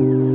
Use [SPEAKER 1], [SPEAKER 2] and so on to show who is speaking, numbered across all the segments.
[SPEAKER 1] you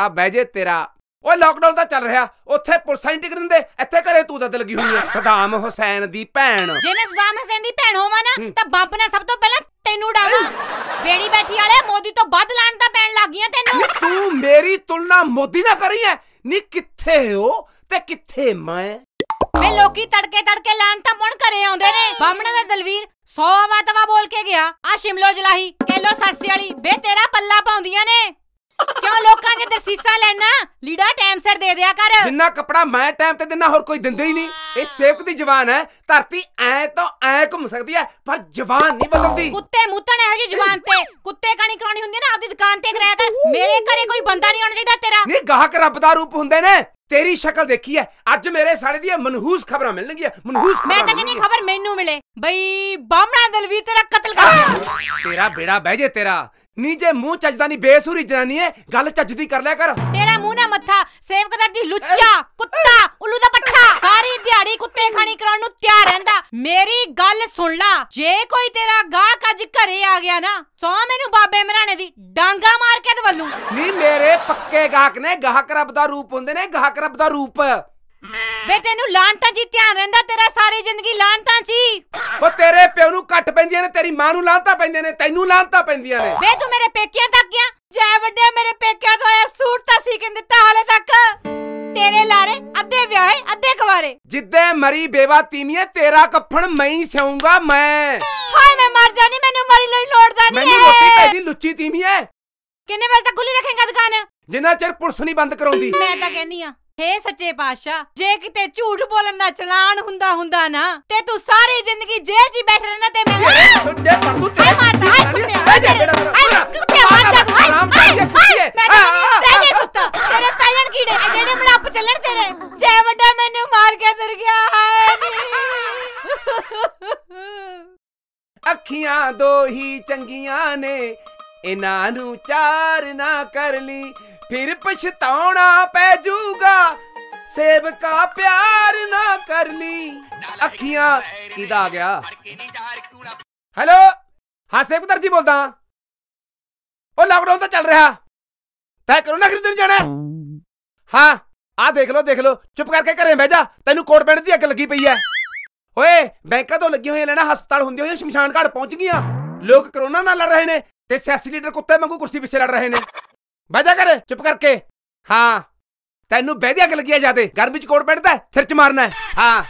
[SPEAKER 1] ਭਰਾ ਬਹਿ ਜੇ ਤੇਰਾ ਓਏ ਲਾਕਡਾਊਨ ਤਾਂ ਚੱਲ ਰਿਹਾ ਉੱਥੇ ਪੁਲਿਸਾਂ ਨਹੀਂ ਟਿਕ ਦਿੰਦੇ ਇੱਥੇ ਘਰੇ ਤੂੰ ਦਿਲ ਲੱਗੀ ਹੋਈ ਹੈ ਸਦਾਮ ਹੁਸੈਨ ਦੀ ਭੈਣ
[SPEAKER 2] ਜੇ ਮੈਂ ਸਦਾਮ ਹੁਸੈਨ ਦੀ ਭੈਣ ਹੋਵਾਂ ਨਾ ਤਾਂ ਬੰਬ ਨੇ ਸਭ ਤੋਂ ਪਹਿਲਾਂ ਤੈਨੂੰ ਡਾਵਾਂ ਬੇੜੀ ਬੈਠੀ ਵਾਲੇ ਮੋਦੀ ਤੋਂ ਵੱਧ ਲਾਣ ਦਾ ਪੈਣ ਲੱਗ ਗਈਆਂ ਤੈਨੂੰ
[SPEAKER 1] ਤੂੰ ਮੇਰੀ ਤੁਲਨਾ ਮੋਦੀ ਨਾਲ ਕਰੀ ਐ ਨੀ ਕਿੱਥੇ ਹੋ ਤੇ ਕਿੱਥੇ ਮੈਂ
[SPEAKER 2] ਮੈਂ ਲੋਕੀ ਤੜਕੇ ਤੜਕੇ ਲਾਣ ਤਾਂ ਮੁਣ ਕਰੇ ਆਉਂਦੇ ਨੇ ਬਾਮਣਾ ਦਾ ਦਲਵੀਰ 100 ਵਾਤਵਾ ਬੋਲ ਕੇ ਗਿਆ ਆ ਸ਼ਿਮਲੋ ਜਲਾਹੀ ਕਹਿ ਲੋ ਵਾਲੀ ਬੇ ਤੇਰਾ ਪੱਲਾ ਪਾਉਂਦੀਆਂ ਨੇ ਕਿਉਂ ਲੋਕਾਂ ਨੇ ਦਰਸੀਸਾ ਲੈਣਾ ਲੀੜਾ ਟਾਈਮ ਸਿਰ ਦੇ ਦਿਆ ਕਰ ਜਿੰਨਾ
[SPEAKER 1] ਕਪੜਾ ਮੈਂ ਟਾਈਮ ਤੇ ਦਿੰਨਾ ਹੋਰ ਕੋਈ ਦਿੰਦਾ ਹੀ ਨਹੀਂ ਇਹ ਸੇਵਕ ਦੀ ਜਵਾਨ ਹੈ ਧਰਤੀ
[SPEAKER 2] ਐ ਤੋਂ ਐ ਘੁੰਮ ਸਕਦੀ ਹੈ ਪਰ ਜਵਾਨ ਨਹੀਂ ਬਦਲਦੀ ਕੁੱਤੇ ਮੂਤਣ ਇਹੋ ਜੀ ਜਵਾਨ ਤੇ ਕੁੱਤੇ ਕਾਣੀ ਕਰਾਉਣੀ ਹੁੰਦੀ ਨਾ ਆਪਦੀ ਦੁਕਾਨ ਤੇ ਕਰਾਇਆ ਕਰ ਮੇਰੇ ਘਰੇ ਕੋਈ ਬੰਦਾ ਨਹੀਂ ਆਉਣਾ ਚਾਹੀਦਾ ਤੇਰਾ ਨਹੀਂ ਗਾਹਕ ਰੱਬ ਦਾ ਰੂਪ ਹੁੰਦੇ
[SPEAKER 1] ਨੇ ਤੇਰੀ ਸ਼ਕਲ ਦੇਖੀ ਐ ਅੱਜ ਮੇਰੇ ਸਾਰੇ ਦੀਆਂ ਮਨਹੂਸ ਖਬਰਾਂ ਮਿਲਣਗੀਆਂ ਮਨਹੂਸ ਮੈਂ ਤਾਂ ਕਹਿੰਨੀ
[SPEAKER 2] ਖਬਰ ਮੈਨੂੰ ਮਿਲੇ ਬਈ ਬਾਮਣਾ ਦਲਵੀ ਤੇਰਾ ਕਤਲ
[SPEAKER 1] ਕਰ ਤੇਰਾ ਬੇੜਾ ਬਹਿ ਜੇ ਤੇਰਾ
[SPEAKER 2] ਨੀ ਜੇ ਮੂੰਹ ਚੱਜਦਾ ਨਹੀਂ ਬੇਸੂਰੀ ਜਨਾਨੀ ਐ ਗੱਲ ਚੱਜਦੀ ਕਰ ਲਿਆ ਕਰ ਮੂੰਹ ਨਾ ਮੱਥਾ ਸੇਵਕ ਦੀ ਲੁੱਚਾ ਕੁੱਤਾ ਉਲੂ ਦਾ ਪੱਠਾ ਸਾਰੀ ਦਿਹਾੜੀ ਕੁੱਤੇ ਖਾਣੀ ਕਰਾਉਣ ਨੂੰ ਤਿਆਰ ਰਹਿੰਦਾ ਮੇਰੀ ਗੱਲ ਸੁਣ ਲਾ ਜੇ ਕੋਈ ਤੇਰਾ ਗਾਹਕ ਅੱਜ ਘਰੇ ਆ ਗਿਆ ਨਾ ਸੌ ਮੈਨੂੰ ਬਾਬੇ ਮਰਾਣੇ ਦੀ ਡਾਂਗਾ ਮਾਰ ਕੇ ਦਵੱਲੂ
[SPEAKER 1] ਨਹੀਂ ਮੇਰੇ ਪੱਕੇ ਗਾਹਕ ਨੇ ਗਾਹਕ ਰੱਬ ਦਾ ਰੂਪ ਹੁੰਦੇ ਨੇ
[SPEAKER 2] ਗਾਹਕ ਰੱਬ ਦਾ ਰੂਪ ਵੇ ਤੈਨੂੰ ਲਾਂਟਾਂ ਜੀ ਧਿਆਨ ਰਹਿੰਦਾ ਤੇਰਾ ਸਾਰੀ ਜ਼ਿੰਦਗੀ ਲਾਂਟਾਂ ਜੀ
[SPEAKER 1] ਉਹ ਤੇਰੇ ਪਿਓ ਨੂੰ ਕੱਟ ਪੈਂਦੀਆਂ ਨੇ ਤੇਰੀ ਮਾਂ ਨੂੰ ਲਾਂਟਾਂ ਪੈਂਦੀਆਂ ਨੇ ਤੈਨੂੰ ਲਾਂਟਾਂ ਪੈਂਦੀਆਂ ਨੇ ਵੇ
[SPEAKER 2] ਤੂੰ ਮੇਰੇ ਪੇਕਿਆਂ ਤੱਕ ਗਿਆ ਜੈ ਵੱਡਿਆ ਮੇਰੇ ਪੇਕਿਆਂ ਤੋਂ ਆਇਆ ਸੂਟ ਤਾਂ ਸੀ ਕਿੰ ਦਿੱਤਾ ਹਾਲੇ ਤੱਕ ਤੇਰੇ ਲਾਰੇ ਅੱਧੇ ਵਿਆਹੇ ਅੱਧੇ ਕੁਵਾਰੇ
[SPEAKER 1] ਜਿੱਦੇ ਮਰੀ ਬੇਵਾ ਤੀਮੀਏ ਤੇਰਾ ਕੱਫਣ ਮੈਂ ਹੀ ਸਿਉਂਗਾ ਮੈਂ
[SPEAKER 2] ਹਾਏ ਮੈਂ ਮਰ ਜਾਣੀ ਮੈਨੂੰ ਮਰੀ ਲਈ ਲੋੜਦਾ ਨਹੀਂ ਮੈਨੂੰ ਰੋਟੀ ਪੈਦੀ
[SPEAKER 1] ਲੁੱਚੀ ਤੀਮੀਏ
[SPEAKER 2] ਕਿੰਨੇ ਵਜੇ ਤੱਕ ਖੁੱਲੀ ਰੱਖੇਗਾ ਦੁਕਾਨ
[SPEAKER 1] ਜਿੰਨਾ ਚਿਰ ਪੁਲਿਸ ਨਹੀਂ ਬੰਦ ਕਰਾਉਂਦੀ ਮੈਂ ਤਾਂ
[SPEAKER 2] ਕਹਿਨੀ ਆ ਹੇ ਸੱਚੇ ਪਾਤਸ਼ਾਹ ਜੇ ਕਿਤੇ ਝੂਠ ਬੋਲਣ ਦਾ ਚਲਾਨ ਹੁੰਦਾ ਹੁੰਦਾ ਨਾ ਤੇ ਤੂੰ ਸਾਰੀ ਜ਼ਿੰਦਗੀ ਜੇਲ੍ਹ 'ਚ ਬੈਠ ਰਹਿਣਾ ਤੇ ਮੈਂ ਦੇ ਪਰ ਤੂੰ ਤੇ ਮਾਤਾ ਹੈ ਕੁੱਤੇ ਆ ਕੁੱਤੇ ਮਾਰ ਜਾ ਤੂੰ ਆਰਾਮ ਕਰ ਜਾ ਕੁੱਤੇ ਮੈਂ ਤੇਰੇ ਕੁੱਤਾ ਤੇਰੇ ਪੈਲਣ ਕੀੜੇ ਜਿਹੜੇ ਮੜੱਪ ਚੱਲਣ ਤੇਰੇ ਜੈ ਵੱਡਾ ਮੈਨੂੰ ਮਾਰ ਕੇ ਦਰ ਗਿਆ ਹਾਏ
[SPEAKER 1] ਅੱਖੀਆਂ ਦੋ ਹੀ ਚੰਗੀਆਂ ਨੇ ਇਹਨਾਂ ਨੂੰ ਚਾਰ ਨਾ ਕਰ ਲਈ ਫਿਰ ਪਛਤਾਉਣਾ ਪੈ ਜੂਗਾ ਸੇਵਕਾ ਪਿਆਰ ਨਾ ਕਰ ਲਈ ਅੱਖੀਆਂ ਕਿਦਾ ਆ ਗਿਆ ਹੈਲੋ ਹਾਂ ਸੇਵਕਦਰ ਜੀ ਬੋਲਦਾ ਉਹ ਲਾਕਡਾਊਨ ਤਾਂ ਚੱਲ ਰਿਹਾ ਤੈ ਕਰੋਨਾ ਕਿਸ ਦਿਨ ਜਾਣਾ ਹਾਂ ਆ ਦੇਖ ਲੋ ਦੇਖ ਲੋ ਚੁੱਪ ਕਰਕੇ ਘਰੇ ਬਹਿ ਜਾ ਤੈਨੂੰ ਕੋਟ ਪੈਣ ਦੀ ਅੱਗ ਲੱਗੀ ਪਈ ਐ ਓਏ ਬੈਂਕਾਂ ਤੋਂ ਲੱਗੀਆਂ ਹੋਈਆਂ ਲੈਣਾ ਹਸਪਤਾਲ ਹੁੰਦੀਆਂ ਹੋਈਆਂ ਸ਼ਮਸ਼ਾਨ ਘਾਟ ਪਹੁੰਚ ਗਈਆਂ ਲੋਕ ਕਰੋਨਾ ਨਾਲ ਲੜ ਰਹੇ ਨੇ ਤੇ ਸਿਆਸੀ ਲੀਡਰ ਕੁੱਤੇ ਵਾਂਗੂ ਕੁਰਸੀ ਪਿੱਛੇ ਲੜ ਰਹੇ ਨੇ ਬੈਜਾ ਕਰ ਚੁੱਪ ਕਰਕੇ ਹਾਂ ਤੈਨੂੰ ਬੈਦਿਆ ਕਿ ਲੱਗਿਆ ਜਾਦੇ ਗਰਮੀ ਚ ਕੋਟ ਪੈਂਦਾ ਸਿਰ ਚ ਮਾਰਨਾ ਹੈ ਹਾਂ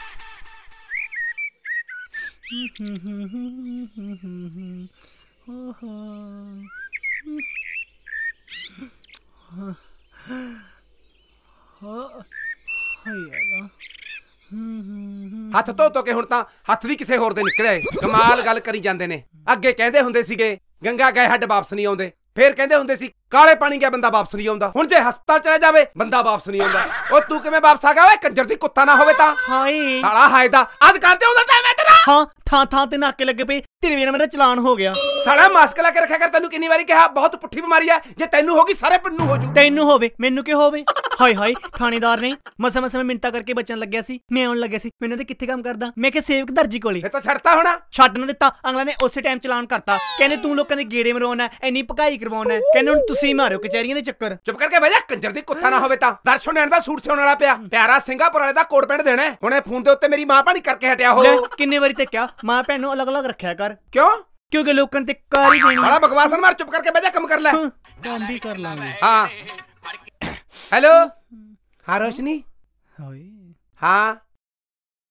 [SPEAKER 1] ਹੱਥ ਤੋਂ ਧੋ ਕੇ ਹੁਣ ਤਾਂ ਹੱਥ ਵੀ ਕਿਸੇ ਹੋਰ ਦੇ ਨਿਕਲਿਆ ਕਮਾਲ ਗੱਲ ਕਰੀ ਜਾਂਦੇ ਨੇ ਅੱਗੇ ਕਹਿੰਦੇ ਹੁੰਦੇ ਸੀਗੇ ਗੰਗਾ ਗਏ ਹੱਡ ਵਾਪਸ ਨਹੀਂ ਆਉਂਦੇ ਫੇਰ ਕਹਿੰਦੇ ਹੁੰਦੇ ਸੀ ਕਾਲੇ ਪਾਣੀ ਗਿਆ ਬੰਦਾ ਵਾਪਸ ਨਹੀਂ ਆਉਂਦਾ ਹੁਣ ਜੇ ਹਸਪਤਾਲ ਚਲੇ ਜਾਵੇ ਬੰਦਾ ਵਾਪਸ ਨਹੀਂ ਆਉਂਦਾ ਓ ਤੂੰ ਕਿਵੇਂ ਵਾਪਸ ਆ ਗਿਆ ਓਏ ਕੰਜਰ ਦੀ ਕੁੱਤਾ ਨਾ ਹੋਵੇ ਤਾਂ ਹਾਈ ਸਾਲਾ ਹਾਏ ਦਾ ਅੱਜ ਕਰਦੇ ਉਹਦਾ ਟਾਈਮ ਹੈ ਤੇਰਾ
[SPEAKER 3] ਹਾਂ ਥਾਂ ਥਾਂ ਤੇ ਨਾਕੇ ਲੱਗੇ ਪਏ ਤੇਰੇ ਵੀ ਮੇਰਾ ਚਲਾਨ ਹੋ ਗਿਆ ਸਾਲਾ ਮਾਸਕ ਲਾ ਕੇ ਰੱਖਿਆ ਕਰ ਤੈਨੂੰ ਕਿੰਨੀ ਵਾਰੀ ਕਿਹਾ ਬਹੁਤ ਪੁੱਠੀ ਬਿਮਾਰੀ ਹੈ ਜੇ ਤੈਨੂੰ ਹੋਗੀ ਸਾਰੇ ਪਿੰਡ ਨੂੰ ਹੋ ਜੂ ਤੈਨੂੰ ਹੋਵੇ ਮੈਨੂੰ ਕਿ ਹੋਵੇ ਹਾਏ ਹਾਏ ਥਾਣੇਦਾਰ ਨੇ ਮਸਾ ਮਸਾ ਮਿੰਟਾ ਮਿੰਤਾ ਕਰਕੇ ਬਚਣ ਲੱਗਿਆ ਸੀ ਮੈਂ ਆਉਣ ਲੱਗਿਆ ਸੀ ਮੈਨੂੰ ਤੇ ਕਿੱਥੇ ਕੰਮ ਕਰਦਾ ਮੈਂ ਕਿ ਸੇਵਕ ਦਰਜੀ ਕੋਲੇ ਇਹ ਤਾਂ ਛੱਡਤਾ ਹੋਣਾ ਛੱਡ ਨਾ ਦਿੱਤਾ ਅਗਲਾ ਨੇ ਉਸੇ ਟਾਈਮ ਚਲਾਨ ਕਰਤਾ ਕਹਿੰਦੇ ਤੂੰ ਲੋਕਾਂ ਦੇ ਗੇੜੇ ਮਰਵਾਉਣਾ ਐਨੀ ਭਕਾਈ ਕਰਵਾਉਣਾ ਕਹਿੰਦੇ ਹੁਣ ਤੁਸੀਂ ਮਾਰਿਓ ਕਚਹਿਰੀਆਂ ਦੇ ਚੱਕਰ ਚੁੱਪ ਕਰਕੇ ਬਹਿ ਜਾ ਕੰਜਰ ਦੀ ਕੁੱਤਾ ਨਾ ਹੋਵੇ ਤਾਂ ਦਰਸ਼ਨ ਨੈਣ ਦਾ
[SPEAKER 1] ਸੂਟ ਸਿਉਣ ਵਾਲਾ ਪਿਆ ਪਿਆਰਾ ਸਿੰਘਾਪੁਰ ਵਾਲੇ ਦਾ ਕੋਟ ਪੈਂਟ ਦੇਣਾ ਹੁਣੇ ਫੋਨ ਦੇ ਉੱਤੇ ਮੇਰੀ ਮਾਂ ਪਾਣੀ ਕਰਕੇ ਹਟਿਆ ਹੋ ਕਿੰਨੇ ਵਾਰੀ
[SPEAKER 3] ਤੇ ਕਿਹਾ ਮਾਂ ਭੈਣ ਨੂੰ ਅਲੱਗ-ਅਲੱਗ ਰੱਖਿਆ ਕਰ ਕਿਉਂ ਕਿਉਂਕਿ ਲੋਕਾਂ ਤੇ ਕਾਰ ਹੀ ਦੇਣੀ ਬੜਾ ਬਕਵਾਸ ਨਾ ਮਾਰ ਚੁੱਪ ਕਰਕੇ ਬਹਿ ਜਾ ਕੰਮ ਕਰ ਲੈ
[SPEAKER 4] ਕੰਮ ਵੀ ਕਰ ਲਾਂਗੇ
[SPEAKER 3] ਹਾਂ ਹੈਲੋ
[SPEAKER 1] ਹਾਂ ਰੋਸ਼ਨੀ ਹੋਈ ਹਾਂ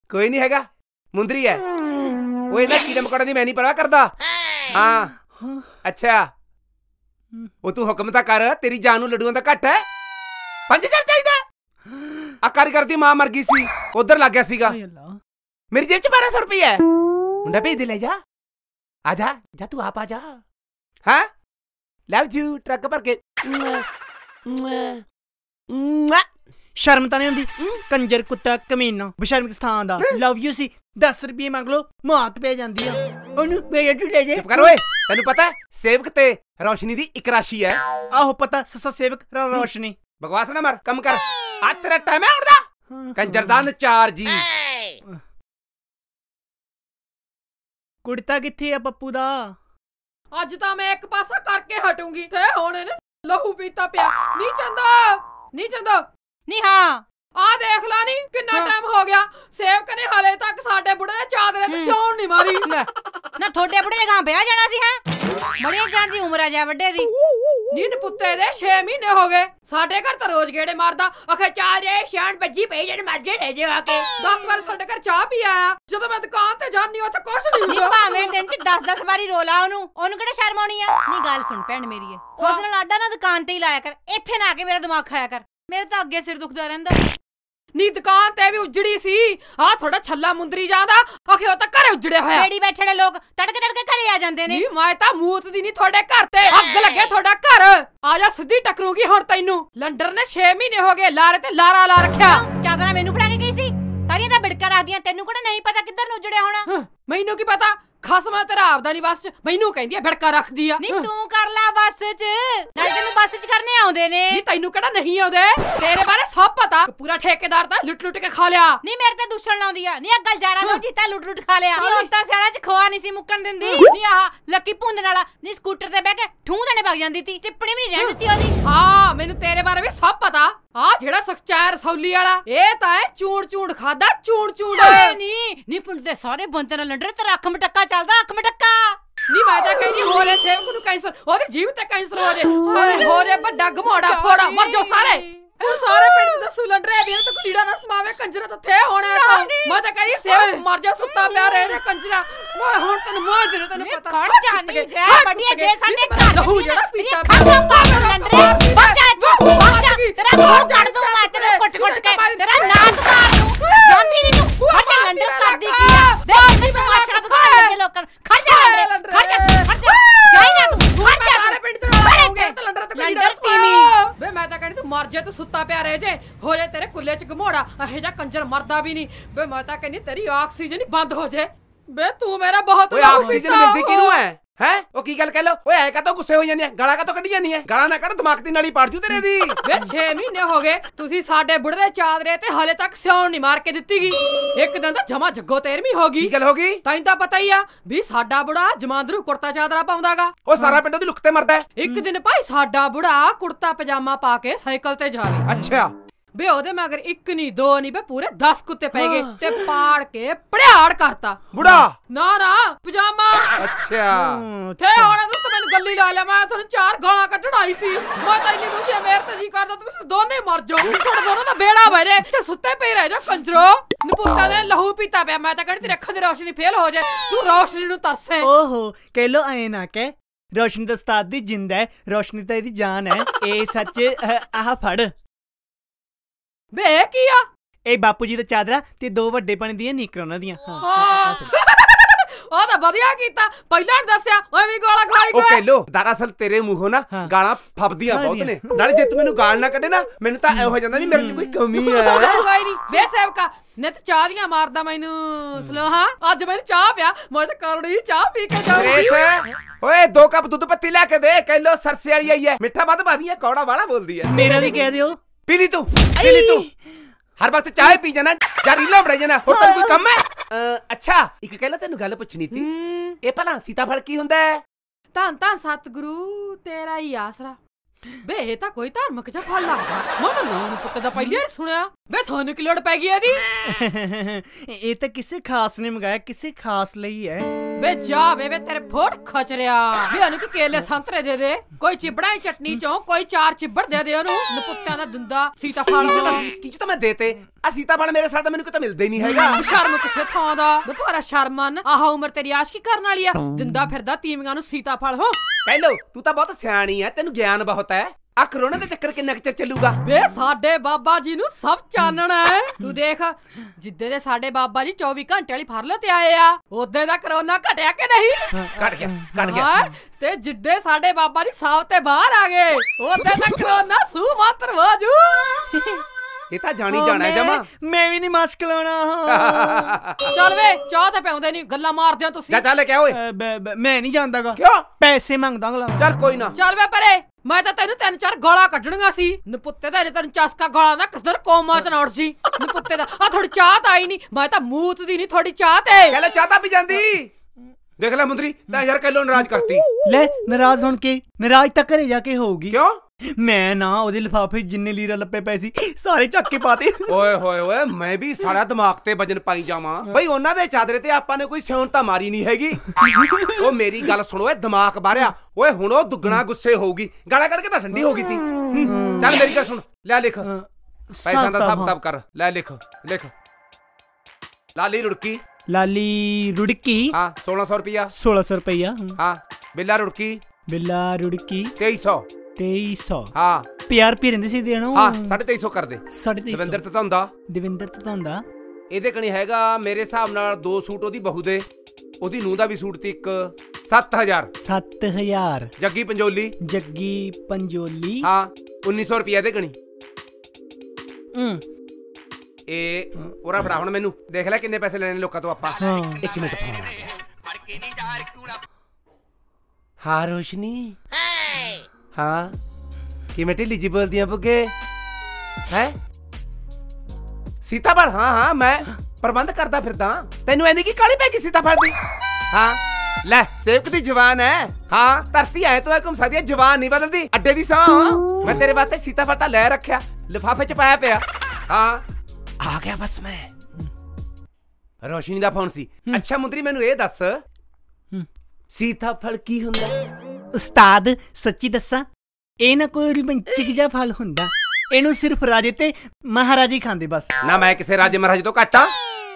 [SPEAKER 1] ਕੋਈ ਨਹੀਂ ਹੈਗਾ ਮੁੰਦਰੀ ਹੈ ਉਹ ਇਹਦਾ ਕੀ ਮਕੌੜੇ ਦੀ ਮੈਂ ਨਹੀਂ ਪਰਵਾਹ ਕਰਦਾ ਹਾਂ ਅੱਛਾ ਉਹ ਤੂੰ ਹੁਕਮ ਤਾਂ ਕਰ ਤੇਰੀ ਜਾਨ ਨੂੰ ਲੜੂਆਂ ਦਾ ਘੱਟ ਹੈ ਪੰਜ ਚੜ ਚਾਹੀਦਾ ਆ ਕਾਰੀਗਰ ਦੀ ਮਾਂ ਮਰ ਗਈ ਸੀ ਉਧਰ ਲੱਗ ਗਿਆ ਸੀਗਾ ਮੇਰੀ ਜੇਬ 'ਚ 1200 ਰੁਪਏ ਹੈ ਮੁੰਡਾ ਭੇਜ ਦੇ ਲੈ ਜਾ ਆ ਜਾ ਜਾ ਤੂੰ ਆਪ ਆ ਜਾ ਹਾਂ
[SPEAKER 3] ਲਵ ਯੂ ਟਰੱਕ ਭਰ ਕੇ ਸ਼ਰਮ ਤਾਂ ਨਹੀਂ ਹੁੰਦੀ ਕੰਜਰ ਕੁੱਤਾ ਕਮੀਨਾ ਬਿਸ਼ਰਮਿਕ ਸਥਾਨ ਦਾ ਲਵ ਯੂ ਸੀ 10 ਰੁਪਏ ਮੰਗ ਲਓ ਮੌਤ ਪੈ ਜਾਂਦੀ ਆ ਉਹਨੂੰ ਮੇਰੇ ਤੋਂ ਲੈ ਜੇ ਚੁੱਪ ਕਰ ਓਏ ਤੈਨੂੰ ਪਤਾ ਸੇਵਕ ਤੇ
[SPEAKER 1] ਰੌਸ਼ਨੀ ਦੀ ਇੱਕ ਰਾਸ਼ੀ ਹੈ ਆਹੋ ਪਤਾ ਸਸ ਸੇਵਕ ਰੌਸ਼ਨੀ ਬਕਵਾਸ ਨਾ ਮਰ ਕੰਮ ਕਰ ਆ
[SPEAKER 3] ਤੇਰਾ ਟਾਈਮ ਹੈ
[SPEAKER 5] ਉੜਦਾ
[SPEAKER 3] ਕੰਜਰਦਾਨ ਚਾਰ ਜੀ ਕੁੜਤਾ ਕਿੱਥੇ ਆ ਪੱਪੂ ਦਾ
[SPEAKER 5] ਅੱਜ ਤਾਂ ਮੈਂ ਇੱਕ ਪਾਸਾ ਕਰਕੇ ਹਟੂੰਗੀ ਤੇ ਹੁਣ ਇਹਨੇ ਲਹੂ ਪੀਤਾ ਪਿਆ ਨਹੀਂ ਚੰਦਾ ਨਹੀਂ ਚੰਦਾ ਨਹੀਂ ਹਾਂ ਆ ਦੇਖ ਲਾ ਨਹੀਂ ਕਿੰਨਾ ਟਾਈਮ ਹੋ ਗਿਆ ਸੇਵਕ ਨੇ ਹਲੇ ਤੱਕ ਸਾਡੇ ਬੁੜੇ ਦੇ ਚਾਦਰੇ ਤੇ ਸੌਣ ਨਹੀਂ ਮਾਰੀ ਨਾ ਤੁਹਾਡੇ ਬੁੜੇ ਨੇ ਗਾਂ ਪਿਆ ਜਾਣਾ ਸੀ ਹੈ ਬੜੇ ਜਾਣ ਦੀ ਉਮਰ ਆ ਜਾ ਵੱਡੇ ਦੀ ਨਿੰਨ ਪੁੱਤੇ ਦੇ 6 ਮਹੀਨੇ ਹੋ ਗਏ ਸਾਡੇ ਘਰ ਤਾਂ ਰੋਜ਼ ਗੇੜੇ ਮਾਰਦਾ ਅਖੇ ਚਾਰੇ
[SPEAKER 2] ਸ਼ਾਨ ਬੱਜੀ ਪਈ ਮਰ ਮਰਜੇ ਲੈ ਜੇ ਆ ਕੇ 10 ਵਾਰ ਸਾਡੇ ਘਰ ਚਾਹ ਪੀ ਆਇਆ ਜਦੋਂ ਮੈਂ ਦੁਕਾਨ ਤੇ ਜਾਣੀ ਉੱਥੇ ਕੁਛ ਨਹੀਂ ਹੁੰਦਾ ਭਾਵੇਂ ਦਿਨ 'ਚ 10-10 ਵਾਰੀ ਰੋਲਾ ਉਹਨੂੰ ਉਹਨੂੰ ਕਿਹੜਾ ਸ਼ਰਮ ਆਉਣੀ ਆ ਨਹੀਂ ਗੱਲ ਸੁਣ ਭੈਣ ਮੇਰੀ ਏ ਉਹਦੇ ਨਾਲ ਆਡਾ ਨਾ ਦੁਕਾਨ ਤੇ ਹੀ ਲਾਇਆ ਕਰ ਇੱਥੇ ਨਾ ਆ ਕੇ ਮੇਰਾ ਦਿਮਾਗ ਖਾਇਆ ਕਰ ਮੇਰੇ ਤਾਂ ਅੱਗੇ ਸਿਰ ਦੁਖਦਾ
[SPEAKER 5] ਰਹਿੰਦਾ ਨੀ ਦੁਕਾਨ ਤੇ ਵੀ ਉਜੜੀ ਸੀ ਆ ਥੋੜਾ ਛੱਲਾ ਮੁੰਦਰੀ ਜਾਂਦਾ ਅਖੇ ਉਹ ਤਾਂ ਘਰੇ ਉਜੜਿਆ ਹੋਇਆ
[SPEAKER 2] ਬੈਠੇ ਨੇ ਲੋਕ ਤੜਕੇ ਤੜਕੇ ਘਰੇ ਆ ਜਾਂਦੇ ਨੇ ਨੀ ਮੈਂ
[SPEAKER 5] ਤਾਂ ਮੂਤ ਦੀ ਨਹੀਂ ਤੁਹਾਡੇ ਘਰ ਤੇ ਅੱਗ ਲੱਗੇ ਤੁਹਾਡਾ ਘਰ ਆ ਜਾ ਸਿੱਧੀ ਟਕਰੂਗੀ ਹੁਣ ਤੈਨੂੰ ਲੰਡਰ ਨੇ 6 ਮਹੀਨੇ ਹੋ ਗਏ ਲਾਰੇ ਤੇ ਲਾਰਾ ਲਾ ਰੱਖਿਆ ਚਾਦਰਾ ਮੈਨੂੰ ਫੜਾ ਕੇ ਗਈ ਸੀ ਸਾਰੀਆਂ ਤਾਂ ਬਿੜਕਾ ਰੱਖਦੀਆਂ ਤੈਨੂੰ ਕਿਹੜਾ ਨਹੀਂ ਪਤਾ ਕਿੱਧਰ ਨੂੰ ਉਜੜਿਆ ਹੋਣਾ ਮੈਨੂੰ ਕੀ ਪਤਾ ਖਸਮ ਆ ਤੇਰਾ ਆਪਦਾ ਨਹੀਂ ਬਸ ਚ ਮੈਨੂੰ ਕਹਿੰਦੀ ਆ ਭੜਕਾ ਰੱਖਦੀ ਆ ਨਹੀਂ ਤੂੰ ਕਰ ਲੈ ਬੱਸ ਚ ਨਾਲ ਤੈਨੂੰ ਬੱਸ ਚ ਕਰਨੇ ਆਉਂਦੇ ਨੇ ਨਹੀਂ ਤੈਨੂੰ ਕਿਹੜਾ ਨਹੀਂ ਆਉਂਦੇ ਤੇਰੇ ਬਾਰੇ ਸਭ ਪਤਾ
[SPEAKER 2] ਪੂਰਾ ਠੇਕੇਦਾਰ ਤਾਂ ਲੁੱਟ ਲੁੱਟ ਕੇ ਖਾ ਲਿਆ ਨਹੀਂ ਮੇਰੇ ਤੇ ਦੁਸ਼ਣ ਲਾਉਂਦੀ ਆ ਨਹੀਂ ਆ ਜਾਰਾ ਨੂੰ ਜੀਤਾ ਲੁੱਟ ਲੁੱਟ ਖਾ ਲਿਆ ਹੁਣ ਤਾਂ ਸਿਆਲਾ ਚ ਖੋਆ ਨਹੀਂ ਸੀ ਮੁੱਕਣ ਦਿੰਦੀ ਨਹੀਂ ਆਹ ਲੱਕੀ ਭੁੰਦਣ ਵਾਲਾ ਨਹੀਂ ਸਕੂਟਰ ਤੇ ਬਹਿ ਕੇ ਠੂੰ ਦੇਣੇ ਵਗ ਜਾਂਦੀ ਸੀ ਚਿੱਪਣੀ ਵੀ ਨਹੀਂ ਰਹਿਣ ਦਿੱਤੀ ਉਹਦੀ ਹਾਂ ਮੈਨੂੰ ਤੇਰੇ ਬਾਰੇ ਵੀ ਸਭ ਪਤਾ ਆ ਜਿਹੜਾ ਸਖਚਾਰ
[SPEAKER 5] ਸੌਲੀ ਵਾਲਾ ਇਹ ਤਾਂ ਹੈ ਚੂੜ ਚੂੜ ਖਾਦਾ ਚੂੜ ਚੂੜ ਨਹੀਂ ਨਹੀਂ ਪੁੰਡ ਦੇ ਸਾਰੇ ਬੰਦੇ ਨਾਲ ਲੰਡਰੇ ਤੇ ਰੱਖ ਮਟਕਾ ਚੱਲਦਾ ਅੱਖ ਮਟੱਕਾ ਨਹੀਂ ਮੈਂ ਤਾਂ ਕਹਿੰਦੀ ਹੋ ਰੇ ਸੇਵਕ ਨੂੰ ਕੈਂਸਰ ਉਹਦੇ ਜੀਵ ਤੇ ਕੈਂਸਰ ਹੋ ਰੇ ਹੋਰੇ ਹੋਰੇ ਵੱਡਾ ਘਮੋੜਾ ਫੋੜਾ ਮਰ ਜਾਓ ਸਾਰੇ ਹੁਣ ਸਾਰੇ ਪਿੰਡ ਦਾ ਸੁਲਣ ਰਿਹਾ ਵੀ ਤਾਂ ਕੁਲੀੜਾ ਨਾ ਸਮਾਵੇ ਕੰਜਰਾ ਤਾਂ ਥੇ ਹੋਣਾ ਤਾਂ ਮੈਂ ਤਾਂ ਕਹਿੰਦੀ ਸੇਵਕ ਮਰ ਜਾ ਸੁੱਤਾ ਪਿਆ ਰਹੇ ਰੇ
[SPEAKER 2] ਕੰਜਰਾ ਮੈਂ ਹੁਣ ਤੈਨੂੰ ਮਾਰ ਦੇ ਤੈਨੂੰ ਪਤਾ ਕੌਣ ਜਾਣੀ ਜੇ ਬੜੀਏ ਜੇ ਸਾਡੇ ਘਰ ਲਹੂ ਜਿਹੜਾ ਪੀਤਾ ਖਾਣਾ ਪਾਗਲ ਲੰਡਰੇ ਬੱਚਾ ਤੂੰ ਬੱਚਾ ਤੇਰਾ ਕੋਲ ਕੱਢ ਦੂੰ ਮੈਂ ਤੈਨੂੰ ਕੁੱਟ ਕੁੱਟ ਕੇ ਤੇਰਾ ਨਾਸ ਮਾਰ ਦੂੰ ਜਾਂਦੀ ਨਹੀਂ ਤੂੰ ਹਟ ਲੰਡਰ ਕਰਦੀ ਕੀ ਆ ਬੇ ਮਾਤਾ ਖੜ ਜਾ ਖੜ ਜਾ ਖੜ ਜਾ ਜਾਈ ਨਾ ਤੂੰ ਜਾ ਸਾਰੇ ਪਿੰਡ
[SPEAKER 5] ਮੈਂ ਤਾਂ ਕਹਿੰਦੀ ਤੂੰ ਮਰ ਜਾ ਸੁੱਤਾ ਪਿਆ ਜੇ ਹੋ ਜਾ ਤੇਰੇ ਚ ਘਮੋੜਾ ਕੰਜਰ ਮਰਦਾ ਵੀ ਨਹੀਂ ਮੈਂ ਤਾਂ ਕਹਿੰਦੀ ਤੇਰੀ ਆਕਸੀਜਨ ਹੀ ਬੰਦ ਹੋ ਜੇ ਬੇ ਤੂੰ ਮੇਰਾ ਬਹੁਤ ਆਕਸੀਜਨ ਮਿਲਦੀ ਕਿਨੂੰ ਐ ਹੈ ਉਹ ਕੀ ਗੱਲ ਕਹਿ ਲੋ ਓਏ ਐ ਕਾ ਤੋ ਗੁੱਸੇ ਹੋ ਜਾਂਦੀ ਐ ਗਾਲਾਂ ਕਾ ਤੋ ਕੱਢੀ ਜਾਂਦੀ ਐ ਗਾਲਾਂ ਨਾ ਕੱਢ ਦਿਮਾਗ ਦੀ ਨਾਲੀ ਪਾੜ ਜੂ ਤੇਰੇ ਦੀ ਵੇ 6 ਮਹੀਨੇ ਹੋ ਗਏ ਤੁਸੀਂ ਸਾਡੇ ਬੁੜਵੇ ਚਾਦਰੇ ਤੇ ਹਲੇ ਤੱਕ ਸਿਉਣ ਨਹੀਂ ਮਾਰ ਕੇ ਦਿੱਤੀ ਗਈ ਇੱਕ ਦਿਨ ਤਾਂ ਜਮਾ ਜੱਗੋ ਤੇਰਵੀਂ ਹੋ ਗਈ ਕੀ ਗੱਲ ਹੋ ਗਈ ਤੈਨੂੰ ਤਾਂ ਪਤਾ ਹੀ ਆ ਵੀ ਸਾਡਾ ਬੁੜਾ ਜਮਾਂਦਰੂ ਕੁੜਤਾ ਚਾਦਰਾ ਪਾਉਂਦਾਗਾ ਉਹ ਸਾਰਾ ਪਿੰਡ ਉਹਦੀ ਲੁਕਤੇ ਮਰਦਾ ਇੱਕ ਦਿਨ ਭਾਈ ਸਾਡਾ ਬੁੜਾ ਕੁੜਤਾ ਪਜਾਮਾ ਪਾ ਕੇ ਸਾਈਕਲ ਤੇ ਜਾਵੇ ਅੱਛਾ ਬੇ ਉਹਦੇ ਮਗਰ ਇੱਕ ਨਹੀਂ ਦੋ ਨਹੀਂ ਬੇ ਪੂਰੇ 10 ਕੁੱਤੇ ਪੈ ਗਏ ਤੇ ਪਾੜ ਕੇ ਪੜਿਆੜ ਕਰਤਾ ਬੁੜਾ ਨਾ ਨਾ ਪਜਾਮਾ
[SPEAKER 1] ਅੱਛਾ ਤੇ ਹੁਣ
[SPEAKER 5] ਤੂੰ ਮੈਨੂੰ ਗੱਲੀ ਲਾ ਲਿਆ ਮੈਂ ਤੁਹਾਨੂੰ ਚਾਰ ਗਾਲਾਂ ਕੱਢਣ ਆਈ ਸੀ ਮੈਂ ਤਾਂ ਇੰਨੀ ਦੁਖੀ ਮੇਰ ਤੇ ਸ਼ੀ ਕਰਦਾ ਤੁਸੀਂ ਦੋਨੇ ਮਰ ਜਾਓ ਤੁਹਾਡੇ ਦੋਨੋਂ ਦਾ ਬੇੜਾ ਭਰੇ ਤੇ ਸੁੱਤੇ ਪਈ ਰਹਿ ਜਾ ਕੰਜਰੋ ਨਪੁੱਤਾ ਨੇ ਲਹੂ ਪੀਤਾ ਪਿਆ ਮੈਂ ਤਾਂ ਕਹਿੰਦੀ ਤੇ ਅੱਖਾਂ ਦੀ ਰੋਸ਼ਨੀ ਫੇਲ
[SPEAKER 3] ਹੋ ਜਾਏ ਤੂੰ ਰੋਸ਼ਨੀ ਨੂੰ ਤਰਸੇ ਓਹੋ ਕਹਿ ਲੋ ਐ ਨਾ ਕਹਿ ਰੋਸ਼ਨੀ ਦਾ ਉਸਤਾਦ ਦੀ ਜਿੰਦ ਹੈ ਰੋਸ਼ਨੀ ਤਾਂ ਇਹਦੀ ਜਾਨ ਹੈ ਇਹ ਸੱਚ ਆਹ ਫੜ ਵੇ ਕੀ ਆ ਇਹ ਬਾਪੂ ਜੀ ਦਾ ਚਾਦਰਾ ਤੇ ਦੋ ਵੱਡੇ ਬਣਦੀਆਂ ਦੀਆਂ ਉਹਨਾਂ ਦੀਆਂ
[SPEAKER 5] ਉਹ ਤਾਂ ਵਧੀਆ ਕੀਤਾ ਪਹਿਲਾਂ ਦੱਸਿਆ ਓਏ ਵੀ ਗੋਲਾ ਖਾਈ ਕੋਈ ਓਕੇ
[SPEAKER 3] ਲੋ ਦਰਅਸਲ ਤੇਰੇ ਮੂੰਹੋਂ
[SPEAKER 1] ਨਾ ਗਾਲਾਂ ਫੱਬਦੀਆਂ ਬਹੁਤ ਨੇ ਨਾਲੇ ਜੇ ਤੂੰ ਮੈਨੂੰ ਗਾਲ ਨਾ ਕੱਢੇ ਨਾ ਮੈਨੂੰ ਤਾਂ ਇਹੋ ਜਾਂਦਾ ਵੀ ਮੇਰੇ 'ਚ ਕੋਈ ਕਮੀ ਆ ਕੋਈ ਨਹੀਂ
[SPEAKER 5] ਵੇ ਸੇਵਕਾ ਨਿਤ ਚਾਹ ਦੀਆਂ ਮਾਰਦਾ ਮੈਨੂੰ ਸਲੋਹਾ ਅੱਜ ਮੈਨੂੰ ਚਾਹ ਪਿਆ ਮੈਂ ਤਾਂ ਕਰੜੀ ਚਾਹ ਪੀ ਕੇ ਜਾਉਂਗੀ
[SPEAKER 1] ਓਏ ਦੋ ਕੱਪ ਦੁੱਧ ਪੱਤੀ ਲੈ ਕੇ ਦੇ ਕਹਿ ਲੋ ਸਰਸੇ ਵਾਲੀ ਆਈ ਹੈ ਮਿੱਠਾ ਵੱਧ ਪਾਦੀ ਹੈ ਕੌੜਾ ਵਾਲਾ ਬੋਲਦੀ ਹੈ ਮੇਰਾ ਵੀ ਕਹਿ ਦਿਓ ਪੀ ਲਈ ਤੂੰ ਪੀ ਲਈ ਤੂੰ ਹਰ ਵਕਤ ਚਾਹ ਪੀ ਜਾਣਾ ਜ਼ਹਿਰੀਲਾ ਬੜਾ ਜਾਣਾ ਹੋਰ ਤਾਂ ਕੋਈ ਕੰਮ ਹੈ ਅੱਛਾ ਇੱਕ ਕਹਿਣਾ
[SPEAKER 5] ਤੈਨੂੰ ਗੱਲ ਪੁੱਛਣੀ ਸੀ ਇਹ ਭਲਾ ਸੀਤਾ ਫਲ ਕੀ ਹੁੰਦਾ ਹੈ ਧੰਨ ਧੰਨ ਸਤਿਗੁਰੂ ਤੇਰਾ ਹੀ ਆਸਰਾ ਬੇ ਇਹ ਤਾਂ ਕੋਈ ਧਾਰਮਿਕ ਜਿਹਾ ਫਲ ਲੱਗਦਾ ਮੈਂ ਤਾਂ ਨਾਮ ਪੁੱਤ ਦਾ ਪਹਿਲੀ ਵਾਰ ਸੁਣਿਆ ਬੇ ਤੁਹਾਨੂੰ ਕਿ ਲੋੜ ਪੈ ਗਈ ਇਹਦੀ ਇਹ ਤਾਂ ਕਿਸੇ ਖਾਸ ਨੇ ਮੰਗਾਇਆ ਕਿਸੇ ਖਾਸ ਲਈ ਹੈ ਬੇ ਜਾ ਬੇ ਤੇਰੇ ਫੋਟ ਖਚ ਰਿਆ ਬੇ ਉਹਨੂੰ ਕਿ ਕੇਲੇ ਸੰਤਰੇ ਦੇ ਦੇ ਕੋਈ ਚਿਬੜਾ ਹੀ ਚਟਨੀ ਚੋਂ ਕੋਈ ਚਾਰ ਚਿਬੜ ਦੇ ਦੇ ਉਹਨੂੰ ਨਪੁੱਤਿਆਂ ਦਾ ਦਿੰਦਾ ਜੋ ਕੀ ਤਾਂ ਮੈਂ ਦੇਤੇ ਆ ਫਲ ਮੇਰੇ ਸਾਡਾ ਮੈਨੂੰ ਕਿਤੇ ਮਿਲਦਾ ਹੀ ਨਹੀਂ ਹੈਗਾ ਸ਼ਰਮ ਕਿਸੇ ਥਾਂ ਦਾ ਬੇ ਭਾਰਾ ਸ਼ਰਮਨ ਆਹ ਉਮਰ ਤੇਰੀ ਆਸ਼ਕੀ ਕਰਨ ਵਾਲੀ ਆ ਦਿੰਦਾ ਫਿਰਦਾ ਤੀਵੀਆਂ ਨੂੰ ਸੀਤਾ ਫਲ ਹੋ ਕਹਿ ਲੋ ਤੂੰ ਤਾਂ ਬਹੁਤ ਸਿਆਣੀ ਐ ਤੈਨੂੰ ਗਿਆਨ ਬਹੁਤ ਪਤਾ ਹੈ ਆ ਕਰੋਨਾ ਦੇ ਚੱਕਰ ਕਿੰਨਾ ਚਿਰ ਚੱਲੂਗਾ ਵੇ ਸਾਡੇ ਬਾਬਾ ਜੀ ਨੂੰ ਸਭ ਚਾਨਣਾ ਹੈ ਤੂੰ ਦੇਖ ਜਿੱਦੇ ਦੇ ਸਾਡੇ ਬਾਬਾ ਜੀ 24 ਘੰਟੇ ਵਾਲੀ ਫਰਲੋ ਤੇ ਆਏ ਆ ਉਦੋਂ ਦਾ ਕਰੋਨਾ ਘਟਿਆ ਕਿ ਨਹੀਂ ਘਟ ਗਿਆ ਘਟ ਗਿਆ ਤੇ ਜਿੱਦੇ ਸਾਡੇ ਬਾਬਾ ਜੀ ਸਾਹ ਤੇ ਬਾਹਰ ਆ ਗਏ ਉਦੋਂ ਦਾ ਕਰੋਨਾ ਸੂ ਮਾਤਰ ਵਾਜੂ ਇਹ ਤਾਂ ਜਾਣੀ ਜਾਣਾ ਜਮਾ
[SPEAKER 3] ਮੈਂ ਵੀ ਨਹੀਂ ਮਾਸਕ ਲਾਉਣਾ
[SPEAKER 5] ਚੱਲ ਵੇ ਚਾਹ ਤੇ ਪਿਆਉਂਦੇ ਨਹੀਂ ਗੱਲਾਂ ਮਾਰਦੇ ਹੋ ਤੁਸੀਂ ਜਾ ਚੱਲ ਕਿਆ ਓਏ
[SPEAKER 3] ਮੈਂ ਨਹੀਂ ਜਾਂਦਾਗਾ ਕਿਉਂ ਪੈਸੇ ਮੰਗਦਾ ਅਗਲਾ ਚੱਲ ਕੋਈ ਨਾ
[SPEAKER 5] ਚੱਲ ਵੇ ਪਰੇ ਮੈਂ ਤਾਂ ਤੈਨੂੰ ਤਿੰਨ ਚਾਰ ਗੋਲਾ ਕੱਢਣੀਆਂ ਸੀ ਨਪੁੱਤੇ ਦਾ ਇਹ ਤੈਨੂੰ ਚਸਕਾ ਗੋਲਾ ਨਾ ਕਿਸਦਰ ਕੋਮਾ ਚ ਨਾ ਉੱਠ ਜੀ ਨਪੁੱਤੇ ਦਾ ਆ ਥੋੜੀ ਚਾਹ ਤਾਂ ਆਈ ਨਹੀਂ ਮੈਂ ਤਾਂ ਮੂਤ ਦੀ ਨਹੀਂ ਥੋੜੀ ਚਾਹ ਤੇ ਚੱਲ ਚਾਹ ਤਾਂ ਪੀ
[SPEAKER 3] ਜਾਂਦੀ ਦੇਖ ਲੈ ਮੁੰਦਰੀ ਤਾਂ ਯਾਰ ਕੱਲੋਂ ਨਾਰਾਜ਼ ਕਰਤੀ ਲੈ ਨਾਰਾਜ਼ ਹੋਣ ਕੇ ਨਾਰਾਜ਼ ਤਾਂ ਘਰੇ ਜਾ ਕੇ ਹੋਊਗੀ ਕਿਉਂ ਮੈਂ ਨਾ ਉਹਦੇ ਲਿਫਾਫੇ ਜਿੰਨੇ ਲੀਰਾ ਲੱਪੇ ਪਏ ਸੀ ਸਾਰੇ ਚੱਕ ਕੇ ਪਾਤੇ ਓਏ ਹੋਏ ਓਏ ਮੈਂ ਵੀ ਸਾਰਾ ਦਿਮਾਗ ਤੇ ਵਜਨ ਪਾਈ ਜਾਵਾਂ ਬਈ ਉਹਨਾਂ ਦੇ ਚਾਦਰੇ ਤੇ ਆਪਾਂ ਨੇ ਕੋਈ ਸਿਉਣ
[SPEAKER 1] ਤਾਂ ਮਾਰੀ ਨਹੀਂ ਹੈਗੀ ਉਹ ਮੇਰੀ ਗੱਲ ਸੁਣੋ ਓਏ ਦਿਮਾਗ ਬਾਰਿਆ ਓਏ ਹੁਣ ਉਹ ਦੁੱਗਣਾ ਗੁੱਸੇ ਹੋਊਗੀ ਗਾਲਾਂ ਕੱਢ ਕੇ ਤਾਂ ਠੰਡੀ ਹੋ ਗਈ ਤੀ ਚੱਲ ਮੇਰੀ ਗੱਲ ਸੁਣ ਲੈ ਲਿਖ ਪੈਸਾ ਦਾ ਹਿਸਾਬ ਤਬ ਕਰ ਲੈ ਲਿਖ ਲਿਖ ਲਾਲੀ ਰੁੜਕੀ
[SPEAKER 3] ਲਾਲੀ ਰੁੜਕੀ ਹਾਂ 1600 ਰੁਪਿਆ 1600 ਰੁਪਿਆ ਹਾਂ ਬਿੱਲਾ ਰੁੜਕੀ ਬਿੱਲਾ ਰੁੜਕੀ
[SPEAKER 1] 2300 2300 ਹਾਂ ਪੀ ਰਹਿੰਦੇ ਸੀ ਦੇਣਾ ਹਾਂ 2350 ਕਰ ਦੇ 2350 ਦਵਿੰਦਰ ਹੁੰਦਾ
[SPEAKER 3] ਦਵਿੰਦਰ ਤਾਂ ਹੁੰਦਾ
[SPEAKER 1] ਇਹਦੇ ਕਣੀ ਹੈਗਾ ਮੇਰੇ ਹਿਸਾਬ ਨਾਲ ਦੋ ਸੂਟ ਉਹਦੀ ਬਹੂ ਦੇ ਉਹਦੀ ਨੂੰਹ ਦਾ ਵੀ ਸੂਟ ਤੇ ਇੱਕ 7000
[SPEAKER 3] 7000
[SPEAKER 1] ਜੱਗੀ ਪੰਜੋਲੀ ਜੱਗੀ ਪੰਜੋਲੀ ਹਾਂ 1900 ਰੁਪਿਆ ਦੇ ਕਣੀ ਹੂੰ ਇਹ ਉਹਰਾ ਫੜਾ ਹੁਣ ਮੈਨੂੰ ਦੇਖ ਲੈ ਕਿੰਨੇ ਪੈਸੇ ਲੈਣੇ ਲੋਕਾਂ ਤੋਂ ਆਪਾਂ ਇੱਕ ਮਿੰਟ ਫੋਨ ਆ ਗਿਆ ਹਾਂ ਰੋਸ਼ਨੀ ਹਾਂ ਕਿਵੇਂ ਢਿੱਲੀ ਜੀ ਬੋਲਦੀ ਆ ਬੁੱਗੇ ਹੈ ਸੀਤਾਫਲ ਹਾਂ ਹਾਂ ਮੈਂ ਪ੍ਰਬੰਧ ਕਰਦਾ ਫਿਰਦਾ ਤੈਨੂੰ ਐਨੀ ਕੀ ਕਾਲੀ ਪੈ ਗਈ ਸੀਤਾਫਲ ਦੀ ਹਾਂ ਲੈ ਸੇਵਕ ਦੀ ਜਵਾਨ ਹੈ ਹਾਂ ਧਰਤੀ ਐ ਤੋ ਹੁਕਮ ਸਾਦੀ ਜਵਾਨ ਨਹੀਂ ਬਦਲਦੀ ਅੱਡੇ ਦੀ ਸਾਹ ਮੈਂ ਤੇਰੇ ਵਾਸਤੇ ਸੀਤਾਫਲ ਤਾਂ ਲੈ ਰੱਖਿਆ ਲਿਫਾਫੇ ਚ ਪਾਇਆ ਪਿਆ ਹਾਂ ਆ ਗਿਆ ਬਸ ਮੈਂ ਰੋਸ਼ਨੀ ਦਾ ਫੋਨ ਸੀ ਅੱਛਾ ਮੁੰਦਰੀ ਮੈਨੂੰ
[SPEAKER 3] ਇਹ ਦੱਸ ਸੀਤਾਫਲ ਕੀ ਹੁੰਦਾ ਉਸਤਾਦ ਸੱਚੀ ਦੱਸਾਂ ਇਹ ਨਾ ਕੋਈ ਮਚਿਕ ਜਾ ਫਲ ਹੁੰਦਾ ਇਹਨੂੰ ਸਿਰਫ ਰਾਜੇ ਤੇ ਮਹਾਰਾਜੇ ਖਾਂਦੇ ਬਸ ਨਾ ਮੈਂ ਕਿਸੇ ਰਾਜੇ ਮਹਾਰਾਜੇ ਤੋਂ ਘਟਾ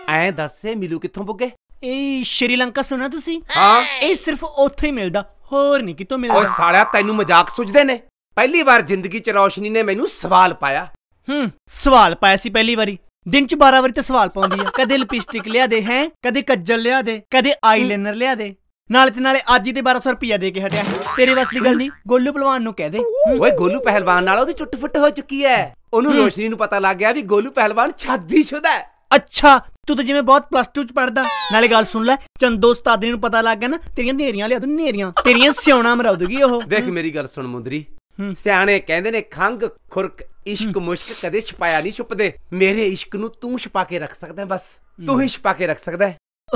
[SPEAKER 3] ਐ ਦੱਸੇ ਮਿਲੂ ਕਿੱਥੋਂ ਪੁੱਗੇ ਇਹ
[SPEAKER 1] ਸ਼੍ਰੀਲੰਕਾ ਸੁਣਾ ਤੁਸੀਂ ਹਾਂ ਇਹ ਸਿਰਫ ਉੱਥੇ ਹੀ ਮਿਲਦਾ ਹੋਰ ਨਹੀਂ ਕਿਤੋਂ ਮਿਲਦਾ ਓਏ ਸਾਲਿਆ ਤੈਨੂੰ ਮਜ਼ਾਕ
[SPEAKER 3] ਸੁਝਦੇ ਨੇ ਪਹਿਲੀ ਵਾਰ ਜ਼ਿੰਦਗੀ 'ਚ ਰੌਸ਼ਨੀ ਨੇ ਮੈਨੂੰ ਸਵਾਲ ਪਾਇਆ ਹੂੰ ਸਵਾਲ ਪਾਇਆ ਸੀ ਪਹਿਲੀ ਵਾਰੀ ਦਿਨ 'ਚ 12 ਵਾਰੀ ਤੇ ਸਵਾਲ ਪਾਉਂਦੀ ਆ ਕਦੇ ਲਿਪਸਟਿਕ ਲਿਆ ਦੇ ਹੈ ਕਦੇ ਕੱਜਲ ਲਿਆ ਦੇ ਕਦੇ ਆਈਲਾਈਨਰ ਲਿਆ ਦੇ ਨਾਲੇ ਤੇ ਨਾਲੇ ਅੱਜ ਹੀ ਤੇ 1200 ਰੁਪਿਆ ਦੇ ਕੇ ਹਟਿਆ ਤੇਰੇ ਵਾਸਤੇ ਦੀ ਗੱਲ ਨਹੀਂ ਗੋਲੂ ਪਹਿਲਵਾਨ ਨੂੰ ਕਹਿ ਦੇ ਓਏ ਗੋਲੂ ਪਹਿਲਵਾਨ ਨਾਲ ਉਹਦੀ ਟੁੱਟ ਫੁੱਟ ਹੋ ਚੁੱਕੀ ਐ ਉਹਨੂੰ ਰੋਸ਼ਨੀ ਨੂੰ ਪਤਾ ਲੱਗ ਗਿਆ ਵੀ ਗੋਲੂ ਪਹਿਲਵਾਨ ਸ਼ਾਦੀशुदा ਹੈ ਅੱਛਾ ਤੂੰ ਤਾਂ ਜਿਵੇਂ ਬਹੁਤ ਪਲੱਸ 2 ਚ ਪੜਦਾ ਨਾਲੇ ਗੱਲ ਸੁਣ ਲੈ ਚੰਦੋ ਉਸਤਾਦ ਨੂੰ ਪਤਾ ਲੱਗ ਗਿਆ ਨਾ ਤੇਰੀਆਂ ਨੇਰੀਆਂ ਲਿਆ ਤੂੰ ਨੇਰੀਆਂ ਤੇਰੀਆਂ ਸਿਉਣਾ ਮਰਾਉ ਦੂਗੀ ਉਹ
[SPEAKER 1] ਦੇਖ ਮੇਰੀ ਗੱਲ ਸੁਣ ਮੁੰਦਰੀ
[SPEAKER 3] ਸਿਆਣੇ ਕਹਿੰਦੇ ਨੇ ਖੰਗ ਖੁਰਕ ਇਸ਼ਕ ਮੁਸ਼ਕ ਕਦੇ ਛਪਾਇਆ ਨਹੀਂ ਛੁਪਦੇ
[SPEAKER 1] ਮੇਰੇ ਇਸ਼ਕ ਨੂੰ ਤੂੰ ਛਪਾ ਕੇ ਰੱਖ ਸਕਦਾ ਬਸ ਤੂੰ ਹੀ ਛਪਾ ਕੇ ਰੱਖ ਸਕਦਾ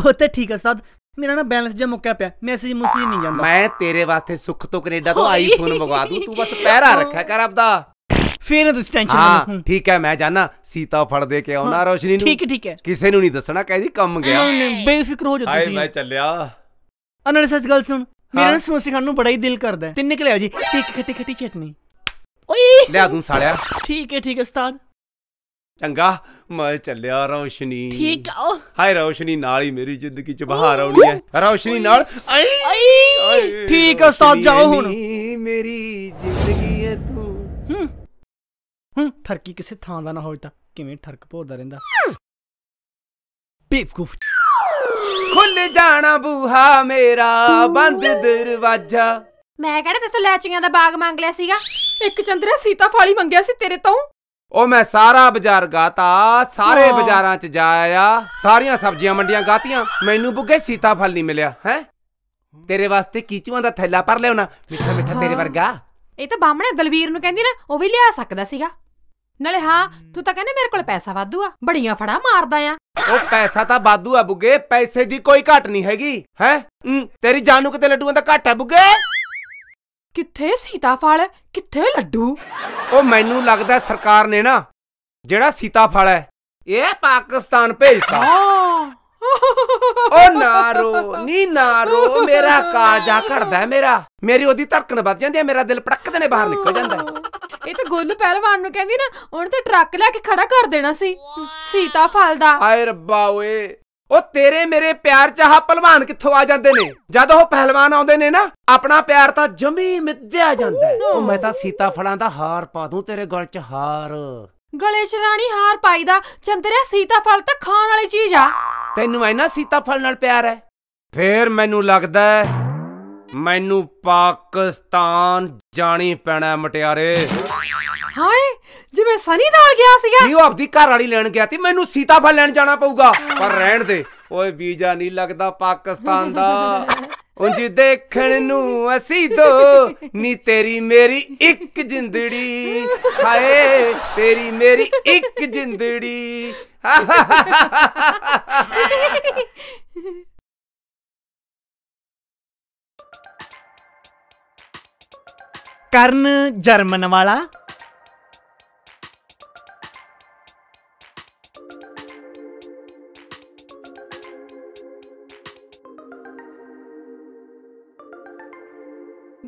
[SPEAKER 1] ਉਹ ਤਾਂ ਠੀਕ ਹੈ ਉਸਤਾਦ ਮੇਰਾ ਨਾ ਬੈਲੈਂਸ ਜਿਹਾ ਮੁੱਕਿਆ ਪਿਆ ਮੈਸੇਜ ਮੁਸੀ ਨਹੀਂ ਜਾਂਦਾ ਮੈਂ ਤੇਰੇ ਵਾਸਤੇ ਸੁੱਖ ਤੋਂ ਕੈਨੇਡਾ ਤੋਂ ਆਈਫੋਨ ਮੰਗਵਾ ਦੂੰ ਤੂੰ ਬਸ ਪਹਿਰਾ ਰੱਖਿਆ ਕਰ ਆਪਦਾ ਫੇਰ ਤੁਸੀਂ ਟੈਨਸ਼ਨ ਨਾ ਹਾਂ ਠੀਕ ਹੈ ਮੈਂ ਜਾਣਾ ਸੀਤਾ ਫੜ ਦੇ ਕੇ ਆਉਣਾ ਰੋਸ਼ਨੀ ਨੂੰ ਠੀਕ ਠੀਕ ਹੈ ਕਿਸੇ ਨੂੰ ਨਹੀਂ ਦੱਸਣਾ ਕਹਿੰਦੀ ਕੰਮ ਗਿਆ
[SPEAKER 3] ਨਹੀਂ ਬੇਫਿਕਰ ਹੋ ਜਾ ਤੁਸੀਂ ਹਾਏ ਮੈਂ ਚੱਲਿਆ ਅਨਲ ਸੱਚ ਗੱਲ ਸੁਣ ਮੇਰਾ ਨਾ ਸਮੋਸੇ ਖਾਣ ਨੂੰ ਬੜਾ ਹੀ ਦਿਲ ਕਰਦਾ ਤਿੰਨ ਨਿਕਲਿਆ ਜੀ ਤੇ ਇੱਕ ਖੱਟੀ ਖੱਟੀ ਚਟਨੀ
[SPEAKER 1] ਓਏ ਲੈ ਆ ਦੂੰ ਸਾਲਿਆ
[SPEAKER 3] ਠੀਕ ਹੈ ਠੀਕ ਹੈ ਉਸਤਾਦ
[SPEAKER 1] ਚੰਗਾ ਮੈਂ ਚੱਲਿਆ ਰੌਸ਼ਨੀ ਠੀਕ ਆ ਹਾਏ ਰੌਸ਼ਨੀ ਨਾਲ ਹੀ ਮੇਰੀ ਜ਼ਿੰਦਗੀ ਚ ਬਹਾਰ
[SPEAKER 3] ਆਉਣੀ ਹੈ ਰੌਸ਼ਨੀ ਨਾਲ
[SPEAKER 4] ਆਈ ਠੀਕ ਆ ਉਸਤਾਦ ਜਾਓ ਹੁਣ ਮੇਰੀ
[SPEAKER 3] ਜ਼ਿੰਦਗੀ ਹੈ ਤੂੰ ਹੂੰ ਠਰਕੀ ਕਿਸੇ ਥਾਂ ਦਾ ਨਾ ਹੋਵੇ ਤਾਂ ਕਿਵੇਂ ਠਰਕ ਭੋਰਦਾ ਰਹਿੰਦਾ
[SPEAKER 1] ਬੇਵਕੂਫ ਖੁੱਲ ਜਾਣਾ ਬੂਹਾ ਮੇਰਾ ਬੰਦ ਦਰਵਾਜ਼ਾ
[SPEAKER 5] ਮੈਂ ਕਿਹੜਾ ਤੇਥੋਂ ਲੈਚੀਆਂ ਦਾ ਬਾਗ ਮੰਗ ਲਿਆ ਸੀਗਾ ਇੱਕ ਚੰਦਰਾ ਸੀਤਾ ਫਾਲੀ ਮੰਗਿਆ ਸੀ ਤੇਰੇ ਤੋਂ
[SPEAKER 1] ਉਹ ਮੈਂ ਸਾਰਾ ਬਾਜ਼ਾਰ ਗਾਤਾ ਸਾਰੇ ਬਾਜ਼ਾਰਾਂ 'ਚ ਜਾਇਆ ਸਾਰੀਆਂ ਸਬਜ਼ੀਆਂ ਮੰਡੀਆਂ ਗਾਤੀਆਂ ਮੈਨੂੰ ਬੁੱਗੇ ਸੀਤਾਫਲ ਨਹੀਂ ਮਿਲਿਆ ਹੈ ਤੇਰੇ ਵਾਸਤੇ ਕੀਚੂਆਂ ਦਾ ਥੈਲਾ ਪਰ ਲਿਆਉਣਾ ਮਿੱਠਾ ਮਿੱਠਾ ਤੇਰੇ ਵਰਗਾ
[SPEAKER 5] ਇਹ ਤਾਂ ਬਾਹਮਣੇ ਦਲਵੀਰ ਨੂੰ ਕਹਿੰਦੀ ਨਾ ਉਹ ਵੀ ਲਿਆ ਸਕਦਾ ਸੀਗਾ ਨਾਲੇ ਹਾਂ ਤੂੰ ਤਾਂ ਕਹਿੰਦੇ ਮੇਰੇ ਕੋਲ ਪੈਸਾ ਵਾਧੂ ਆ ਬੜੀਆਂ ਫੜਾ ਮਾਰਦਾ ਆ
[SPEAKER 1] ਉਹ ਪੈਸਾ ਤਾਂ ਵਾਧੂ ਆ ਬੁੱਗੇ ਪੈਸੇ ਦੀ ਕੋਈ ਘਟ ਨਹੀਂ ਹੈਗੀ ਹੈ ਤੇਰੀ ਜਾਨੂ ਕਿਤੇ ਲੱਡੂਆਂ ਦਾ ਘਟ ਆ ਬੁੱਗੇ ਕਿੱਥੇ ਸੀਤਾਫਲ ਕਿੱਥੇ ਲੱਡੂ ਉਹ ਮੈਨੂੰ ਲੱਗਦਾ ਸਰਕਾਰ ਨੇ ਨਾ ਜਿਹੜਾ ਸੀਤਾਫਲ ਹੈ ਇਹ ਪਾਕਿਸਤਾਨ ਭੇਜਤਾ ਉਹ ਨਾਰੋ ਨੀ ਨਾਰੋ ਮੇਰਾ ਕਾਜਾ ਘੜਦਾ ਮੇਰਾ ਮੇਰੀ ਉਹਦੀ ਧੜਕਣ ਵੱਧ ਜਾਂਦੀ ਹੈ ਮੇਰਾ ਦਿਲ
[SPEAKER 5] ਪੜਕਦੇ ਨੇ ਬਾਹਰ ਨਿਕਲ ਜਾਂਦਾ ਇਹ ਤਾਂ ਗੁੱਲ ਪਹਿਲਵਾਨ ਨੂੰ ਕਹਿੰਦੀ ਨਾ ਉਹਨੇ ਤਾਂ ਟਰੱਕ ਲੈ ਕੇ ਖੜਾ ਕਰ ਦੇਣਾ ਸੀ ਸੀਤਾਫਲ ਦਾ ਆਏ ਰੱਬਾ ਓਏ ਉਹ ਤੇਰੇ ਮੇਰੇ ਪਿਆਰ ਚ ਆਹ
[SPEAKER 1] ਪਹਿਲਵਾਨ ਕਿੱਥੋਂ ਆ ਜਾਂਦੇ ਨੇ ਜਦ ਉਹ ਪਹਿਲਵਾਨ ਆਉਂਦੇ ਨੇ ਨਾ ਆਪਣਾ ਪਿਆਰ ਤਾਂ ਜਮੀ ਮਿੱਧਿਆ ਜਾਂਦਾ ਉਹ ਮੈਂ ਤਾਂ ਸੀਤਾ ਫਲਾਂ ਦਾ ਹਾਰ ਪਾ ਦੂੰ ਤੇਰੇ ਗਲ ਚ ਹਾਰ
[SPEAKER 5] ਗਲੇ 'ਚ ਰਾਣੀ ਹਾਰ ਪਾਈਦਾ ਚੰਦਰਿਆ ਸੀਤਾਫਲ ਤਾਂ ਖਾਣ ਵਾਲੀ ਚੀਜ਼ ਆ
[SPEAKER 1] ਤੈਨੂੰ ਐਨਾ ਸੀਤਾ ਫਲ ਨਾਲ ਪਿਆਰ ਹੈ ਫੇਰ ਮੈਨੂੰ ਲੱਗਦਾ ਹੈ, ਮੈਨੂੰ ਪਾਕਿਸਤਾਨ ਜਾਣੀ ਪੈਣਾ ਮਟਿਆਰੇ ਹਾਏ ਜਿਵੇਂ ਸਨੀ ਦਾ ਗਿਆ ਸੀਗਾ ਨਹੀਂ ਉਹ ਆਪਦੀ ਘਰ ਵਾਲੀ ਲੈਣ ਗਿਆ ਸੀ ਮੈਨੂੰ ਸੀਤਾਫਲ ਲੈਣ ਜਾਣਾ ਪਊਗਾ ਪਰ ਰਹਿਣ ਦੇ ਓਏ ਵੀਜ਼ਾ ਨਹੀਂ ਲੱਗਦਾ ਪਾਕਿਸਤਾਨ ਦਾ ਉਂਝ ਦੇਖਣ ਨੂੰ ਅਸੀਂ ਦੋ ਨੀ ਤੇਰੀ ਮੇਰੀ ਇੱਕ ਜਿੰਦੜੀ ਹਾਏ ਤੇਰੀ ਮੇਰੀ ਇੱਕ ਜਿੰਦੜੀ
[SPEAKER 3] ਕਰਨ ਜਰਮਨ ਵਾਲਾ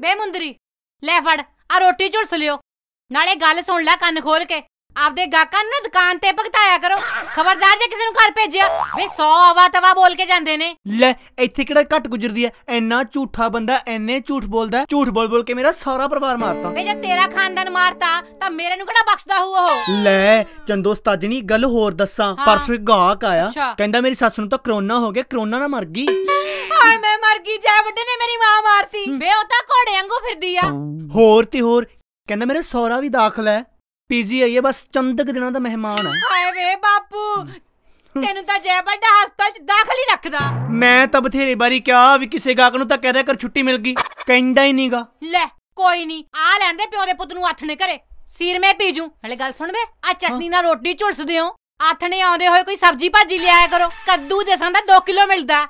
[SPEAKER 2] ਬੇਮੁੰਦਰੀ ਲੈ ਫੜ ਆ ਰੋਟੀ ਝੁਲਸ ਲਿਓ ਨਾਲੇ ਗੱਲ ਸੁਣ ਲੈ ਕੰਨ ਖੋਲ ਕੇ ਆਪਦੇ ਗਾਕਾਂ ਨੂੰ ਦੁਕਾਨ ਤੇ ਭਗਤਾਇਆ ਕਰੋ ਖਬਰਦਾਰ ਜੇ ਕਿਸੇ ਨੂੰ ਘਰ ਭੇਜਿਆ ਵੇ ਸੌ ਆਵਾ ਤਵਾ ਬੋਲ ਕੇ ਜਾਂਦੇ ਨੇ
[SPEAKER 3] ਲੈ ਇੱਥੇ ਕਿਹੜਾ ਘਟ ਗੁਜਰਦੀ ਐ ਐਨਾ ਝੂਠਾ ਬੰਦਾ ਐਨੇ ਝੂਠ ਬੋਲਦਾ ਝੂਠ ਬੋਲ ਬੋਲ ਕੇ ਮੇਰਾ ਸਾਰਾ ਪਰਿਵਾਰ ਮਾਰਤਾ
[SPEAKER 2] ਵੇ ਜੇ ਤੇਰਾ ਖਾਨਦਾਨ ਮਾਰਤਾ ਤਾਂ ਮੇਰੇ ਨੂੰ ਕਿਹੜਾ ਬਖਸ਼ਦਾ ਹੂ ਉਹ
[SPEAKER 3] ਲੈ ਚੰਦੋ ਸਤਾਜਣੀ ਗੱਲ ਹੋਰ ਦੱਸਾਂ ਪਰਸੋਂ ਇੱਕ ਗਾਕ ਆਇਆ ਕਹਿੰਦਾ ਮੇਰੀ ਸੱਸ ਨੂੰ ਤਾਂ ਕਰੋਨਾ ਹੋ ਗਿਆ ਕਰੋਨਾ ਨਾਲ ਮਰ ਗਈ
[SPEAKER 2] ਹਾਏ ਮੈਂ ਮਰ ਗਈ ਜੈ ਵੱਡੇ ਨੇ ਮੇਰੀ ਮਾਂ ਮਾਰਤੀ ਵੇ ਉਹ ਤਾਂ ਘੋੜੇ ਵਾਂਗੂ ਫਿਰਦੀ ਆ
[SPEAKER 3] ਹੋਰ ਤੇ ਹੋਰ ਕਹਿੰਦਾ ਮੇਰੇ ਸੋਹਰਾ ਵੀ ਦਾਖਲ ਹੈ ਪੀਜੀ ਆਈ ਹੈ ਬਸ ਚੰਦਕ ਦਿਨਾਂ ਦਾ ਮਹਿਮਾਨ ਹੈ
[SPEAKER 2] ਹਾਏ ਵੇ ਬਾਪੂ ਤੈਨੂੰ ਤਾਂ ਜੈ ਵੱਡਾ ਹਸਪਤਾਲ ਚ ਦਾਖਲ ਹੀ ਰੱਖਦਾ
[SPEAKER 3] ਮੈਂ ਤਾਂ ਬਥੇਰੇ ਵਾਰੀ ਕਿਹਾ ਵੀ ਕਿਸੇ ਗਾਕ ਨੂੰ ਤਾਂ ਕਹਦਾ ਕਰ ਛੁੱਟੀ ਮਿਲ ਗਈ ਕਹਿੰਦਾ ਹੀ ਨਹੀਂਗਾ
[SPEAKER 2] ਲੈ ਕੋਈ ਨਹੀਂ ਆ ਲੈਣ ਦੇ ਪਿਓ ਦੇ ਪੁੱਤ ਨੂੰ ਆਥਣੇ ਘਰੇ ਸੀਰ ਮੈਂ ਪੀਜੂ ਹਲੇ ਗੱਲ ਸੁਣ ਵੇ ਆ ਚਟਨੀ ਨਾਲ ਰੋਟੀ ਝੁਲਸਦੇ ਹੋ ਆਥਣੇ ਆਉਂਦੇ ਹੋਏ ਕੋਈ ਸਬਜ਼ੀ ਭਾਜੀ ਲਿਆਇਆ ਕਰੋ ਕੱਦੂ ਦੇ ਸੰਦਾ 2 ਕਿਲੋ ਮਿਲਦਾ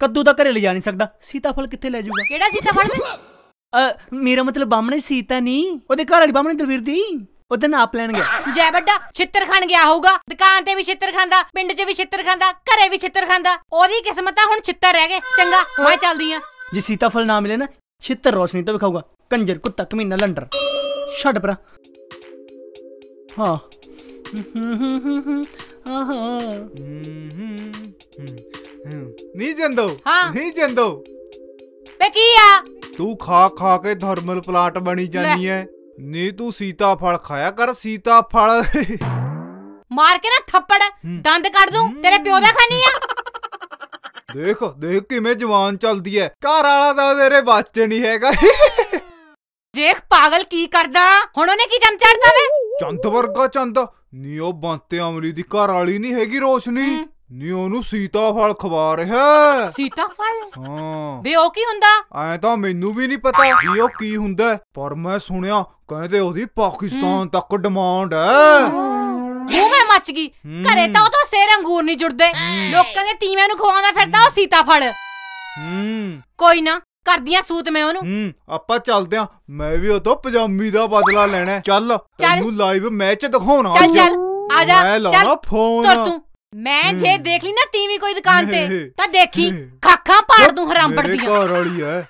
[SPEAKER 3] ਕੱਦੂ ਤਾਂ ਘਰੇ ਲੈ ਜਾ ਨਹੀਂ ਸਕਦਾ ਸੀਤਾਫਲ ਕਿੱਥੇ ਲੈ ਜਾਊਗਾ ਕਿਹੜਾ ਸੀਤਾਫਲ ਵੇ
[SPEAKER 2] ਮੇਰਾ ਮਤਲਬ ਬਾਹਮਣੇ
[SPEAKER 3] ਸੀਤਾ ਨਹੀਂ ਉਹਦੇ ਘਰ ਵਾਲੀ ਬਾਹਮਣੇ ਦਲਵੀਰ ਦੀ ਉਹਦੇ ਨਾਂ ਲੈਣ ਗਿਆ
[SPEAKER 2] ਜੈ ਵੱਡਾ ਛਿੱਤਰ ਖਾਣ ਗਿਆ ਹੋਊਗਾ ਦੁਕਾਨ ਤੇ ਵੀ ਛਿੱਤਰ ਖਾਂਦਾ ਪਿੰਡ 'ਚ ਵੀ ਛਿੱਤਰ ਖਾਂਦਾ ਘਰੇ ਵੀ ਛਿੱਤਰ ਖਾਂਦਾ ਉਹਦੀ ਕਿਸਮਤ ਆ ਹੁਣ ਛਿੱਤਰ ਰਹਿ ਗਏ ਚੰਗਾ ਮੈਂ ਚੱਲਦੀ ਆ
[SPEAKER 3] ਜੇ ਸੀਤਾਫਲ ਨਾ ਮਿਲੇ ਨਾ ਛਿੱਤਰ ਰੋਸ਼ਨੀ ਤੋਂ ਵਿਖਾਊਗਾ ਕੰਜਰ ਕੁੱਤਾ ਕਮੀਨਾ ਲੰਡਰ ਛੱਡ ਪਰਾ ਹਾਂ ਆਹਾ ਨਹੀਂ ਜੰਦੋ ਹਾਂ। ਨਹੀਂ ਜੰਦੋ
[SPEAKER 2] ਵੇ ਕੀ ਆ
[SPEAKER 4] ਤੂੰ ਖਾ ਖਾ ਕੇ ਥਰਮਲ ਪਲਾਟ ਬਣੀ ਜਾਨੀ ਐ ਨੀ ਤੂੰ ਸੀਤਾ ਫਲ ਖਾਇਆ ਕਰ ਸੀਤਾ ਫਲ
[SPEAKER 2] ਮਾਰ ਕੇ ਨਾ ਥੱਪੜ ਦੰਦ ਕੱਢ ਦੂੰ ਤੇਰੇ ਪਿਓ ਦਾ ਖਾਨੀ ਆ
[SPEAKER 4] ਦੇਖ ਦੇਖ ਕਿਵੇਂ ਜਵਾਨ ਚੱਲਦੀ ਐ ਘਰ ਵਾਲਾ ਤਾਂ ਤੇਰੇ ਬੱਚ ਨਹੀਂ ਹੈਗਾ
[SPEAKER 2] ਦੇਖ ਪਾਗਲ ਕੀ ਕਰਦਾ ਹੁਣ ਉਹਨੇ ਕੀ ਚੰਚੜਦਾ ਚੜਦਾ
[SPEAKER 4] ਵੇ ਚੰਦ ਵਰਗਾ ਚੰਦ ਨੀ ਉਹ ਬੰਤੇ ਅਮਲੀ ਦੀ ਘਰ ਵਾਲੀ ਨਹੀਂ ਹੈਗੀ ਰੋਸ਼ਨੀ ਨੀ ਉਹਨੂੰ ਸੀਤਾਫਲ ਖਵਾ ਰਿਹਾ ਸੀਤਾਫਲ ਹਾਂ
[SPEAKER 2] ਬੇ ਉਹ ਕੀ ਹੁੰਦਾ
[SPEAKER 4] ਐ ਤਾਂ ਮੈਨੂੰ ਵੀ ਨਹੀਂ ਪਤਾ ਵੀ ਉਹ ਕੀ ਹੁੰਦਾ ਪਰ ਮੈਂ ਸੁਣਿਆ ਕਹਿੰਦੇ ਉਹਦੀ ਪਾਕਿਸਤਾਨ ਤੱਕ ਡਿਮਾਂਡ ਹੈ
[SPEAKER 2] ਉਹ ਮੈਂ ਮੱਚ ਗਈ ਘਰੇ ਤਾਂ ਉਹ ਤਾਂ ਸੇਰ ਅੰਗੂਰ ਨਹੀਂ ਜੁੜਦੇ ਲੋਕਾਂ ਦੇ ਤੀਵੇਂ ਨੂੰ ਖਵਾਉਂਦਾ ਫਿਰਦਾ ਉਹ ਸੀਤਾਫਲ
[SPEAKER 4] ਹੂੰ
[SPEAKER 2] ਕੋਈ ਨਾ ਕਰਦੀਆਂ ਸੂਤ ਮੈਂ ਉਹਨੂੰ ਹੂੰ
[SPEAKER 4] ਆਪਾਂ ਚੱਲਦੇ ਆ ਮੈਂ ਵੀ ਉਹ ਤੋਂ ਪਜਾਮੀ ਦਾ ਬਦਲਾ ਲੈਣਾ ਚੱਲ ਤੈਨੂੰ ਲਾਈਵ ਮੈਚ ਦਿਖਾਉਣਾ ਚੱਲ ਚੱਲ ਆ ਜਾ ਚੱਲ ਫੋਨ
[SPEAKER 2] ਤੁਰ ਤੂੰ ਮੈਂ ਜੇ ਦੇਖ ਲਈ ਨਾ ਤੀਵੀਂ ਕੋਈ ਦੁਕਾਨ ਤੇ ਤਾਂ ਦੇਖੀ ਖਾਖਾਂ ਪਾੜ ਦੂੰ ਹਰਾਂਬੜ ਦੀਆਂ
[SPEAKER 1] ਘਰ ਵਾਲੀ ਐ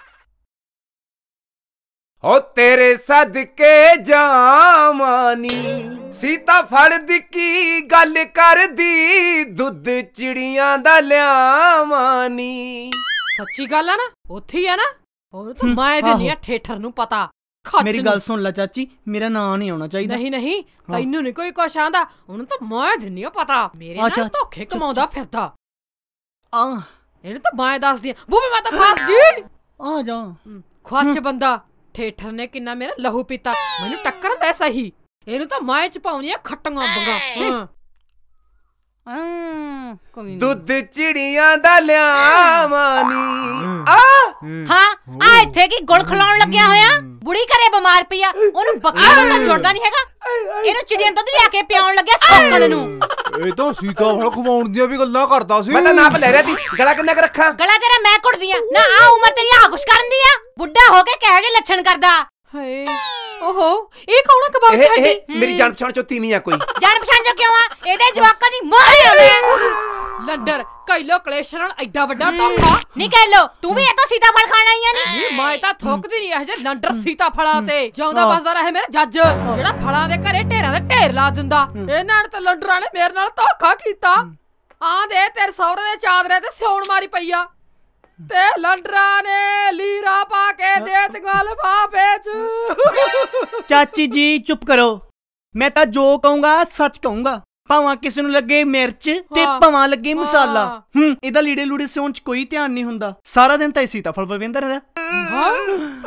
[SPEAKER 1] ਹੋ ਤੇਰੇ ਸਦਕੇ ਜਾਮਾਨੀ ਸੀਤਾ ਫੜ ਦੀ ਕੀ
[SPEAKER 5] ਗੱਲ ਕਰਦੀ ਦੁੱਧ ਚਿੜੀਆਂ ਦਾ ਲਿਆਵਾਨੀ ਸੱਚੀ ਗੱਲ ਆ ਨਾ ਉੱਥੇ ਹੀ ਆ ਨਾ ਹੋਰ ਤਾਂ ਮਾਇਦੇ ਦੇ ਨਹੀਂ ਠੇਠਰ ਨੂੰ ਪਤਾ ਮੇਰੀ ਗੱਲ ਸੁਣ
[SPEAKER 3] ਲੈ ਚਾਚੀ ਮੇਰਾ ਨਾਂ ਨਹੀਂ ਆਉਣਾ ਚਾਹੀਦਾ ਨਹੀਂ
[SPEAKER 5] ਨਹੀਂ ਤੈਨੂੰ ਨਹੀਂ ਕੋਈ ਕੁਛ ਆਂਦਾ ਉਹਨੂੰ ਤਾਂ ਮੈਂ ਦਿੰਨੀ ਆ ਪਤਾ ਮੇਰੇ ਨਾਲ ਧੋਖੇ ਕਮਾਉਂਦਾ ਫਿਰਦਾ ਆ ਇਹਨੂੰ ਤਾਂ ਮੈਂ ਦੱਸਦੀ ਆ ਬੂਬੇ ਮੈਂ ਤਾਂ ਫਸਦੀ ਆ ਜਾ ਖੱਚ ਬੰਦਾ ਠੇਠਰ ਨੇ ਕਿੰਨਾ ਮੇਰਾ ਲਹੂ ਪੀਤਾ ਮੈਨੂੰ ਟੱਕਰ ਦਾ ਸਹੀ ਇਹਨੂੰ ਤਾਂ ਮੈਂ ਚ ਪਾਉਣੀ ਆ ਖੱਟੀਆਂ ਬੰਗਾ ਹਾਂ
[SPEAKER 1] ਦੁੱਧ ਚਿੜੀਆਂ ਦਾ ਲਿਆਵਾਂ
[SPEAKER 6] ਨੀ
[SPEAKER 2] ਆ ਹਾਂ ਆ ਇੱਥੇ ਕੀ ਗੁਲ ਖਲਾਉਣ ਲੱਗਿਆ ਹੋਇਆ ਬੁੜੀ ਘਰੇ ਬਿਮਾਰ ਪਈ ਆ ਉਹਨੂੰ ਬੱਕਰੀ ਦਾ ਛੋੜਦਾ ਨਹੀਂ ਹੈਗਾ ਇਹਨੂੰ ਚਿੜੀਆਂ ਦੁੱਧ ਲਿਆ ਕੇ ਪਿਆਉਣ ਲੱਗਿਆ ਸੋਕਣ ਨੂੰ
[SPEAKER 4] ਇਹ ਤਾਂ ਸੀਤਾ ਫਲ ਖਵਾਉਣ ਦੀਆਂ ਵੀ ਗੱਲਾਂ ਕਰਦਾ ਸੀ
[SPEAKER 2] ਮੈਂ ਤਾਂ ਨਾਪ ਲੈ ਰਿਆ ਸੀ
[SPEAKER 4] ਗਲਾ ਕਿੰਨਾ ਕ ਰੱਖਾ
[SPEAKER 2] ਗਲਾ ਤੇਰਾ ਮੈਂ ਘੁੱਟਦੀ ਆ ਨਾ ਆ ਉਮਰ ਤੇਰੀ ਆ ਕੁਛ ਕਰਨ ਦੀ ਆ ਬੁੱਢਾ ਹੋ ਕੇ ਕਹਿ ਜਿਹੇ ਲੱਛਣ ਕਰਦਾ ਹਾਏ ਓਹੋ ਇਹ ਕੌਣ ਕਬਾਬ ਛੱਡੀ ਮੇਰੀ ਜਾਣ
[SPEAKER 1] ਪਛਾਣ ਚੋਂ ਤੀਵੀਂ ਆ ਕੋਈ
[SPEAKER 2] ਜਾਣ ਪਛਾਣ ਜੋ ਕਿਉਂ ਆ
[SPEAKER 5] ਇਹਦੇ ਜਵਾਕਾਂ ਦੀ ਮਾਰੀ ਆਵੇ ਲੰਡਰ ਕਈ ਲੋ ਕਲੇਸ਼ਰਣ ਐਡਾ ਵੱਡਾ ਧੋਖਾ ਨਹੀਂ ਕਹਿ ਲੋ ਤੂੰ ਵੀ ਇਹ ਤਾਂ ਸੀਤਾ ਫਲ ਖਾਣ ਆਈਆਂ ਨਹੀਂ ਮੈਂ ਤਾਂ ਥੁੱਕਦੀ ਨਹੀਂ ਇਹ ਜੇ ਲੰਡਰ ਸੀਤਾ ਫਲਾਂ ਤੇ ਜਿਉਂਦਾ ਬਸਦਾ ਰਹੇ ਮੇਰੇ ਜੱਜ ਜਿਹੜਾ ਫਲਾਂ ਦੇ ਘਰੇ ਢੇਰਾਂ ਦੇ ਢੇਰ ਲਾ ਦਿੰਦਾ ਇਹਨਾਂ ਨੇ ਤਾਂ ਲੰਡਰਾਂ ਨੇ ਮੇਰੇ ਨਾਲ ਧੋਖਾ ਕੀਤਾ ਆਂ ਦੇ ਤੇਰੇ ਸਹੁਰੇ ਦੇ ਚਾਦਰੇ ਤੇ ਸਿਉਣ ਮਾਰੀ ਪਈਆ ਤੇ ਲੰਡਰਾ ਨੇ ਲੀਰਾ ਪਾ ਕੇ ਦੇ ਤੰਗਲ ਫਾਫੇ ਚ
[SPEAKER 3] ਚਾਚੀ ਜੀ ਚੁੱਪ ਕਰੋ ਮੈਂ ਤਾਂ ਜੋ ਕਹੂੰਗਾ ਸੱਚ ਕਹੂੰਗਾ ਭਾਵਾਂ ਕਿਸੇ ਨੂੰ ਲੱਗੇ ਮਿਰਚ ਤੇ ਭਾਵਾਂ ਲੱਗੇ ਮਸਾਲਾ ਹੂੰ ਇਹਦਾ ਲੀੜੇ ਲੂੜੇ ਸਿਉਣ ਚ ਕੋਈ ਧਿਆਨ ਨਹੀਂ ਹੁੰਦਾ ਸਾਰਾ ਦਿਨ ਤਾਂ ਇਸੀ ਤਫਲ ਪਵੇਂਦਾ ਰਹਿੰਦਾ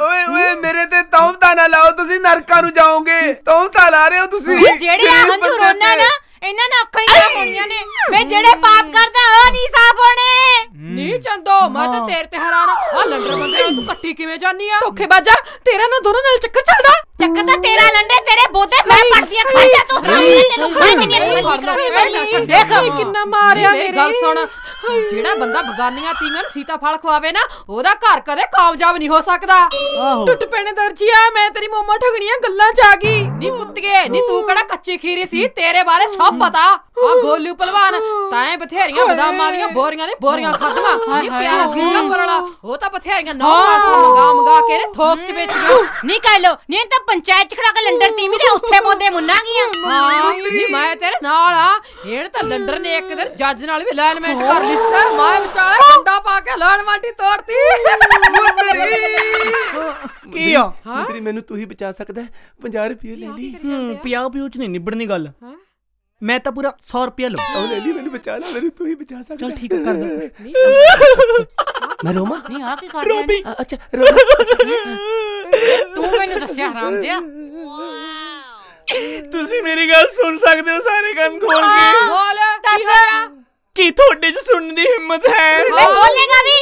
[SPEAKER 3] ਓਏ ਓਏ ਮੇਰੇ ਤੇ ਤਾਂ ਨਾ ਲਾਓ ਤੁਸੀਂ ਨਰਕਾਂ ਨੂੰ ਜਾਓਗੇ ਤਾਂ ਲਾ ਰਹੇ ਹੋ ਤੁਸੀਂ ਜਿਹੜੇ ਆਹ ਹੰਝੂ ਰੋਣਾ ਨਾ
[SPEAKER 2] ਇਹਨਾਂ ਨੇ ਅੱਖਾਂ ਹੀ ਖਰਾਬ ਹੋਣੀਆਂ ਨੇ ਵੇ ਜਿਹੜੇ ਪਾਪ ਕਰਦਾ ਉਹ ਨਹੀਂ ਸਾਫ ਹੋਣੇ ਨਹੀਂ ਚੰਦੋ ਮੈਂ ਤਾਂ ਤੇਰੇ
[SPEAKER 5] ਤੇ ਹੈਰਾਨ ਆ ਲੰਡਰ ਬੰਦੇ ਤੂੰ ਇਕੱਠੀ ਕਿਵੇਂ ਜਾਨੀ ਆ ਧੋਖੇ ਬਾਜਾ ਤੇਰਾ ਨਾ ਦੋਨੋਂ ਨਾਲ ਚੱਕਰ ਚੱਲਦਾ ਚੱਕਰ ਤਾਂ ਤੇਰਾ ਲੰਡੇ ਤੇਰੇ ਬੋਦੇ ਮੈਂ ਪਰਸੀਆਂ ਖਾ ਜਾ ਤੂੰ ਤੈਨੂੰ ਮੈਂ ਨਹੀਂ ਦੇਖ ਕਿੰਨਾ ਮਾਰਿਆ ਮੇਰੀ ਗੱਲ ਸੁਣ ਜਿਹੜਾ ਬੰਦਾ ਬਗਾਨੀਆਂ ਤੀਵੇਂ ਨੂੰ ਸੀਤਾਫਲ ਖਵਾਵੇ ਨਾ ਉਹਦਾ ਘਰ ਕਦੇ ਕਾਮਯਾਬ ਨਹੀਂ ਹੋ ਸਕਦਾ ਆਹੋ ਟੁੱਟ ਪੈਣੇ ਦਰਜੀਆ ਮੈਂ ਤੇਰੀ ਮੰਮਾ ਠਗਣੀਆਂ ਗੱਲਾਂ ਚ ਆ ਗਈ ਨੀ ਕੁੱਤੀਏ ਨੀ ਤੂੰ ਕਿਹੜਾ ਕੱਚੀ ਖੀਰੀ ਸੀ ਤੇਰੇ ਬਾਰੇ ਸਭ ਪਤਾ ਆ ਗੋਲੂ ਪਹਿਲਵਾਨ ਤਾਏ ਬਥੇਰੀਆਂ ਬਦਾਮਾਂ ਦੀਆਂ ਬੋਰੀਆਂ ਨੇ ਬੋਰੀਆਂ ਖਾਧੀਆਂ ਨੀ ਪਿਆਰਾ ਸਿੰਘਾ ਪਰਲਾ
[SPEAKER 2] ਉਹ ਤਾਂ ਬਥੇਰੀਆਂ ਨਾ ਲਗਾ ਮਗਾ ਕੇ ਨੇ ਥੋਕ ਚ ਵੇਚ ਗਿਆ ਨਹੀਂ ਕਹਿ ਲੋ ਨਹੀਂ ਤਾਂ ਪੰਚਾਇਤ ਚ ਖੜਾ ਕੇ ਲੰਡਰ ਤੀਵੀ ਦੇ ਉੱਥੇ ਬੋਦੇ ਮੁੰਨਾ ਗਿਆ ਨੀ ਮੈਂ ਤੇਰੇ ਨਾਲ ਆ
[SPEAKER 5] ਇਹਨ ਤਾਂ ਲੰਡਰ ਨੇ ਇੱਕ ਦਿਨ ਜੱਜ ਨਾਲ ਵੀ ਅਲਾਈਨਮੈਂਟ ਕਰ ਲਈ ਰਿਸ਼ਤਾ ਮਾਂ ਵਿਚਾਲੇ ਕੰਡਾ ਪਾ ਕੇ ਲਾਲ ਮਾਟੀ
[SPEAKER 3] ਤੋੜਤੀ ਮੇਰੀ ਕੀ ਹੋ ਮੇਰੀ ਮੈਨੂੰ ਤੂੰ ਹੀ ਬਚਾ ਸਕਦਾ 50 ਰੁਪਏ ਲੈ ਲਈ 50 ਪਿਓ ਚ ਨਹੀਂ ਨਿਬੜਨੀ ਗੱਲ ਮੈਂ ਤਾਂ ਪੂਰਾ 100 ਰੁਪਏ ਲਵਾਂ ਉਹ ਲੈ ਲਈ ਮੈਨੂੰ ਬਚਾ ਲੈ ਮੇਰੀ ਤੂੰ ਹੀ ਬਚਾ ਸਕਦਾ ਚਲ ਠੀਕ ਕਰ ਦੇ ਮੈਂ ਰੋਮਾ ਨਹੀਂ ਆ ਕੀ ਕਰ ਰੋਬੀ ਅੱਛਾ ਤੂੰ ਮੈਨੂੰ ਦੱਸਿਆ ਹਰਾਮ ਦਿਆ ਤੁਸੀਂ ਮੇਰੀ ਗੱਲ ਸੁਣ ਸਕਦੇ ਹੋ ਸਾਰੇ ਕੰਨ ਖੋਲ ਕੇ ਬੋਲ ਦੱਸਿਆ ਕੀ ਤੁਹਾਡੇ ਚ ਸੁਣਨ ਦੀ ਹਿੰਮਤ ਹੈ ਮੈਂ ਬੋਲੇਗਾ ਵੀ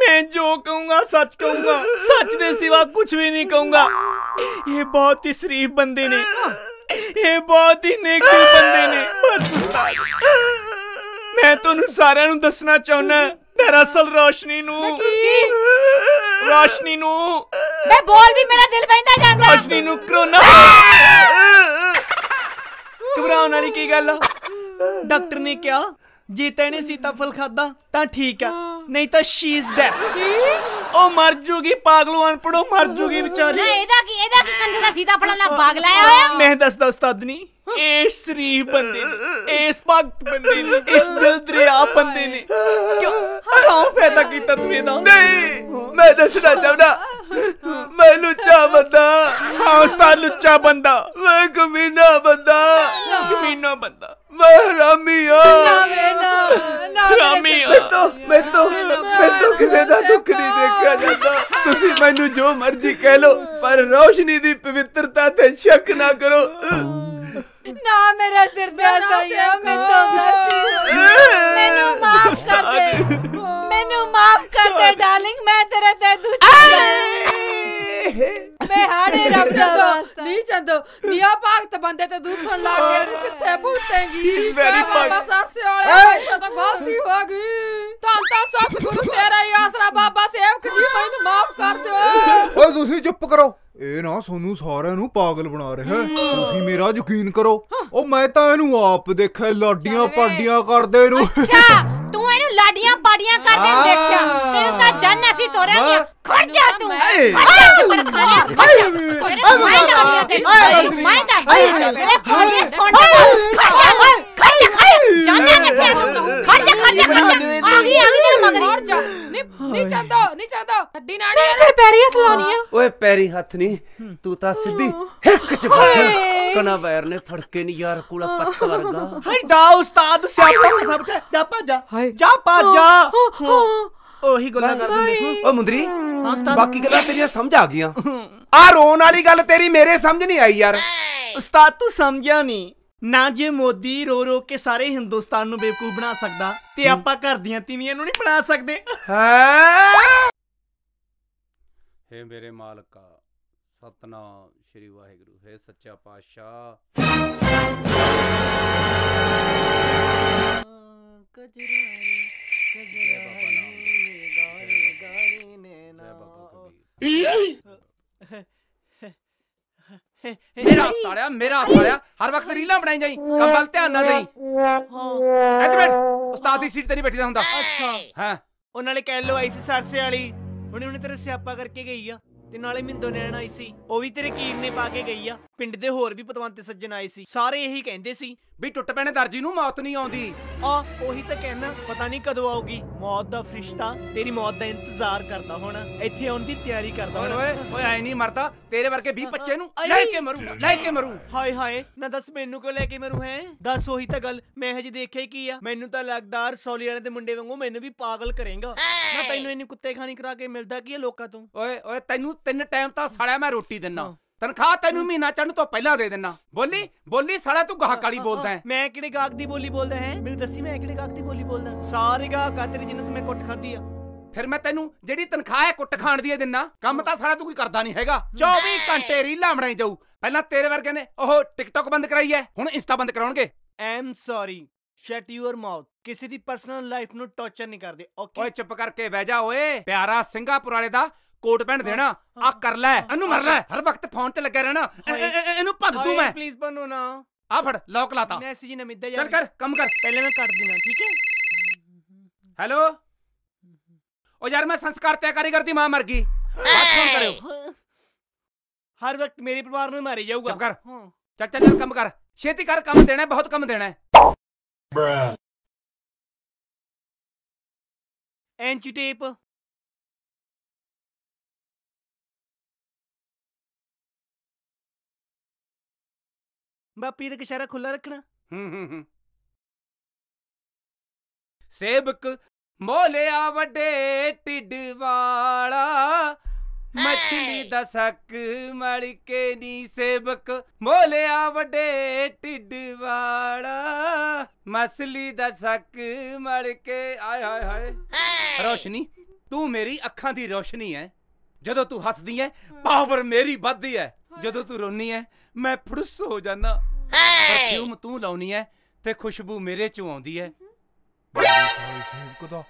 [SPEAKER 3] मैं जो कहूंगा सच कहूंगा सच के सिवा कुछ भी नहीं कहूंगा ये बहुत ही शरीफ बंदे ने ये बहुत ही नेक दिल बंदे ने बस उस्ताद मैं ਤੁਹਾਨੂੰ ਸਾਰਿਆਂ ਨੂੰ ਦੱਸਣਾ ਚਾਹੁੰਦਾ ਦਰਅਸਲ ਰੋਸ਼ਨੀ ਨੂੰ ਰੋਸ਼ਨੀ ਨੂੰ ਮੈਂ ਬੋਲ
[SPEAKER 2] ਵੀ ਮੇਰਾ ਦਿਲ ਪੈਂਦਾ
[SPEAKER 3] ਜਾਂਦਾ ਰੋਸ਼ਨੀ ਨੂੰ ਕਰੋਨਾ ਘਬਰਾਉਣ ਵਾਲੀ ਕੀ ਗੱਲ ਡਾਕਟਰ ਨੇ ਕਿਹਾ ਜੇ ਤੈਨੇ ਸੀਤਾਫਲ ਖਾਦਾ ਤਾਂ ਠੀਕ ਆ ਨਹੀਂ ਤਾਂ ਸ਼ੀ ਇਜ਼ ਡੈਡ ਉਹ ਮਰ ਜੂਗੀ ਪਾਗਲੂ ਅਨਪੜੋ ਮਰ ਜੂਗੀ ਵਿਚਾਰੀ ਨਾ ਇਹਦਾ
[SPEAKER 2] ਕੀ ਇਹਦਾ ਕੀ ਕੰਨ ਦਾ ਸੀਤਾਫਲ ਨਾਲ ਬਾਗ ਲਾਇਆ ਹੋਇਆ ਮੈਂ
[SPEAKER 3] ਦੱਸਦਾ ਉਸਤਾਦ ਨਹੀਂ ਇਸ ਸ਼ਰੀਫ ਬੰਦੇ ਨੇ ਇਸ ਭਗਤ ਬੰਦੇ ਨੇ ਇਸ ਦਿਲ ਦਰਿਆ ਬੰਦੇ ਨੇ ਕਿਉਂ ਹਾਂ ਫਾਇਦਾ ਕੀਤਾ ਤੂੰ ਇਹਦਾ ਨਹੀਂ ਮੈਂ ਦੱਸਣਾ ਚਾਹੁੰਦਾ ਮੈਂ ਲੁੱਚਾ ਬੰਦਾ ਹਾਂ ਉਸਤਾਦ ਲੁੱਚਾ ਬੰਦਾ ਮੈਂ ਕਮੀਨਾ ਬੰਦਾ ਕਮੀਨਾ ਬੰਦਾ ਮੈਂ ਹਰਾਮੀ ਆ
[SPEAKER 2] ਹਰਾਮੀ ਆ ਮੈਂ ਤੋ
[SPEAKER 3] ਮੈਂ
[SPEAKER 1] ਤੋ ਕਿਸੇ ਦਾ ਦੁੱਖ ਨਹੀਂ ਦੇਖਿਆ ਜਾਂਦਾ ਤੁਸੀਂ ਮੈਨੂੰ ਜੋ ਮਰਜ਼ੀ ਕਹਿ ਲੋ ਪਰ ਰੋਸ਼ਨੀ ਦੀ ਪਵਿੱਤਰਤਾ ਤੇ ਸ਼ੱਕ ਨਾ ਕਰੋ
[SPEAKER 2] ਨਾ ਮੇਰਾ ਸਿਰ ਦਰਦ ਆਇਆ ਮੈਂ ਤੋਬਾ ਮੈਨੂੰ ਮਾਫ ਕਰ ਦੇ ਮੈਨੂੰ ਮਾਫ ਕਰ ਦੇ ਡਾਰਲਿੰਗ ਮੈਂ ਤੇਰਾ ਤੇ ਦੂਜੀ ਮੈਂ ਹਾਰੇ
[SPEAKER 5] ਰੱਬ ਦਾ ਵਾਸਤਾ ਨਹੀਂ ਚੰਦੋ ਨੀਆ ਭਗਤ ਬੰਦੇ ਤੇ ਦੂਸਣ ਲਾ ਕੇ ਕਿੱਥੇ ਭੁਗਤੇਂਗੀ ਬਾਬਾ ਭਗਤ ਸਾਸੇ ਵਾਲੇ ਤਾਂ ਗਲਤੀ ਹੋ ਗਈ ਤਾਂ ਤਾਂ ਸਤਿਗੁਰੂ ਤੇਰਾ ਹੀ ਆਸਰਾ ਬਾਬਾ ਸੇਵਕ ਜੀ ਮੈਨੂੰ ਮਾਫ ਕਰ ਦਿਓ
[SPEAKER 4] ਓ ਤੁਸੀਂ ਚੁੱਪ ਕਰੋ ਇਹ ਨਾ ਸੋਨੂੰ ਸਾਰਿਆਂ ਨੂੰ ਪਾਗਲ ਬਣਾ ਰਿਹਾ ਤੁਸੀਂ ਮੇਰਾ ਯਕੀਨ ਕਰੋ ਉਹ ਮੈਂ ਤਾਂ ਇਹਨੂੰ ਆਪ ਦੇਖਿਆ ਲਾਡੀਆਂ ਪਾਡੀਆਂ ਕਰਦੇ ਇਹਨੂੰ ਅੱਛਾ
[SPEAKER 2] ਮਾਰੀਆਂ ਕਰਦੇ ਨੂੰ ਦੇਖਿਆ ਤੈਨੂੰ ਤਾਂ ਜਨ ਅਸੀਂ ਤੋਰਿਆ ਗਿਆ ਖੜ ਜਾ ਤੂੰ ਪਰ ਖਾਣਿਆ ਖੜ ਜਾ ਮੈਂ ਨਾ ਲਿਆ ਤੈਨੂੰ ਮੈਂ ਨਾ ਇਹ ਖਾਣਿਆ ਸੋਣਾ ਖੜ ਜਾ ਜਾ ਖੜ ਜਾਣਾ ਕਿੱਥੇ ਤੂੰ ਖੜ ਜਾ ਖੜ ਜਾ ਖੜ ਜਾ ਆ ਤੇਰੇ ਮਗਰ ਖੜ ਜਾ ਨਹੀਂ
[SPEAKER 5] ਨਹੀਂ ਜਾਂਦਾ ਨਹੀਂ ਜਾਂਦਾ ਹੱਡੀ ਨਾੜੀ ਆ ਪੈਰੀ ਹੱਥ ਲਾਉਣੀ ਆ
[SPEAKER 1] ਓਏ ਪੈਰੀ ਹੱਥ ਨਹੀਂ ਤੂੰ ਤਾਂ ਸਿੱਧੀ ਹਿੱਕ ਚ ਵੱਜ ਕਨਾ ਵੈਰ ਨੇ ਫੜ ਕੇ ਨਹੀਂ ਯਾਰ ਕੋਲਾ ਪੱਤ ਵਰਗਾ
[SPEAKER 3] ਹਾਈ ਜਾ ਉਸਤਾਦ ਸਿਆਪਾ ਸਭ ਚ ਜਾ ਭਾਜਾ ਜਾ ਭਾਜਾ
[SPEAKER 1] ਉਹੀ ਗੱਲਾਂ ਕਰਦੇ ਦੇਖੋ ਓ ਮੁੰਦਰੀ ਹਾਂ ਉਸਤਾਦ ਬਾਕੀ ਗੱਲਾਂ ਤੇਰੀਆਂ ਸਮਝ ਆ ਗਈਆਂ ਆ ਰੋਣ ਵਾਲੀ ਗੱਲ
[SPEAKER 3] ਤੇਰੀ ਮੇਰੇ ਸਮਝ ਨਹੀਂ ਆਈ ਯਾਰ ਉਸਤਾਦ ਤੂੰ ਸਮਝਿਆ ਨਹੀਂ ਨਾ ਜੇ ਮੋਦੀ ਰੋ ਰੋ ਕੇ ਸਾਰੇ ਹਿੰਦੁਸਤਾਨ ਨੂੰ ਬੇਵਕੂਫ ਬਣਾ ਸਕਦਾ ਤੇ ਆਪਾਂ ਘਰ ਦੀਆਂ ਤੀਵੀਆਂ ਨੂੰ ਨਹੀਂ ਬਣਾ ਸਕਦੇ ਹੈ
[SPEAKER 1] ਹੇ ਮੇਰੇ ਮਾਲਕਾ ਸਤਨਾਮ ਸ਼੍ਰੀ ਵਾਹਿਗੁਰੂ ਹੈ ਸੱਚਾ ਪਾਤਸ਼ਾਹ
[SPEAKER 3] ਕਜਰਾਰੇ ਕਜਰਾਰੇ ਨੇ ਗਾਰੇ ਗਾਰੇ ਨੇ ਨਾ
[SPEAKER 1] ਮੇਰਾ ਸਾਲਿਆ ਮੇਰਾ ਸਾਲਿਆ ਹਰ ਵਕਤ ਰੀਲਾਂ ਬਣਾਈ ਜਾਈ ਕੰਮ ਵੱਲ ਧਿਆਨ ਨਾ ਦੇਈ
[SPEAKER 2] ਹਾਂ ਐਡਮਿਟ
[SPEAKER 3] ਉਸਤਾਦ ਦੀ ਸੀਟ ਤੇ ਨਹੀਂ ਬੈਠੀਦਾ ਹੁੰਦਾ ਅੱਛਾ ਹਾਂ ਉਹ ਨਾਲੇ ਕਹਿ ਲੋ ਆਈ ਸੀ ਸਰਸੇ ਵਾਲੀ ਹੁਣੇ ਹੁਣੇ ਤੇਰੇ ਸਿਆਪਾ ਕਰਕੇ ਗਈ ਆ ਤੇ ਨਾਲੇ ਮਿੰਦੋ ਨੈਣ ਆਈ ਸੀ ਉਹ ਵੀ ਤੇਰੇ ਕੀਰ ਨੇ ਪਾ ਕੇ ਗਈ ਆ ਪਿੰਡ ਦੇ ਹੋਰ ਵੀ ਪਤਵੰਤੇ ਸੱਜਣ ਆਏ ਸੀ ਸਾਰੇ ਇਹੀ ਕਹਿੰਦੇ ਸੀ ਵੀ ਟੁੱਟ ਪੈਣੇ ਦਰਜੀ ਨੂੰ ਮੌਤ ਨਹੀਂ ਆਉਂਦੀ ਆ ਉਹੀ ਤਾਂ ਕਹਿਣਾ ਪਤਾ ਨਹੀਂ ਕਦੋਂ ਆਊਗੀ ਮੌਤ ਦਾ ਫਰਿਸ਼ਤਾ ਤੇਰੀ ਮੌਤ ਦਾ ਇੰਤਜ਼ਾਰ ਕਰਦਾ ਹੋਣਾ ਇੱਥੇ ਆਉਣ ਦੀ ਤਿਆਰੀ ਕਰਦਾ ਹੋਣਾ ਓਏ ਓਏ ਆਏ ਨਹੀਂ ਮਰਦਾ ਤੇਰੇ ਵਰਗੇ 20 ਬੱਚੇ ਨੂੰ ਲੈ ਕੇ ਮਰੂ ਲੈ ਕੇ ਮਰੂ ਹਾਏ ਹਾਏ ਨਾ ਦੱਸ ਮੈਨੂੰ ਕਿਉਂ ਲੈ ਕੇ ਮਰੂ ਹੈ ਦੱਸ ਉਹੀ ਤਾਂ ਗੱਲ ਮੈਂ ਹਜੇ ਦੇਖਿਆ ਕੀ ਆ ਮੈਨੂੰ ਤਾਂ ਲੱਗਦਾ ਸੌਲੀ ਵਾਲੇ ਦੇ ਮੁੰਡੇ ਵਾਂਗੂ ਮੈਨੂੰ ਵੀ ਪਾਗਲ ਕਰੇਗਾ ਮੈਂ ਤੈਨੂੰ ਇੰਨੀ ਕੁੱਤੇ ਖਾਣੀ ਕਰਾ ਕੇ ਮਿਲਦਾ ਕੀ ਆ ਲੋਕਾਂ ਤੋਂ ਓਏ ਓਏ ਤੈਨੂੰ ਤਿੰਨ ਟਾਈਮ ਤਾਂ ਸਾਲਿਆ ਮੈਂ ਰੋਟੀ ਦਿੰਨਾ
[SPEAKER 1] ਤਨਖਾਹ ਤੈਨੂੰ ਮਹੀਨਾ ਚੜਨ
[SPEAKER 3] ਤੋਂ ਪਹਿਲਾਂ ਦੇ ਦਿੰਨਾ ਬੋਲੀ ਬੋਲੀ ਸੜਿਆ ਤੂੰ ਗਾਹਕ ਵਾਲੀ ਬੋਲਦਾ ਹੈ ਮੈਂ ਕਿਹੜੇ ਗਾਹਕ ਦੀ ਬੋਲੀ ਬੋਲਦਾ ਹੈ ਮੈਨੂੰ ਦੱਸੀ ਮੈਂ ਕਿਹੜੇ ਗਾਹਕ ਦੀ ਬੋਲੀ ਬੋਲਦਾ ਸਾਰੇ ਗਾਹਕ ਆ ਤੇਰੀ ਜਿੰਨਤ ਮੈਂ ਕੁੱਟ ਖਾਦੀ ਆ
[SPEAKER 1] ਫਿਰ ਮੈਂ ਤੈਨੂੰ ਜਿਹੜੀ ਤਨਖਾਹ ਹੈ ਕੁੱਟ ਖਾਣ ਦੀ ਹੈ ਦਿੰਨਾ ਕੰਮ ਤਾਂ ਸਾਲਾ ਤੂੰ ਕੋਈ ਕਰਦਾ ਨਹੀਂ ਹੈਗਾ 24 ਘੰਟੇ ਰੀਲਾਂ ਬਣਾਈ ਜਾਊ ਪਹਿਲਾਂ ਤੇਰੇ ਵਰਗੇ ਨੇ ਉਹ ਟਿਕਟੌਕ ਬੰਦ ਕਰਾਈ ਹੈ ਹੁਣ ਇੰਸਟਾ ਬੰਦ ਕਰਾਉਣਗੇ I'm sorry shut your mouth ਕਿਸੇ ਦੀ ਪਰਸਨਲ ਲਾਈਫ ਨੂੰ ਟੌਰਚਰ ਨਹੀਂ ਕਰਦੇ ਓਕੇ ਓਏ ਚੁੱਪ ਕਰਕੇ ਬਹਿ ਜਾ ਓਏ ਪਿਆਰਾ ਸਿੰਗਾਪੁਰ ਵਾਲੇ ਦਾ ਕੋਟ ਪੈਂਟ ਦੇਣਾ ਆ ਕਰ ਲੈ ਇਹਨੂੰ ਮਰ ਲੈ ਹਰ ਵਕਤ ਫੋਨ ਤੇ ਲੱਗਿਆ ਰਹਿਣਾ ਇਹਨੂੰ ਭੱਜ ਦੂ ਮੈਂ ਪਲੀਜ਼ ਬੰਨੂ ਨਾ ਆ ਫੜ ਲੌਕ ਲਾਤਾ
[SPEAKER 3] ਮੈਸੇਜ ਨਾ ਮਿੱਦਾ ਯਾਰ ਚੱਲ ਕਰ
[SPEAKER 1] ਕੰਮ ਕਰ ਪਹਿਲੇ ਮੈਂ ਕੱਟ ਦਿਨਾ ਠੀਕ ਹੈ ਹੈਲੋ ਉਹ ਯਾਰ ਮੈਂ ਸੰਸਕਾਰ ਤੇ ਕਾਰੀਗਰ ਦੀ ਮਾਂ ਮਰ ਗਈ ਫੋਨ ਕਰਿਓ ਹਰ ਵਕਤ ਮੇਰੇ ਪਰਿਵਾਰ ਨੂੰ ਮਾਰੇ ਜਾਊਗਾ ਚੱਲ ਕਰ ਚੱਲ ਚੱਲ ਕੰਮ ਕਰ ਛੇਤੀ ਕਰ ਕੰਮ ਦੇਣਾ ਬਹੁਤ ਕੰਮ ਦੇਣਾ
[SPEAKER 3] ਹੈ
[SPEAKER 2] ਐਂਚੀ ਟੇਪ ਬਾਪੀ ਦਾ ਕਿਸ਼ਾਰਾ ਖੁੱਲਾ ਰੱਖਣਾ ਹੂੰ ਹੂੰ ਹੂੰ
[SPEAKER 3] ਸੇਬਕ ਮੋਲਿਆ ਵੱਡੇ
[SPEAKER 1] ਟਿੱਡ ਵਾਲਾ ਮਛਲੀ ਦਾ ਸੱਕ ਮਲ ਕੇ ਨੀ ਸੇਬਕ ਮੋਲਿਆ ਵੱਡੇ ਟਿੱਡ ਵਾਲਾ ਮਸਲੀ ਦਾ ਸੱਕ ਮਲ ਕੇ ਆਏ ਹਾਏ ਹਾਏ ਰੋਸ਼ਨੀ ਤੂੰ ਮੇਰੀ ਅੱਖਾਂ ਦੀ ਰੋਸ਼ਨੀ ਹੈ ਜਦੋਂ ਤੂੰ ਹੱਸਦੀ ਹੈ ਪਾਵਰ ਮੇਰੀ ਵੱਧਦੀ ਹੈ ਜਦੋਂ ਤੂੰ ਰੋਨੀ ਹੈ ਮੈਂ ਫੁਰਸ ਹੋ ਜਾਣਾ ਪਰਫਿਊਮ ਤੂੰ ਲਾਉਣੀ ਐ ਤੇ ਖੁਸ਼ਬੂ
[SPEAKER 4] ਮੇਰੇ ਚੋਂ ਆਉਂਦੀ ਐ ਕਦਾ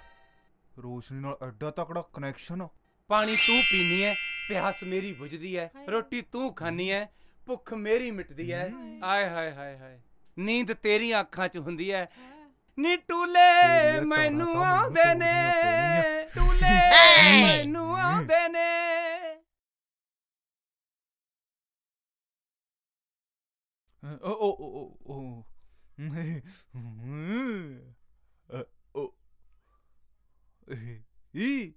[SPEAKER 4] ਰੋਸ਼ਨੀ ਨਾਲ ਐਡਾ ਤਕੜਾ ਕਨੈਕਸ਼ਨ ਪਾਣੀ ਤੂੰ ਪੀਣੀ ਐ ਪਿਆਸ ਮੇਰੀ ਬੁਝਦੀ ਐ ਰੋਟੀ ਤੂੰ
[SPEAKER 1] ਖਾਣੀ ਐ ਭੁੱਖ ਮੇਰੀ ਮਿਟਦੀ ਐ ਆਏ ਹਾਏ ਹਾਏ ਹਾਏ ਨੀਂਦ ਤੇਰੀ ਅੱਖਾਂ 'ਚ ਹੁੰਦੀ ਐ ਨੀ ਟੂਲੇ ਮੈਨੂੰ ਆਉਂਦੇ ਨੇ ਟੂਲੇ ਮੈਨੂੰ ਆਉਂਦੇ
[SPEAKER 2] ਨੇ
[SPEAKER 4] Oh oh oh oh. oh. ਈ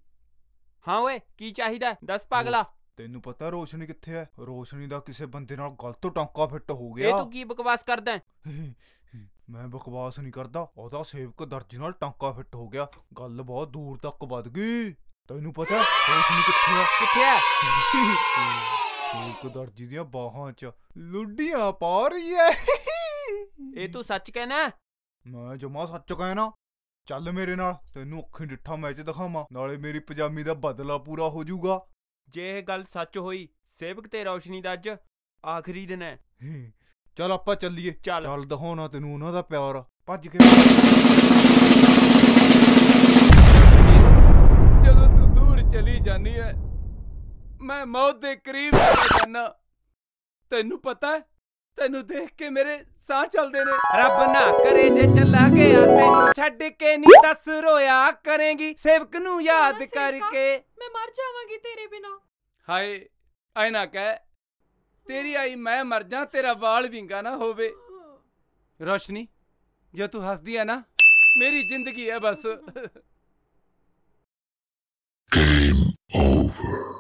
[SPEAKER 4] ਹਾਂ ਓਏ ਕੀ ਚਾਹੀਦਾ ਦੱਸ ਪਾਗਲਾ ਤੈਨੂੰ ਪਤਾ ਰੋਸ਼ਨੀ ਕਿੱਥੇ ਹੈ ਰੋਸ਼ਨੀ ਦਾ ਕਿਸੇ ਬੰਦੇ ਨਾਲ ਗਲਤ ਟਾਂਕਾ ਫਿੱਟ ਹੋ ਗਿਆ ਇਹ ਤੂੰ
[SPEAKER 1] ਕੀ ਬਕਵਾਸ ਕਰਦਾ
[SPEAKER 4] ਮੈਂ ਬਕਵਾਸ ਨਹੀਂ ਕਰਦਾ ਉਹਦਾ ਸੇਵਕ ਦਰਜੀ ਨਾਲ ਟਾਂਕਾ ਫਿੱਟ ਹੋ ਗਿਆ ਗੱਲ ਬਹੁਤ ਦੂਰ ਤੱਕ ਵੱਧ ਗਈ ਤੈਨੂੰ ਪਤਾ ਰੋਸ਼ਨੀ ਕਿੱਥੇ ਹੈ ਕਿੱਥੇ ਹੈ ਕੁਦਰ ਜੀ ਦੀਆਂ ਬਾਹਾਂ 'ਚ ਲੁੱਡੀਆਂ ਪਾ ਰਹੀ ਐ ਇਹ ਤੂੰ ਸੱਚ ਕਹਿਣਾ ਮੈਂ ਜਮਾ ਸੱਚ ਕਹਿਣਾ ਚੱਲ ਮੇਰੇ ਨਾਲ ਤੈਨੂੰ ਅੱਖੀਂ ਡਿੱਠਾ ਮੈਚ ਦਿਖਾਵਾਂ ਨਾਲੇ ਮੇਰੀ ਪਜਾਮੀ ਦਾ ਬਦਲਾ ਪੂਰਾ ਹੋ ਜਾਊਗਾ ਜੇ ਇਹ ਗੱਲ ਸੱਚ ਹੋਈ ਸੇਵਕ ਤੇ ਰੌਸ਼ਨੀ ਦਾ ਅੱਜ ਆਖਰੀ ਦਿਨ ਐ ਚੱਲ ਆਪਾਂ ਚੱਲੀਏ ਚੱਲ ਦਿਖਾਉਣਾ ਤੈਨੂੰ ਉਹਨਾਂ ਦਾ ਪਿਆਰ ਭੱਜ ਕੇ
[SPEAKER 1] ਜਦੋਂ ਤੂੰ ਦੂਰ ਚਲੀ ਜਾਨੀ ਐ ਮੈਂ ਮੌਤ ਦੇ ਕਰੀਬ ਜਾਨਾ ਤੈਨੂੰ ਪਤਾ ਹੈ ਤੈਨੂੰ ਦੇਖ ਕੇ ਮੇਰੇ ਸਾਹ ਚੱਲਦੇ ਨੇ ਰੱਬ ਨਾ ਕਰੇ ਜੇ ਚੱਲਾ ਗਿਆ ਤੈਨੂੰ ਛੱਡ ਕੇ ਨਹੀਂ ਦੱਸ ਰੋਇਆ ਕਰੇਗੀ ਸੇਵਕ ਨੂੰ ਯਾਦ ਕਰਕੇ
[SPEAKER 5] ਮੈਂ ਮਰ ਜਾਵਾਂਗੀ ਤੇਰੇ ਬਿਨਾ
[SPEAKER 1] ਹਾਏ ਐ ਨਾ ਕਹਿ ਤੇਰੀ ਆਈ ਮੈਂ ਮਰ ਜਾ ਤੇਰਾ ਵਾਲ ਵਿੰਗਾ ਨਾ ਹੋਵੇ ਰੋਸ਼ਨੀ ਜੇ ਤੂੰ ਹੱਸਦੀ ਹੈ ਨਾ ਮੇਰੀ ਜ਼ਿੰਦਗੀ ਹੈ ਬਸ
[SPEAKER 2] Game over.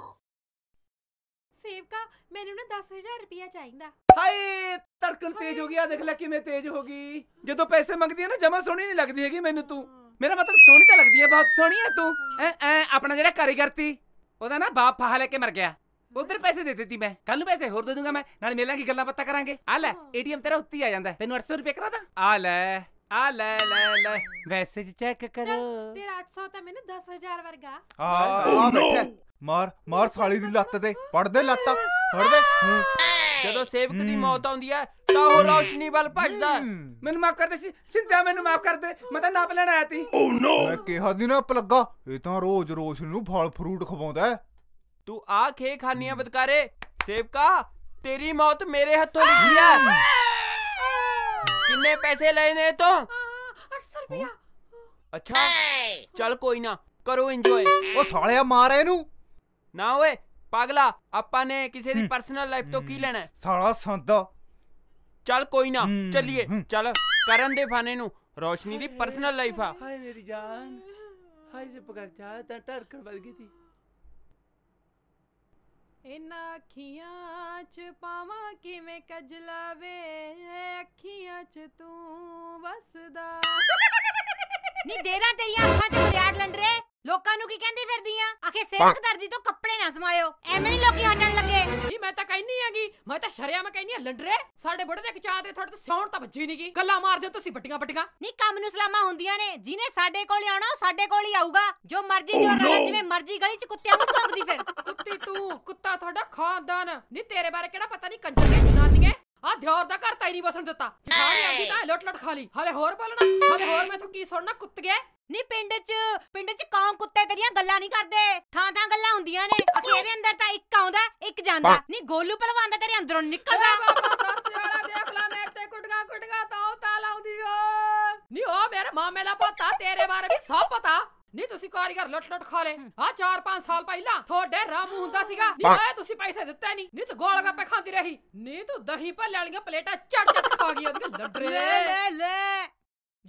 [SPEAKER 5] ਸੇਵਕਾ ਮੈਨੂੰ ਨਾ 10000 ਰੁਪਇਆ ਚਾਹੀਦਾ
[SPEAKER 1] ਹਾਏ ਤੜਕਣ ਤੇਜ਼ ਹੋ ਗਈ ਆ ਦੇਖ ਲੈ ਕਿਵੇਂ ਤੇਜ਼ ਹੋ ਗਈ ਜਦੋਂ ਪੈਸੇ ਮੰਗਦੀ ਹੈ ਨਾ ਜਮਾ ਸੋਹਣੀ ਨਹੀਂ ਲੱਗਦੀ ਹੈਗੀ ਮੈਨੂੰ ਤੂੰ ਮੇਰਾ ਮਤਲਬ ਸੋਹਣੀ ਤਾਂ ਲੱਗਦੀ ਹੈ ਬਹੁਤ ਸੋਹਣੀ ਹੈ ਤੂੰ ਐ ਐ ਆਪਣਾ ਜਿਹੜਾ ਕਾਰੀਗਰ ਤੀ ਉਹਦਾ ਨਾ ਬਾਪ ਫਾਹ ਲੈ ਕੇ ਮਰ ਗਿਆ ਉਧਰ ਪੈਸੇ ਦੇ ਦਿੱਤੀ ਮੈਂ ਕੱਲ ਨੂੰ ਪੈਸੇ ਹੋਰ ਦੇ ਦੂੰਗਾ ਮੈਂ ਨਾਲ ਮਿਲਾਂਗੇ ਗੱਲਾਂ ਬਾਤਾਂ ਕਰਾਂਗੇ ਆ ਲੈ ਏਟੀਐਮ ਤੇਰਾ ਉੱਤੀ ਆ ਜਾਂਦਾ ਤੈਨੂੰ 800 ਰੁਪਏ ਕਰਾ ਦਾਂ ਆ ਲੈ
[SPEAKER 5] ਆ ਲੈ ਲੈ ਲੈ
[SPEAKER 4] ਮੈਸੇਜ ਚੈੱਕ ਕਰੋ
[SPEAKER 5] ਤੇਰਾ 800 ਤਾਂ ਮੈਨੂੰ 10000 ਵਰਗਾ
[SPEAKER 4] ਆ ਆ ਬੈਠਾ ਮਾਰ ਮਾਰ ਸਾਲੀ ਦੀ ਲੱਤ ਤੇ ਪੜਦੇ ਲੱਤਾ ਪੜਦੇ ਜਦੋਂ ਸੇਵਕ ਦੀ ਮੌਤ ਆਉਂਦੀ ਹੈ ਤਾਂ ਉਹ ਰੌਸ਼ਨੀ ਵੱਲ ਭੱਜਦਾ ਮੈਨੂੰ ਮਾਫ ਕਰ ਦੇ ਸੀ
[SPEAKER 1] ਚਿੰਤਾ ਮੈਨੂੰ ਮਾਫ ਕਰ ਦੇ ਮੈਂ ਤਾਂ ਨਾਪ ਲੈਣ ਆਇਆ ਸੀ ਓ ਨੋ ਮੈਂ
[SPEAKER 4] ਕਿਹਾ ਦੀ ਨਾ ਪਲੱਗਾ ਇਹ ਤਾਂ ਰੋਜ਼ ਰੋਸ਼ਨੀ ਨੂੰ ਫਲ ਫਰੂਟ ਖਵਾਉਂਦਾ
[SPEAKER 1] ਤੂੰ ਆ ਖੇ ਖਾਨੀਆਂ ਬਦਕਾਰੇ ਸੇਵਕਾ ਤੇਰੀ ਮੌਤ ਮੇਰੇ ਹੱਥੋਂ ਲਿਖੀ ਹੈ ਕਿੰਨੇ ਪੈਸੇ ਲਏ ਨੇ ਤੋਂ
[SPEAKER 5] 800
[SPEAKER 1] ਰੁਪਿਆ ਅੱਛਾ ਚੱਲ ਕੋਈ ਨਾ ਕਰੋ ਇੰਜੋਏ
[SPEAKER 4] ਉਹ ਥਾਲਿਆ ਮਾਰ ਇਹਨੂੰ
[SPEAKER 1] ਨਾ ਓਏ ਪਾਗਲਾ ਆਪਾਂ ਨੇ ਕਿਸੇ ਦੀ ਪਰਸਨਲ ਲਾਈਫ ਤੋਂ ਕੀ ਲੈਣਾ ਸਾਲਾ ਸੰਦਾ ਚੱਲ ਕੋਈ ਨਾ ਚੱਲੀਏ ਚੱਲ ਕਰਨ ਦੇ ਫਾਨੇ
[SPEAKER 6] ਨੂੰ ਰੋਸ਼ਨੀ ਦੀ ਪਰਸਨਲ ਲਾਈਫ ਆ
[SPEAKER 1] ਹਾਏ ਮੇਰੀ ਜਾਨ ਹਾਏ ਜੇ ਪਕੜ ਜਾ ਤਾਂ ਟੜਕਣ ਵੱਧ ਗਈ ਸੀ
[SPEAKER 5] ਇਨਾ ਅੱਖੀਆਂ 'ਚ ਪਾਵਾਂ ਕਿਵੇਂ ਕਜਲਾ
[SPEAKER 2] ਵੇ ਅੱਖੀਆਂ 'ਚ ਤੂੰ ਵਸਦਾ ਨੀ ਦੇਰਾਂ ਤੇਰੀਆਂ ਅੱਖਾਂ 'ਚ ਮਰਿਆੜ ਲੰਡਰੇ ਲੋਕਾਂ ਨੂੰ ਕੀ ਕਹਿੰਦੀ ਫਿਰਦੀ ਆ ਆਖੇ ਸੇਵਕ ਦਰਜੀ ਤੋਂ ਕੱਪੜੇ ਨਾ ਸਮਾਇਓ ਐਵੇਂ ਨਹੀਂ ਲੋਕੀ ਹਟਣ ਲੱਗੇ ਨਹੀਂ ਮੈਂ ਤਾਂ ਕਹਿਨੀ ਆਗੀ ਮੈਂ ਤਾਂ ਸ਼ਰਿਆ ਮੈਂ ਕਹਿਨੀ ਆ ਲੰਡਰੇ ਸਾਡੇ ਬੁੜੇ ਦੇ ਕਚਾਦਰੇ ਤੁਹਾਡੇ ਤੋਂ ਸਿਉਣ ਤਾਂ ਬੱਜੀ ਨਹੀਂ ਗਈ ਗੱਲਾਂ ਮਾਰਦੇ ਹੋ ਤੁਸੀਂ ਬੱਟੀਆਂ ਬੱਟੀਆਂ ਨਹੀਂ ਕੰਮ ਨੂੰ ਸਲਾਮਾ ਹੁੰਦੀਆਂ ਨੇ ਜਿਹਨੇ ਸਾਡੇ ਕੋਲ ਆਉਣਾ ਸਾਡੇ ਕੋਲ ਹੀ ਆਊਗਾ ਜੋ ਮਰਜ਼ੀ ਜੋ oh ਨਾਲ ਜਿਵੇਂ ਮਰਜ਼ੀ ਗਲੀ 'ਚ ਕੁੱਤਿਆਂ ਨੂੰ ਭੌਂਕਦੀ ਫਿਰ ਕੁੱਤੀ ਤੂੰ ਕੁੱਤਾ ਤੁਹਾਡਾ ਖਾਨਦਾਨ ਨਹੀਂ ਤੇਰੇ ਬਾਰੇ ਕਿਹੜਾ
[SPEAKER 5] ਪਤਾ ਨਹੀਂ ਕੰਜਰ ਦੇ ਜਨਾਨੀਆਂ ਆ ਧਿਆਰ ਦਾ ਘਰ ਤਾਂ ਹੀ ਨਹੀਂ ਵਸਣ ਦਿੱਤਾ ਜਿਹੜੇ ਆਂਦੀ ਤਾਂ ਲੁੱਟ ਲੁੱਟ ਖਾ ਲਈ ਹਲੇ ਹੋਰ
[SPEAKER 2] ਬੋਲਣਾ ਹਲੇ ਹੋਰ ਮੈਥੋਂ ਕੀ ਸੁਣਨਾ ਕੁੱਤਗੇ ਨਹੀਂ ਪਿੰਡ 'ਚ ਪਿੰਡ 'ਚ ਕਾਂ ਕੁੱਤੇ ਤੇਰੀਆਂ ਗੱਲਾਂ ਨਹੀਂ ਕਰਦੇ ਥਾਂ ਥਾਂ ਗੱਲਾਂ ਹੁੰਦੀਆਂ ਨੇ ਅਕੇਰੇ ਅੰਦਰ ਤਾਂ ਇੱਕ ਆਉਂਦਾ ਇੱਕ ਜਾਂਦਾ ਨਹੀਂ ਗੋਲੂ ਪਹਿਲਵਾਨ ਦਾ ਤੇਰੇ ਅੰਦਰੋਂ ਨਿਕਲਦਾ ਸਾਸੇ ਵਾਲਾ ਦੇਖ ਲੈ ਮੇਰੇ ਤੇ ਕੁੱਟਗਾ
[SPEAKER 5] ਕੁੱਟਗਾ ਤਾਂ ਉਹ ਤਾਂ ਓ ਨਹੀਂ ਓ ਮੇਰੇ ਮਾਮੇ ਦਾ ਪਤਾ ਤੇਰੇ ਬਾਰੇ ਵੀ ਸਭ ਪਤਾ ਨਹੀਂ ਤੁਸੀਂ ਕਾਰੀਗਰ ਲੁੱਟ ਲੁੱਟ ਖਾ ਲੇ ਆ 4-5 ਸਾਲ ਪਹਿਲਾਂ ਤੁਹਾਡੇ ਰਾਮੂ ਹੁੰਦਾ ਸੀਗਾ ਨਹੀਂ ਆਏ ਤੁਸੀਂ ਪੈਸੇ ਦਿੱਤੇ ਨਹੀਂ ਨਹੀਂ ਗੋਲਗਾ ਪੇ ਖਾਂਦੀ
[SPEAKER 2] ਰਹੀ ਨਹੀਂ ਤੂੰ ਦਹੀਂ ਭੱਲੇ ਵਾਲੀਆਂ ਪਲੇਟਾਂ ਚੜ ਚੜ ਖਾ ਗਈ ਉਹਦੇ ਲੱਡਰੇ ਲੈ ਲੈ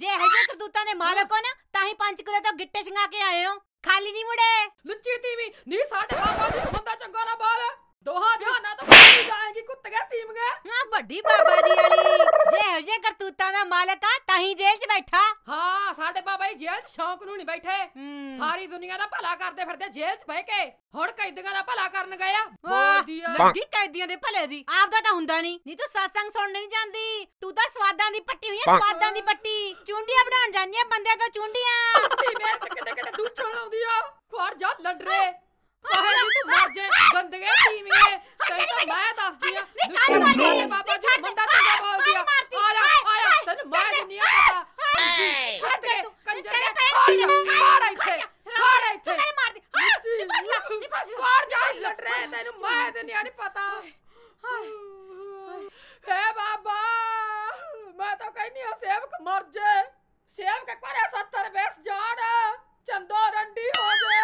[SPEAKER 2] ਜੇ ਹਜੇ ਕਰਦੂਤਾ ਦੇ ਮਾਲਕ ਹੋ ਨਾ ਤਾਂ ਹੀ 5 ਕਿਲੋ ਤੋਂ ਗਿੱਟੇ ਸ਼ਿੰਗਾ ਕੇ ਆਏ ਹੋ ਖਾਲੀ ਨਹੀਂ ਮੁੜੇ ਲੁੱਚੀ ਤੀਵੀ ਨਹੀਂ ਸਾਡੇ ਬਾਬਾ ਜੀ ਬੰਦਾ ਚੰਗਾ ਨਾ ਬਾਲ ਦੋਹਾਂ ਜਹਾਨਾਂ ਤੋਂ ਕੋਈ ਜਾਏਗੀ ਕੁੱਤੀਆਂ ਤੀਮੀਆਂ ਹਾਂ ਵੱਡੀ ਬਾਬਾ ਜੀ ਵਾਲੀ ਜੇ ਇਹੋ ਜੇ ਕਰਤੂਤਾਂ ਦਾ ਮਾਲਕ ਆ ਤਾਂ ਹੀ ਜੇਲ੍ਹ 'ਚ ਬੈਠਾ ਹਾਂ ਸਾਡੇ ਬਾਬਾ ਜੀ ਜੇਲ੍ਹ 'ਚ ਸ਼ੌਂਕ ਨੂੰ ਨਹੀਂ ਬੈਠੇ ਸਾਰੀ ਦੁਨੀਆ ਦਾ ਭਲਾ ਕਰਦੇ ਫਿਰਦੇ ਜੇਲ੍ਹ 'ਚ ਬਹਿ ਕੇ ਹੁਣ ਕੈਦੀਆਂ ਦਾ ਭਲਾ ਕਰਨ ਗਏ ਆ ਬੋਲਦੀ ਆ ਲੱਗੀ ਕੈਦੀਆਂ ਦੇ ਭਲੇ ਦੀ ਆਪਦਾ ਤਾਂ ਹੁੰਦਾ ਨਹੀਂ ਨਹੀਂ ਤਾਂ satsang ਸੁਣਨ ਨਹੀਂ ਜਾਂਦੀ ਤੂੰ ਤਾਂ ਸਵਾਦਾਂ ਦੀ ਪੱਟੀ ਹੋਈ ਆ ਸਵਾਦਾਂ ਦੀ ਪੱਟੀ ਚੁੰਡੀਆਂ ਬਣਾਉਣ ਜਾਂਦੀ ਆ ਬੰਦਿਆਂ ਤੋਂ ਚੁੰਡੀਆਂ ਮਿਹਨਤ ਕਿਤੇ ਕਿਤੇ ਦੂਛਣ ਆਉਂਦੀ ਆ ਫੜ ਜਾ ਲੰਡਰੇ ਕਹੇ ਜੀ ਤੂੰ ਮਰ ਜਾ ਗੰਦਗੇ ਟੀਮੀਏ ਤੈਨੂੰ ਤਾਂ ਮੈਂ ਦੱਸਦੀ
[SPEAKER 5] ਆ ਦੁੱਖ ਮਰ ਜਾ ਬਾਬਾ ਜੀ ਬੰਦਾ ਤੰਗਾ ਬੋਲਦੀ ਆ ਆ ਜਾ ਆ ਜਾ ਤੈਨੂੰ ਮੈਂ ਨਹੀਂ ਪਤਾ
[SPEAKER 2] ਹਾਂ ਜਾ ਤੂੰ ਕੰਜਰ ਜਾ ਖੜ ਇੱਥੇ ਖੜ ਇੱਥੇ ਮੈਨੂੰ ਮਾਰ ਦੇ ਨਹੀਂ ਬਸ ਲਾ ਨਹੀਂ ਬਸ ਖੜ ਜਾ ਲੜ ਲਟਰੇ ਤੈਨੂੰ ਮੈਂ ਤੇ ਨਹੀਂ ਪਤਾ ਹਾਏ
[SPEAKER 5] ਹੇ ਬਾਬਾ ਮੈਂ ਤਾਂ ਕਹਿੰਨੀ ਆ ਸੇਵਕ ਮਰ ਜੇ ਸੇਵਕ ਕਰੇ 70 ਬੇਸ ਜਾਣ ਚੰਦੋ ਰੰਡੀ ਹੋ ਜੇ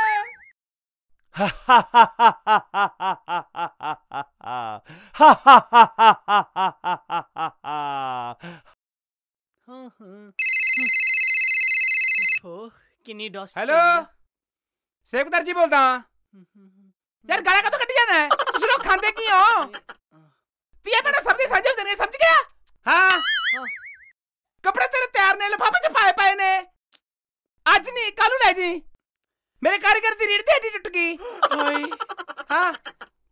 [SPEAKER 6] किन्नी
[SPEAKER 3] डॉस हेलो सेवकदार जी बोलता यार गाला
[SPEAKER 5] का तो कट जाना है तुम तो लोग खांदे की हो
[SPEAKER 1] तिया बड़ा सब्जी साझा देने समझ गया हाँ कपड़े तेरे तैयार ने लिफाफे च पाए पाए ने आज नहीं कालू ले जी ਮੇਰੇ ਕਾਰੀਗਰ ਦੀ ਰੀੜ ਦੀ ਹੱਡੀ ਟੁੱਟ ਗਈ ਓਏ ਹਾਂ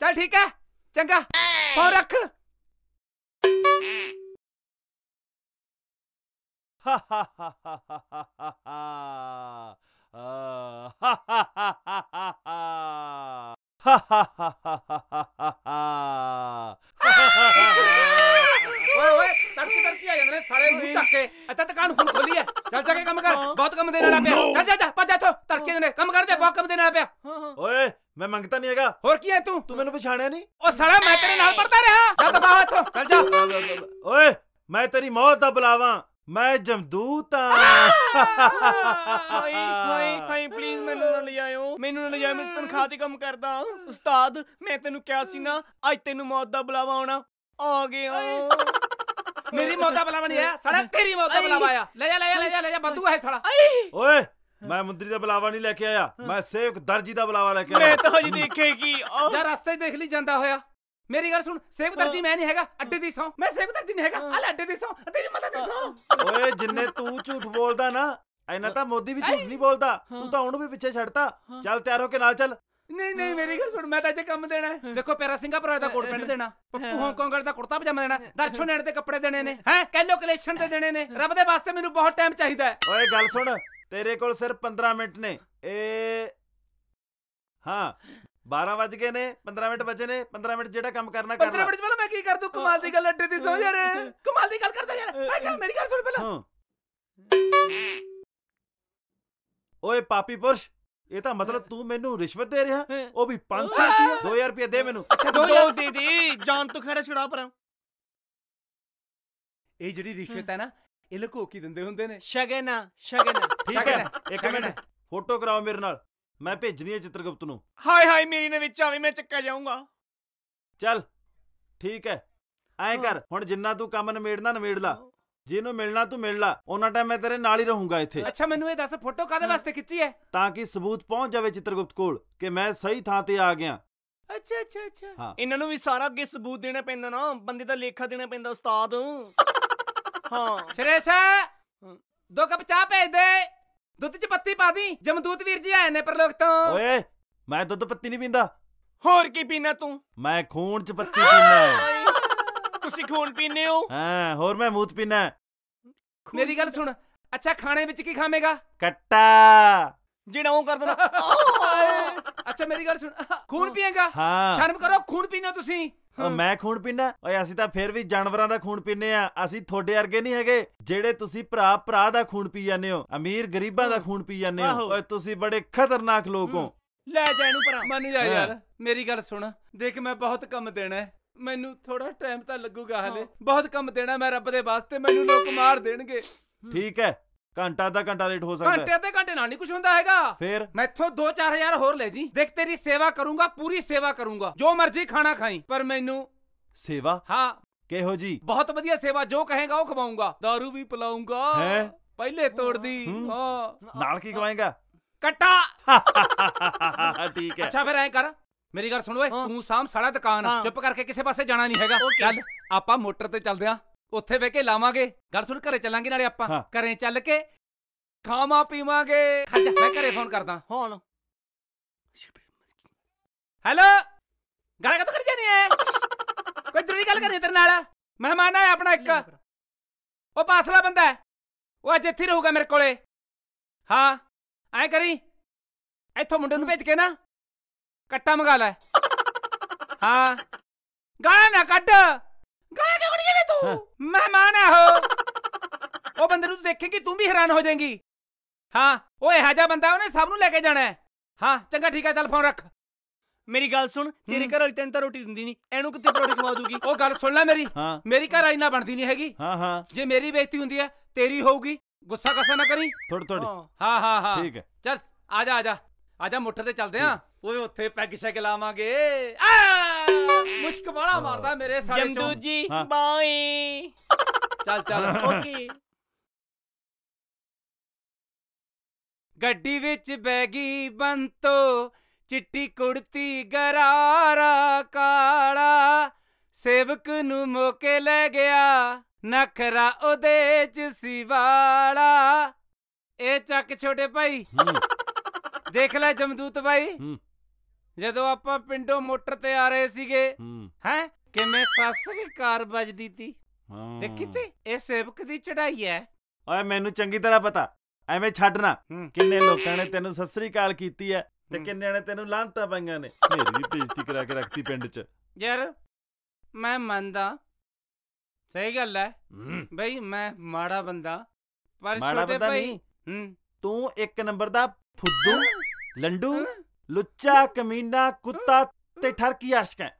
[SPEAKER 1] ਚੱਲ ਠੀਕ ਹੈ ਚੰਗਾ ਹੋ ਰੱਖ
[SPEAKER 6] ਹਾ ਹਾ ਹਾ ਹਾ ਹਾ ਹਾ ਹਾ ਹਾ ਹਾ
[SPEAKER 1] ਹਾ ਅੜਕ ਕਰਕੇ ਆ ਜਾਂਦੇ ਨੇ ਸਾਲੇ ਨੂੰ ਧੱਕੇ ਅੱਤਾ ਦੁਕਾਨ ਹੁਣ ਖੋਲੀ ਐ ਚੱਲ ਜਾ ਕੇ ਕੰਮ ਕਰ ਬਹੁਤ ਕੰਮ ਦੇਣ ਵਾਲਾ ਪਿਆ ਚੱਲ ਜਾ ਜਾ ਭੱਜ ਇੱਥੋਂ ਤੋ ਤੜਕੇ ਨੇ ਕੰਮ ਕਰਦੇ ਬਹੁਤ ਕੰਮ ਦੇਣ ਵਾਲਾ ਪਿਆ
[SPEAKER 6] ਓਏ ਮੈਂ ਮੰਗਤਾ ਨਹੀਂ ਹੈਗਾ ਹੋਰ ਕੀ ਐ ਤੂੰ ਤੂੰ ਮੈਨੂੰ ਪਛਾਣਿਆ ਨਹੀਂ ਓ ਸਾਲਾ ਮੈਂ ਤੇਰੇ ਨਾਲ ਪੜਦਾ ਰਿਹਾ ਚੱਲ ਬਾਹਰ ਇੱਥੋਂ ਚੱਲ ਜਾ ਓਏ ਮੈਂ ਤੇਰੀ ਮੌਤ ਦਾ ਬੁਲਾਵਾ ਮੈਂ ਜਮਦੂਤ ਆ ਹਾਈ ਹਾਈ ਹਾਈ ਪਲੀਜ਼ ਮੈਨੂੰ ਨਾ ਆਇਓ ਮੈਨੂੰ
[SPEAKER 3] ਨਾ ਜਾ ਮੈਂ ਤਨਖਾਹ ਤੇ ਕੰਮ ਕਰਦਾ ਉਸਤਾਦ ਮੈਂ ਤੈਨੂੰ ਕਿਹਾ ਸੀ ਨਾ ਅੱਜ ਤੈਨੂੰ ਮੌਤ ਦਾ ਬੁਲਾਵਾ ਆਉਣਾ ਆ ਗਿਆ ਮੇਰੀ ਮੌਤ ਦਾ ਬਲਾਵਾ ਨਹੀਂ ਆਇਆ ਸਾਲਾ ਤੇਰੀ ਮੌਤ ਦਾ ਬਲਾਵਾ ਆਇਆ
[SPEAKER 1] ਲੈ ਜਾ ਲੈ ਜਾ ਲੈ ਜਾ ਲੈ ਜਾ ਬੰਦੂ ਹੈ ਸਾਲਾ
[SPEAKER 6] ਓਏ ਮੈਂ ਮੁੰਦਰੀ ਦਾ ਬਲਾਵਾ ਨਹੀਂ ਲੈ ਕੇ ਆਇਆ ਮੈਂ ਸੇਵਕ ਦਰਜੀ ਦਾ ਬਲਾਵਾ ਲੈ ਕੇ ਆਇਆ ਮੈਂ ਤਾਂ ਹਜੇ
[SPEAKER 1] ਦੇਖੇਗੀ ਯਾ ਰਸਤੇ ਦੇਖ ਲਈ ਜਾਂਦਾ ਹੋਇਆ ਮੇਰੀ ਗੱਲ ਸੁਣ ਸੇਵ ਦਰਜੀ ਮੈਂ ਨਹੀਂ ਹੈਗਾ ਅੱਡੇ ਦੀ ਸੌ ਮੈਂ ਸੇਵ ਦਰਜੀ ਨਹੀਂ ਹੈਗਾ ਆ ਲੈ ਅੱਡੇ ਦੀ ਸੌ ਤੇਰੀ ਮਦਦ ਦੀ ਸੌ
[SPEAKER 6] ਓਏ ਜਿੰਨੇ ਤੂੰ ਝੂਠ ਬੋਲਦਾ ਨਾ ਐਨਾ ਤਾਂ ਮੋਦੀ ਵੀ ਝੂਠ ਨਹੀਂ ਬੋਲਦਾ ਤੂੰ ਤਾਂ ਉਹਨੂੰ ਵੀ ਪਿੱਛੇ ਛੱਡਤਾ ਚੱਲ ਤਿਆਰ
[SPEAKER 1] ਹੋ ਕੇ ਨਾਲ ਚੱਲ ਨਹੀਂ ਨਹੀਂ ਮੇਰੀ ਗੱਲ ਸੁਣ ਮੈਂ ਤਾਂ ਇੱਥੇ ਕੰਮ ਦੇਣਾ ਦੇਖੋ ਪੈਰਾ ਸਿੰਘਾ ਪਰਾ ਦਾ ਕੋਟ ਪੈਂਟ ਦੇਣਾ ਪੱਪੂ ਵਾਲਾ ਦਾ ਕੁੜਤਾ ਪਜਾਮਾ ਦੇਣਾ ਦਰਸ਼ੋ ਨੇੜ ਤੇ ਕੱਪੜੇ ਦੇਣੇ ਨੇ ਹੈ ਕੈਲੋ ਕਲੇਸ਼ਨ ਤੇ ਦੇਣੇ ਨੇ ਰੱਬ ਦੇ ਵਾਸਤੇ ਮੈਨੂੰ ਬਹੁਤ
[SPEAKER 6] ਟਾਈਮ ਚਾਹੀਦਾ ਹੈ ਓਏ ਗੱਲ ਸੁਣ ਤੇਰੇ ਕੋਲ ਸਿਰਫ 15 ਮਿੰਟ ਨੇ ਏ ਹਾਂ 12 ਵਜ ਗਏ ਨੇ 15 ਮਿੰਟ ਬਚੇ ਨੇ 15 ਮਿੰਟ ਜਿਹੜਾ ਕੰਮ ਕਰਨਾ ਕਰਨਾ 15 ਮਿੰਟ ਪਹਿਲਾਂ
[SPEAKER 1] ਮੈਂ ਕੀ ਕਰ ਦੂੰ ਕਮਾਲ ਦੀ ਗੱਲ ਅੱਡੇ ਦੀ ਸੋ ਯਾਰ ਕਮਾਲ ਦੀ ਗੱਲ ਕਰਦਾ ਯਾਰ ਓਏ ਗੱਲ ਮੇਰੀ
[SPEAKER 6] ਗੱਲ ਸੁਣ ਪਹਿਲਾਂ ਓਏ ਪਾਪੀ ਪੁਰਸ਼ ਇਹ ਤਾਂ ਮਤਲਬ ਤੂੰ ਮੈਨੂੰ ਰਿਸ਼ਵਤ ਦੇ ਰਿਹਾ ਉਹ ਵੀ 500 ਰੁਪਏ 2000 ਰੁਪਏ ਦੇ ਮੈਨੂੰ ਅੱਛਾ 2000 ਦੇ ਦੀ ਜਾਨ ਤੋਂ ਖੜਾ ਛੁੜਾ ਪਰਾਂ ਇਹ ਜਿਹੜੀ ਰਿਸ਼ਵਤ ਹੈ ਨਾ ਇਹ ਲੁਕੋ ਕੀ ਦਿੰਦੇ ਹੁੰਦੇ ਨੇ ਸ਼ਗਨ ਸ਼ਗਨ ਠੀਕ ਹੈ ਇੱਕ ਮਿੰਟ ਫੋਟੋ ਕਰਾਓ ਮੇਰੇ ਨਾਲ ਮੈਂ ਭੇਜਣੀ ਹੈ ਚਿੱਤਰਗੁਪਤ ਨੂੰ ਹਾਏ ਹਾਏ ਮੇਰੀ ਨੇ ਵਿੱਚ ਆਵੇ ਮੈਂ ਚੱਕਾ ਜਾਊਂਗਾ ਚੱਲ ਠੀਕ ਹੈ ਐਂ ਕਰ ਹੁਣ ਜਿੰਨਾ ਤੂੰ ਕੰਮ ਨਿਮੇੜਨਾ ਨਿਮੇੜ ਲਾ ਜਿਹਨੂੰ ਮਿਲਣਾ ਤੂੰ ਮਿਲ ਲੈ ਉਹਨਾਂ ਟਾਈਮ ਮੈਂ ਤੇਰੇ ਨਾਲ ਹੀ ਰਹੂੰਗਾ ਇੱਥੇ ਅੱਛਾ
[SPEAKER 1] ਮੈਨੂੰ ਇਹ ਦੱਸ ਫੋਟੋ ਕਾਦੇ ਵਾਸਤੇ ਖਿੱਚੀ ਹੈ
[SPEAKER 6] ਤਾਂ ਕਿ ਸਬੂਤ ਪਹੁੰਚ ਜਾਵੇ ਚਿੱਤਰਗੁਪਤ ਕੋਲ ਕਿ ਮੈਂ ਸਹੀ ਥਾਂ ਤੇ ਆ ਗਿਆ
[SPEAKER 3] ਅੱਛਾ ਅੱਛਾ ਅੱਛਾ ਇਹਨਾਂ ਨੂੰ ਵੀ ਸਾਰਾ ਅੱਗੇ ਸਬੂਤ ਦੇਣਾ ਪੈਂਦਾ ਨਾ ਬੰਦੇ ਦਾ ਲੇਖਾ ਦੇਣਾ ਪੈਂਦਾ ਉਸਤਾਦ ਹਾਂ ਸ਼ਰੇਸ਼
[SPEAKER 1] ਦੋ ਕੱਪ ਚਾਹ ਭੇਜ ਦੇ ਦੁੱਧ 'ਚ ਪੱਤੀ ਪਾ ਦੀ ਜਮਦੂਤ ਵੀਰ ਜੀ ਆਏ ਨੇ ਪਰਲੋਕ ਤੋਂ ਓਏ
[SPEAKER 6] ਮੈਂ ਦੁੱਧ ਪੱਤੀ ਨਹੀਂ ਪੀਂਦਾ ਹੋਰ ਕੀ ਪੀਣਾ ਤੂੰ ਮੈਂ ਖੂਨ ਚ ਪੱਤੀ ਪੀਂਦਾ ਤੁਸੀਂ ਖੂਨ ਪੀਨੇ ਹੋ ਹਾਂ ਹੋਰ ਮੈਂ ਮੂਤ ਪੀਨਾ ਮੇਰੀ ਗੱਲ ਸੁਣ
[SPEAKER 1] ਅੱਛਾ ਖਾਣੇ ਵਿੱਚ ਕੀ ਖਾਵੇਂਗਾ ਕੱਟਾ ਜਿਹੜਾ ਉਹ ਕਰ ਦੇਣਾ ਅੱਛਾ ਮੇਰੀ ਗੱਲ ਸੁਣ ਖੂਨ ਪੀਏਗਾ ਸ਼ਰਮ ਕਰੋ ਖੂਨ ਪੀਣਾ ਤੁਸੀਂ
[SPEAKER 6] ਮੈਂ ਖੂਨ ਪੀਣਾ ਓਏ ਅਸੀਂ ਤਾਂ ਫੇਰ ਵੀ ਜਾਨਵਰਾਂ ਦਾ ਖੂਨ ਪੀਨੇ ਆ ਅਸੀਂ ਤੁਹਾਡੇ ਵਰਗੇ ਨਹੀਂ ਹੈਗੇ ਜਿਹੜੇ ਤੁਸੀਂ ਭਰਾ ਭਰਾ ਦਾ ਖੂਨ ਪੀ ਜਾਂਦੇ ਹੋ ਅਮੀਰ ਗਰੀਬਾਂ ਦਾ ਖੂਨ ਪੀ ਜਾਂਦੇ ਹੋ ਓਏ ਤੁਸੀਂ ਬੜੇ ਖਤਰਨਾਕ ਲੋਕ ਹੋ
[SPEAKER 1] ਲੈ ਜਾ ਇਹਨੂੰ ਭਰਾ ਮੰਨ ਜਾ ਯਾਰ ਮੇਰੀ ਗੱਲ ਸੁਣ ਦੇਖ ਮੈਂ ਬਹੁਤ ਕੰਮ ਦੇਣਾ ਹੈ ਮੈਨੂੰ ਥੋੜਾ ਟਾਈਮ ਤਾਂ ਲੱਗੂਗਾ ਹਲੇ ਬਹੁਤ ਕੰਮ ਦੇਣਾ ਮੈਂ ਰੱਬ ਦੇ ਵਾਸਤੇ ਮੈਨੂੰ ਲੋਕ ਮਾਰ ਦੇਣਗੇ ਠੀਕ ਹੈ ਘੰਟਾ ਦਾ ਘੰਟਾ ਲੇਟ ਹੋ ਸਕਦਾ ਹੈ ਘੰਟੇ ਤੇ ਘੰਟੇ ਨਾਲ ਨਹੀਂ ਕੁਝ ਹੁੰਦਾ ਹੈਗਾ ਫੇਰ ਮੈਥੋਂ 2-4000 ਹੋਰ ਲੈ ਜੀ ਦੇਖ ਤੇਰੀ ਸੇਵਾ ਕਰੂੰਗਾ ਪੂਰੀ ਸੇਵਾ ਕਰੂੰਗਾ ਜੋ ਮਰਜ਼ੀ ਖਾਣਾ ਖਾਈ ਪਰ ਮੈਨੂੰ ਸੇਵਾ ਹਾਂ ਕਿਹੋ ਜੀ ਬਹੁਤ ਵਧੀਆ ਸੇਵਾ ਜੋ ਕਹੇਗਾ ਉਹ ਖਵਾਉਂਗਾ दारू ਵੀ ਪਿਲਾਉਂਗਾ ਹੈ ਪਹਿਲੇ ਤੋੜਦੀ ਹਾਂ ਨਾਲ ਕੀ ਖਵਾਏਗਾ ਕਟਾ ਠੀਕ ਹੈ ਅੱਛਾ ਫਿਰ ਐਂ ਕਰ ਮੇਰੀ ਗੱਲ ਸੁਣ ਓਏ ਤੂੰ ਸਾਮ ਸਾਲਾ ਦੁਕਾਨ ਚੁੱਪ ਕਰਕੇ ਕਿਸੇ ਪਾਸੇ ਜਾਣਾ ਨਹੀਂ ਹੈਗਾ ਚੱਲ ਆਪਾਂ ਮੋਟਰ ਤੇ ਚੱਲਦੇ ਆ ਉੱਥੇ ਬਹਿ ਕੇ ਲਾਵਾਂਗੇ ਗੱਲ ਸੁਣ ਘਰੇ ਚੱਲਾਂਗੇ ਨਾਲੇ ਆਪਾਂ ਘਰੇ ਚੱਲ ਕੇ ਖਾਵਾਂ ਪੀਵਾਂਗੇ ਖੱਜ ਮੈਂ ਘਰੇ ਫੋਨ ਕਰਦਾ ਹੁਣ ਹੈਲੋ ਗੱਲ ਕਰ ਕਰ ਜਾਣੀ ਐ ਕੋਈ ਜ਼ਰੂਰੀ ਗੱਲ ਕਰਨੀ ਤੇਰੇ ਨਾਲ ਮਹਿਮਾਨ ਆਇਆ ਆਪਣਾ ਇੱਕ ਉਹ ਪਾਸਲਾ ਬੰਦਾ ਹੈ ਉਹ ਅੱਜ ਇੱਥੇ ਰਹੂਗਾ ਮੇਰੇ ਕੋਲੇ ਹਾਂ ਐ ਕਰੀ ਇੱਥੋਂ ਮੁੰਡੇ ਨੂੰ ਭੇਜ ਕੇ ਨਾ ਕੱਟਾ ਮੰਗਾ ਲੈ ਹਾਂ ਗਾਣਾ ਨਾ ਕੱਟ ਗਾਣਾ ਕਿਉਂ ਕੱਢੀ ਜੇ ਤੂੰ ਮਹਿਮਾਨ ਆ ਹੋ ਉਹ ਬੰਦੇ ਨੂੰ ਤੂੰ ਦੇਖੇਂਗੀ ਤੂੰ ਵੀ ਹੈਰਾਨ ਹੋ ਜਾਏਂਗੀ ਹਾਂ ਉਹ ਇਹੋ ਜਿਹਾ ਬੰਦਾ ਉਹਨੇ ਸਭ ਨੂੰ ਲੈ ਕੇ ਜਾਣਾ ਹੈ ਹਾਂ ਚੰਗਾ ਠੀਕ ਹੈ ਚੱਲ ਫੋਨ ਰੱਖ ਮੇਰੀ ਗੱਲ ਸੁਣ ਤੇਰੇ ਘਰ ਵਾਲੀ ਤੈਨੂੰ ਤਾਂ ਰੋਟੀ ਦਿੰਦੀ ਨਹੀਂ ਇਹਨੂੰ ਕਿੱਥੇ ਪਰੌਠੇ ਖਵਾ ਦੂਗੀ ਉਹ ਗੱਲ ਸੁਣ ਲੈ ਮੇਰੀ ਮੇਰੀ ਘਰ ਵਾਲੀ ਨਾ ਬਣਦੀ ਨਹੀਂ ਹੈਗੀ ਹਾਂ ਹਾਂ ਜੇ ਮੇਰੀ ਬੇਇੱਜ਼ਤੀ ਹੁੰਦੀ ਹੈ ਤੇਰੀ ਹੋਊਗੀ ਗੁੱਸਾ ਕਸਾ ਨਾ ਕਰੀ ਥੋੜ ਥੋੜ ਹਾਂ ਹਾਂ ਹਾਂ ਠੀਕ ਹੈ ਚੱਲ ਆ ਜਾ ਆ ਜਾ ਆ ਜਾ ਮੁੱਠ ਤੇ ਚੱਲਦੇ ਆਂ ਓਏ ਉੱਥੇ ਪੈਗ ਸ਼ੈਗ ਲਾਵਾਂਗੇ ਮੁਸ਼ਕ ਬਾਲਾ ਮਾਰਦਾ ਮੇਰੇ ਸਾਰੇ ਚੋਂ ਜੰਦੂ ਜੀ ਬਾਈ ਚੱਲ ਚੱਲ ਓਕੀ ਗੱਡੀ ਵਿੱਚ ਬੈਗੀ ਬੰਤੋ ਚਿੱਟੀ ਕੁੜਤੀ ਗਰਾਰਾ ਕਾਲਾ ਸੇਵਕ ਨੂੰ ਮੋਕੇ ਲੈ ਗਿਆ ਨਖਰਾ ਉਹਦੇ ਚ ਸਿਵਾਲਾ ਇਹ ਚੱਕ ਛੋਟੇ ਭਾਈ ਦੇਖ ਲੈ ਜਮਦੂਤ ਭਾਈ ਜਦੋਂ ਆਪਾਂ ਪਿੰਡੋਂ ਮੋਟਰ ਤੇ ਆ ਰਹੇ ਸੀਗੇ ਹੈ ਕਿਵੇਂ ਦੀ ਕਾਰ ਵੱਜਦੀ ਤੀ ਹਾਂ ਕਿਤੇ ਤੇ ਇਹ ਸੇਵਕ ਦੀ ਚੜਾਈ ਐ
[SPEAKER 6] ਓਏ ਮੈਨੂੰ ਚੰਗੀ ਤਰ੍ਹਾਂ ਪਤਾ ਐਵੇਂ ਛੱਡਣਾ ਕਿੰਨੇ ਲੋਕਾਂ ਨੇ ਤੈਨੂੰ ਸਸਰੀ ਕਾਲ ਕੀਤੀ ਐ ਤੇ ਕਿੰਨੇ ਨੇ ਤੈਨੂੰ ਲਾਂਤਾ ਪਾਈਆਂ ਨੇ ਮੇਰੀ ਵੀ ਬੇਇੱਜ਼ਤੀ ਕਰਾ ਕੇ ਰੱਖਤੀ ਪਿੰਡ 'ਚ
[SPEAKER 1] ਯਾਰ ਮੈਂ ਮੰਨਦਾ ਸਹੀ ਗੱਲ ਐ ਬਈ ਮੈਂ ਮਾੜਾ ਬੰਦਾ ਪਰ ਛੋਟੇ ਭਾਈ
[SPEAKER 6] ਤੂੰ ਇੱਕ ਨੰਬਰ ਦਾ ਫੁੱਦੂ ਲੰਡੂ ਲੁੱਚਾ ਕਮੀਨਾ ਕੁੱਤਾ ਤੇ ਠਰਕੀ ਆਸ਼ਕ ਹੈ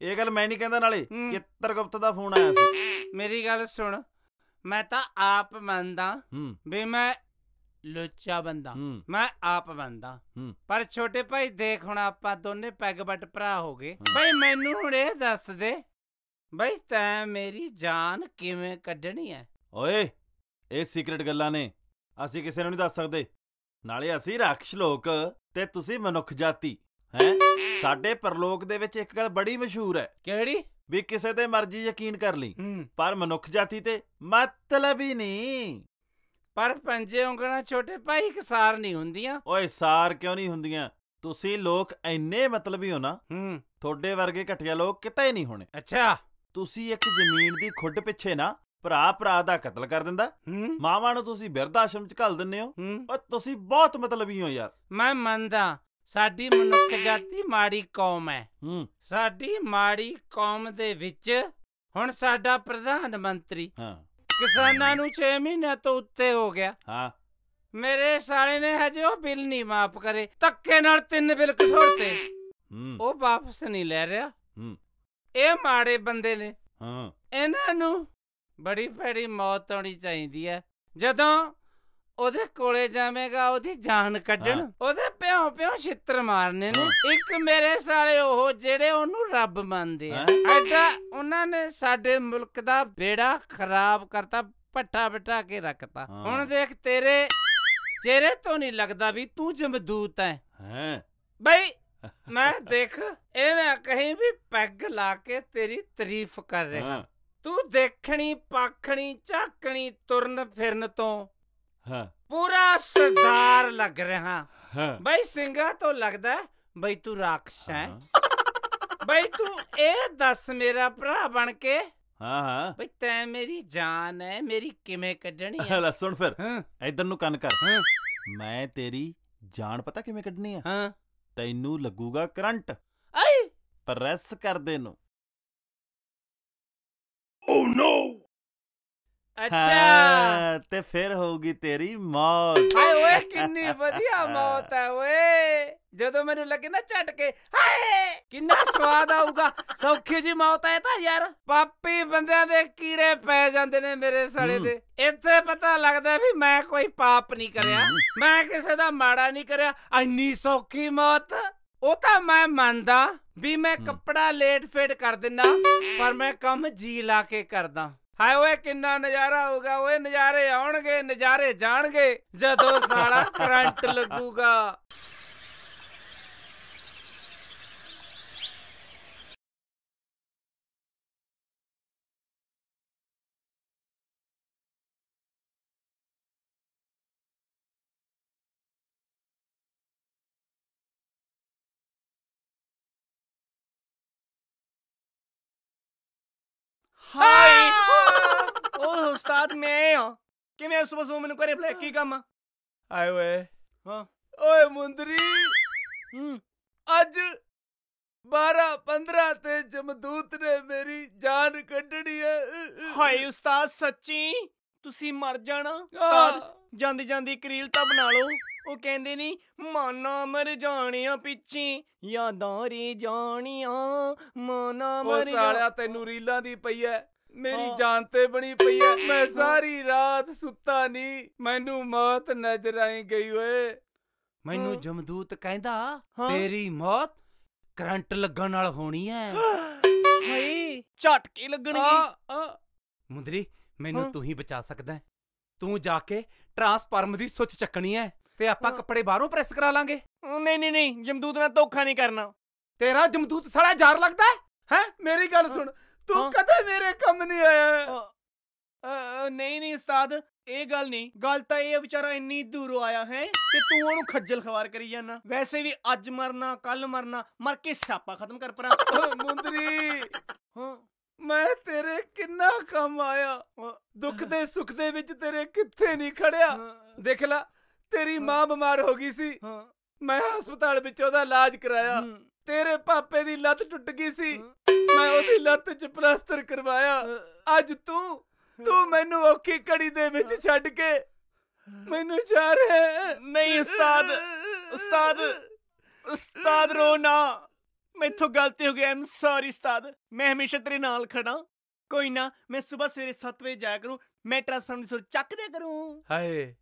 [SPEAKER 6] ਇਹ ਗੱਲ ਮੈਂ ਨਹੀਂ ਕਹਿੰਦਾ ਨਾਲੇ ਚਿੱਤਰਗੁਪਤ ਦਾ ਫੋਨ ਆਇਆ ਸੀ ਮੇਰੀ ਗੱਲ ਸੁਣ ਮੈਂ ਤਾਂ ਆਪ ਮੰਨਦਾ
[SPEAKER 1] ਵੀ ਮੈਂ ਲੁੱਚਾ ਬੰਦਾ ਮੈਂ ਆਪ ਬੰਦਾ ਪਰ ਛੋਟੇ ਭਾਈ ਦੇਖ ਹੁਣ ਆਪਾਂ ਦੋਨੇ ਪੈਗ ਬੱਟ ਭਰਾ ਹੋ ਗਏ ਭਾਈ ਮੈਨੂੰ ਹੁਣ ਇਹ ਦੱਸ ਦੇ ਬਈ ਤੈਂ ਮੇਰੀ ਜਾਨ ਕਿਵੇਂ ਕੱਢਣੀ ਐ
[SPEAKER 6] ਓਏ ਇਹ ਸੀਕ੍ਰੀਟ ਗੱਲਾਂ ਨੇ ਅਸੀਂ ਕਿਸੇ ਨੂੰ ਨਹੀਂ ਦੱਸ ਸਕਦੇ ਨਾਲੇ ਅਸੀਂ ਰਾਖਸ਼ ਲੋਕ ਤੇ ਤੁਸੀਂ ਮਨੁੱਖ ਜਾਤੀ ਹੈ ਸਾਡੇ ਪਰਲੋਕ ਦੇ ਵਿੱਚ ਇੱਕ ਗੱਲ ਬੜੀ ਮਸ਼ਹੂਰ ਹੈ ਕਿਹੜੀ ਵੀ ਕਿਸੇ ਤੇ ਮਰਜ਼ੀ ਯਕੀਨ ਕਰ ਲਈ ਪਰ ਮਨੁੱਖ ਜਾਤੀ ਤੇ ਮਤਲਬ ਹੀ ਨਹੀਂ ਪਰ ਪੰਜੇ ਉਂਗਲਾਂ ਛੋਟੇ ਭਾਈ ਕਿਸਾਰ ਨਹੀਂ ਹੁੰਦੀਆਂ ਓਏ ਸਾਰ ਕਿਉਂ ਨਹੀਂ ਹੁੰਦੀਆਂ ਤੁਸੀਂ ਲੋਕ ਐਨੇ ਮਤਲਬੀ ਹੋ ਨਾ ਹੂੰ ਤੁਹਾਡੇ ਵਰਗੇ ਘਟਿਆ ਲੋਕ ਕਿਤੇ ਨਹੀਂ ਹੋਣੇ ਅੱਛਾ ਤੁਸੀਂ ਇੱਕ ਜ਼ਮੀਨ ਦੀ ਖੁੱਡ ਪਿੱਛੇ ਨਾ ਭਰਾ ਭਰਾ ਦਾ ਕਤਲ ਕਰ ਦਿੰਦਾ ਮਾਵਾਂ ਨੂੰ ਤੁਸੀਂ ਬਿਰਧ ਆਸ਼ਰਮ ਚ ਘੱਲ ਦਿੰਨੇ ਹੋ ਓ ਤੁਸੀਂ ਬਹੁਤ ਮਤਲਬੀ ਹੋ ਯਾਰ ਮੈਂ ਮੰਨਦਾ ਸਾਡੀ
[SPEAKER 1] ਮਨੁੱਖ ਜਾਤੀ ਮਾੜੀ ਕੌਮ ਹੈ ਸਾਡੀ ਮਾੜੀ ਕੌਮ ਦੇ ਵਿੱਚ ਹੁਣ ਸਾਡਾ ਪ੍ਰਧਾਨ ਮੰਤਰੀ ਹਾਂ ਕਿਸਾਨਾਂ ਨੂੰ 6 ਮਹੀਨੇ ਤੋਂ ਉੱਤੇ ਹੋ ਗਿਆ ਹਾਂ ਮੇਰੇ ਸਾਲੇ ਨੇ ਹਜੇ ਉਹ ਬਿੱਲ ਨਹੀਂ ਮਾਫ ਕਰੇ ਤੱਕੇ ਨਾਲ ਤਿੰਨ ਬਿੱਲ ਕਸੋੜਤੇ ਉਹ ਵਾਪਸ ਨਹੀਂ ਲੈ ਰਿਹਾ ਇਹ ਮਾੜੇ ਬੰਦੇ ਨੇ ਹਾਂ ਇਹਨਾਂ ਨੂੰ ਬੜੀ ਭੈੜੀ ਮੌਤ ਆਉਣੀ ਚਾਹੀਦੀ ਐ ਜਦੋਂ ਉਹਦੇ ਕੋਲੇ ਜਾਵੇਂਗਾ ਉਹਦੀ ਜਾਨ ਕੱਢਣ ਉਹਦੇ ਪਿਓ ਪਿਓ ਛਿੱਤਰ ਮਾਰਨੇ ਨੇ ਇੱਕ ਮੇਰੇ ਸਾਲੇ ਉਹ ਜਿਹੜੇ ਉਹਨੂੰ ਰੱਬ ਮੰਨਦੇ ਆ ਐਡਾ ਉਹਨਾਂ ਨੇ ਸਾਡੇ ਮੁਲਕ ਦਾ ਬੇੜਾ ਖਰਾਬ ਕਰਤਾ ਪੱਟਾ ਬਟਾ ਕੇ ਰੱਖਤਾ ਹੁਣ ਦੇਖ ਤੇਰੇ ਚਿਹਰੇ ਤੋਂ ਨਹੀਂ ਲੱਗਦਾ ਵੀ ਤੂੰ ਜਮਦੂਤ ਐ ਹੈ ਬਈ ਮੈਂ ਦੇਖ ਇਹਨੇ ਕਹੀਂ ਵੀ ਪੈਗ ਲਾ ਕੇ ਤੇਰੀ ਤਾਰੀਫ ਕਰ ਰਿਹਾ ਤੂੰ ਦੇਖਣੀ ਪਾਖਣੀ ਚੱਕਣੀ ਤੁਰਨ ਫਿਰਨ ਤੋਂ ਹਾਂ ਪੂਰਾ ਸਰਦਾਰ ਲੱਗ ਰਿਹਾ ਹਾਂ ਬਈ ਸਿੰਘਾ ਤੋਂ ਲੱਗਦਾ ਬਈ ਤੂੰ ਰਾਖਸ਼ ਹੈ ਬਈ ਤੂੰ ਇਹ ਦੱਸ ਮੇਰਾ ਭਰਾ ਬਣ ਕੇ
[SPEAKER 6] ਹਾਂ ਹਾਂ ਬਈ
[SPEAKER 1] ਤੈਂ ਮੇਰੀ ਜਾਨ ਹੈ ਮੇਰੀ ਕਿਵੇਂ ਕੱਢਣੀ ਹੈ
[SPEAKER 6] ਲੈ ਸੁਣ ਫਿਰ ਇਧਰ ਨੂੰ ਕੰਨ ਕਰ ਮੈਂ ਤੇਰੀ ਜਾਨ ਪਤਾ ਕਿਵੇਂ ਕੱਢਣੀ ਹੈ ਹਾਂ ਤੈਨੂੰ ਲੱਗੂਗਾ ਕਰੰਟ ਆਏ ਪ੍ਰੈਸ ਦੇ ਨੂੰ
[SPEAKER 1] ਓ oh, ਨੋ ਅੱਛਾ
[SPEAKER 6] ਤੇ ਫਿਰ ਹੋਊਗੀ ਤੇਰੀ ਮੌਤ ਹਾਏ ਓਏ ਕਿੰਨੀ ਵਧੀਆ ਮੌਤ
[SPEAKER 1] ਹੈ ਓਏ ਜਦੋਂ ਮੈਨੂੰ ਲੱਗੇ ਨਾ ਝਟਕੇ ਹਾਏ ਕਿੰਨਾ ਸਵਾਦ ਆਊਗਾ ਸੌਖੀ ਜੀ ਮੌਤ ਹੈ ਤਾਂ ਯਾਰ ਪਾਪੀ ਬੰਦਿਆਂ ਦੇ ਕੀੜੇ ਪੈ ਜਾਂਦੇ ਨੇ ਮੇਰੇ ਸੜੇ ਤੇ ਇੱਥੇ ਪਤਾ ਲੱਗਦਾ ਵੀ ਮੈਂ ਕੋਈ ਪਾਪ ਨਹੀਂ ਕਰਿਆ ਮੈਂ ਕਿਸੇ ਦਾ ਮਾੜਾ ਨਹੀਂ ਕਰਿਆ ਇੰਨੀ ਸੌਖੀ ਮੌਤ ਉਹ ਤਾਂ ਮੈਂ ਮੰਨਦਾ ਵੀ ਮੈਂ ਕੱਪੜਾ ਲੇਟ ਫੇਟ ਕਰ ਦਿੰਦਾ ਪਰ ਮੈਂ ਕੰਮ ਜੀ ਲਾ ਕੇ ਕਰਦਾ ਹਾਏ ਓਏ ਕਿੰਨਾ ਨਜ਼ਾਰਾ ਹੋਊਗਾ ਓਏ ਨਜ਼ਾਰੇ ਆਉਣਗੇ ਨਜ਼ਾਰੇ ਜਾਣਗੇ ਜਦੋਂ ਸਾਲਾ ਕਰੰਟ ਲੱਗੂਗਾ
[SPEAKER 2] ਉਸਤਾਦ ਮੈਂ ਆ ਕਿਵੇਂ ਸੁਬਹ ਸੁਬਹ ਮੈਨੂੰ ਕਰੇ
[SPEAKER 3] ਬਲੈਕ ਕੀ ਕੰਮ ਆ ਆਏ ਓਏ ਹਾਂ ਓਏ ਮੁੰਦਰੀ ਹੂੰ
[SPEAKER 1] ਅੱਜ 12 15 ਤੇ ਜਮਦੂਤ ਨੇ ਮੇਰੀ ਜਾਨ
[SPEAKER 3] ਕੱਢਣੀ ਹੈ ਹਾਏ ਉਸਤਾਦ ਸੱਚੀ ਤੁਸੀਂ ਮਰ ਜਾਣਾ ਤਾਂ ਜਾਂਦੀ ਜਾਂਦੀ ਕਰੀਲ ਤਾਂ ਬਣਾ ਲਓ ਉਹ ਕਹਿੰਦੇ ਨਹੀਂ ਮਾਨਾ ਮਰ ਜਾਣੀਆਂ ਪਿੱਛੇ ਯਾਦਾਂ ਰੇ ਜਾਣੀਆਂ ਮਾਨਾ ਮਰ ਉਹ ਸਾਲਿਆ
[SPEAKER 1] ਤੈਨੂੰ ਰੀਲਾਂ ਦੀ ਪਈ ਐ ਮੇਰੀ ਜਾਨ ਤੇ ਬਣੀ ਪਈ ਐ ਮੈਂ ਸਾਰੀ ਰਾਤ ਸੁੱਤਾ ਨਹੀਂ ਮੈਨੂੰ ਮੌਤ ਨਜ਼ਰ ਆਈ ਗਈ ਓਏ ਮੈਨੂੰ ਜਮਦੂਤ ਕਹਿੰਦਾ ਤੇਰੀ ਮੌਤ ਕਰੰਟ ਲੱਗਣ ਨਾਲ ਹੋਣੀ ਐ ਹਾਏ ਝਟਕੇ ਲੱਗਣਗੇ ਮੁੰਦਰੀ ਮੈਨੂੰ ਤੂੰ ਹੀ ਬਚਾ ਸਕਦਾ ਤੂੰ ਜਾ ਕੇ ਟਰਾਂਸਫਾਰਮ ਦੀ ਸੁੱਚ ਚੱਕਣੀ ਐ ਤੇ ਆਪਾਂ ਕੱਪੜੇ ਬਾਹਰੋਂ ਪ੍ਰੈਸ ਕਰਾ ਲਾਂਗੇ ਨਹੀਂ ਨਹੀਂ ਨਹੀਂ ਜਮਦੂਤ ਨਾਲ
[SPEAKER 3] ਧੋਖਾ ਨਹੀਂ ਕਰਨਾ ਤੇਰਾ ਜਮਦੂਤ ਸਾਲਾ ਜਾਰ ਲੱਗਦਾ ਹੈ ਹੈ ਮੇਰੀ ਗੱਲ ਸੁਣ ਤੂੰ ਕਦੇ ਮੇਰੇ ਕੰਮ ਨਹੀਂ ਆਇਆ ਨਹੀਂ ਨਹੀਂ ਉਸਤਾਦ ਇਹ ਗੱਲ ਨਹੀਂ ਗੱਲ ਤਾਂ ਇਹ ਵਿਚਾਰਾ ਇੰਨੀ ਦੂਰੋਂ ਆਇਆ ਹੈ ਤੇ ਤੂੰ ਉਹਨੂੰ ਖੱਜਲ ਖਵਾਰ ਕਰੀ ਜਾਣਾ ਵੈਸੇ ਵੀ ਅੱਜ ਮਰਨਾ ਕੱਲ ਮਰਨਾ ਮਰ ਕੇ ਸਿਆਪਾ ਖਤਮ ਕਰ ਪਰਾਂ ਮੁੰਦਰੀ ਹਾਂ ਮੈਂ ਤੇਰੇ ਕਿੰਨਾ ਕੰਮ ਆਇਆ ਦੁੱਖ ਦੇ ਸੁੱਖ ਦੇ ਵਿੱਚ ਤੇਰੇ ਕਿੱਥੇ ਨਹੀਂ ਖੜਿਆ
[SPEAKER 1] ਦੇਖ ਲੈ ਤੇਰੀ ਮਾਂ ਬਿਮਾਰ ਹੋ ਗਈ ਸੀ ਮੈਂ ਹਸਪਤਾਲ ਵਿੱਚ ਉਹਦਾ ਇਲਾਜ ਕਰਾਇਆ ਤੇਰੇ ਪਾਪੇ ਦੀ ਲੱਤ ਟੁੱਟ ਗਈ ਸੀ ਮੈਂ ਉਹਦੀ ਲੱਤ 'ਚ ਪਲਾਸਟਰ ਕਰਵਾਇਆ ਅੱਜ ਤੂੰ ਤੂੰ ਮੈਨੂੰ ਔਖੀ ਕੜੀ ਦੇ ਵਿੱਚ ਛੱਡ ਕੇ
[SPEAKER 3] ਮੈਨੂੰ ਜਾ ਰਿਹਾ ਨਹੀਂ ਉਸਤਾਦ ਉਸਤਾਦ ਉਸਤਾਦ ਰੋਣਾ ਮੈਥੋਂ ਗਲਤੀ ਹੋ ਗਈ ਆਮ ਸੌਰੀ ਉਸਤਾਦ ਮੈਂ ਹਮੇਸ਼ਾ ਤੇਰੇ ਨਾਲ ਖੜਾ ਕੋਈ ਨਾ ਮੈਂ ਸਵੇਰ ਸਵੇਰੇ 7 ਵਜੇ ਜਾਇਆ ਕਰੂੰ ਮੈਂ ਟ੍ਰਾਂਸਫਰਮ ਦੀ ਸੁਰ ਚੱਕ ਦਿਆ ਕਰੂੰ ਹਾਏ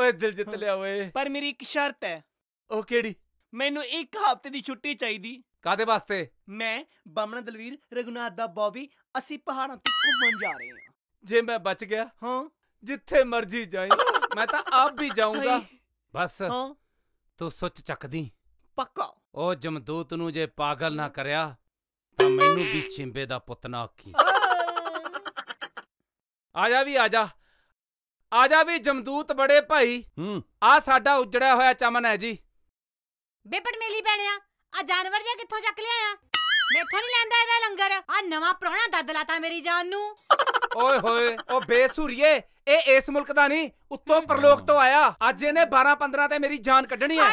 [SPEAKER 3] ਓਏ ਦਿਲ ਜਿੱਤ ਲਿਆ ਓਏ ਪਰ ਮੇਰੀ ਇੱਕ ਸ਼ਰਤ ਹੈ ਓ ਕਿਹੜੀ ਮੈਨੂੰ ਇੱਕ ਹਫ਼ਤੇ ਦੀ ਛੁੱਟੀ ਚਾਹੀਦੀ ਕਾਦੇ ਵਾਸਤੇ ਮੈਂ ਬਾਮਣਾ ਦਲਵੀਰ ਰਗੁਨਾਥ ਦਾ ਬੌਵੀ ਅਸੀਂ ਪਹਾੜਾਂ ਤੇ ਘੁੰਮਣ ਜਾ ਰਹੇ ਹਾਂ ਜੇ ਮੈਂ ਬਚ ਗਿਆ ਹਾਂ ਜਿੱਥੇ ਮਰਜ਼ੀ ਜਾਈ
[SPEAKER 1] ਮੈਂ ਤਾਂ ਆਪ ਵੀ ਜਾਊਂਗਾ ਬਸ ਹਾਂ ਤੂੰ ਸੁੱਚ ਚੱਕਦੀ ਪੱਕਾ ਉਹ ਜਮਦੂਤ ਨੂੰ ਜੇ ਪਾਗਲ ਨਾ ਕਰਿਆ ਤਾਂ ਮੈਨੂੰ ਵੀ ਛਿੰਬੇ ਦਾ ਪੁੱਤ ਨਾ ਆਖੀ ਆ ਜਾ ਵੀ ਆ ਜਾ ਆ ਜਾ ਵੀ ਜਮਦੂਤ ਬੜੇ ਭਾਈ ਆ ਸਾਡਾ ਉਜੜਿਆ ਹੋਇਆ ਚਮਨ ਹੈ ਜੀ
[SPEAKER 2] ਬੇਪੜ ਮੇਲੀ ਪੈਣਿਆ ਆ ਜਾਨਵਰ ਜਿਹਾ ਕਿੱਥੋਂ ਚੱਕ ਲਿਆ ਆ ਮੈਥੋਂ ਨਹੀਂ ਲੈਂਦਾ ਇਹਦਾ ਲੰਗਰ ਆ ਨਵਾਂ ਪ੍ਰਾਣਾ ਦੱਦ ਤਾਂ ਮੇਰੀ ਜਾਨ ਨੂੰ
[SPEAKER 1] ਓਏ ਹੋਏ ਉਹ ਬੇਸੂਰੀਏ ਇਹ ਇਸ ਮੁਲਕ ਦਾ ਨਹੀਂ ਉੱਤੋਂ ਪਰਲੋਕ ਤੋਂ ਆਇਆ ਅੱਜ ਇਹਨੇ 12 15 ਤੇ ਮੇਰੀ ਜਾਨ ਕੱਢਣੀ ਆ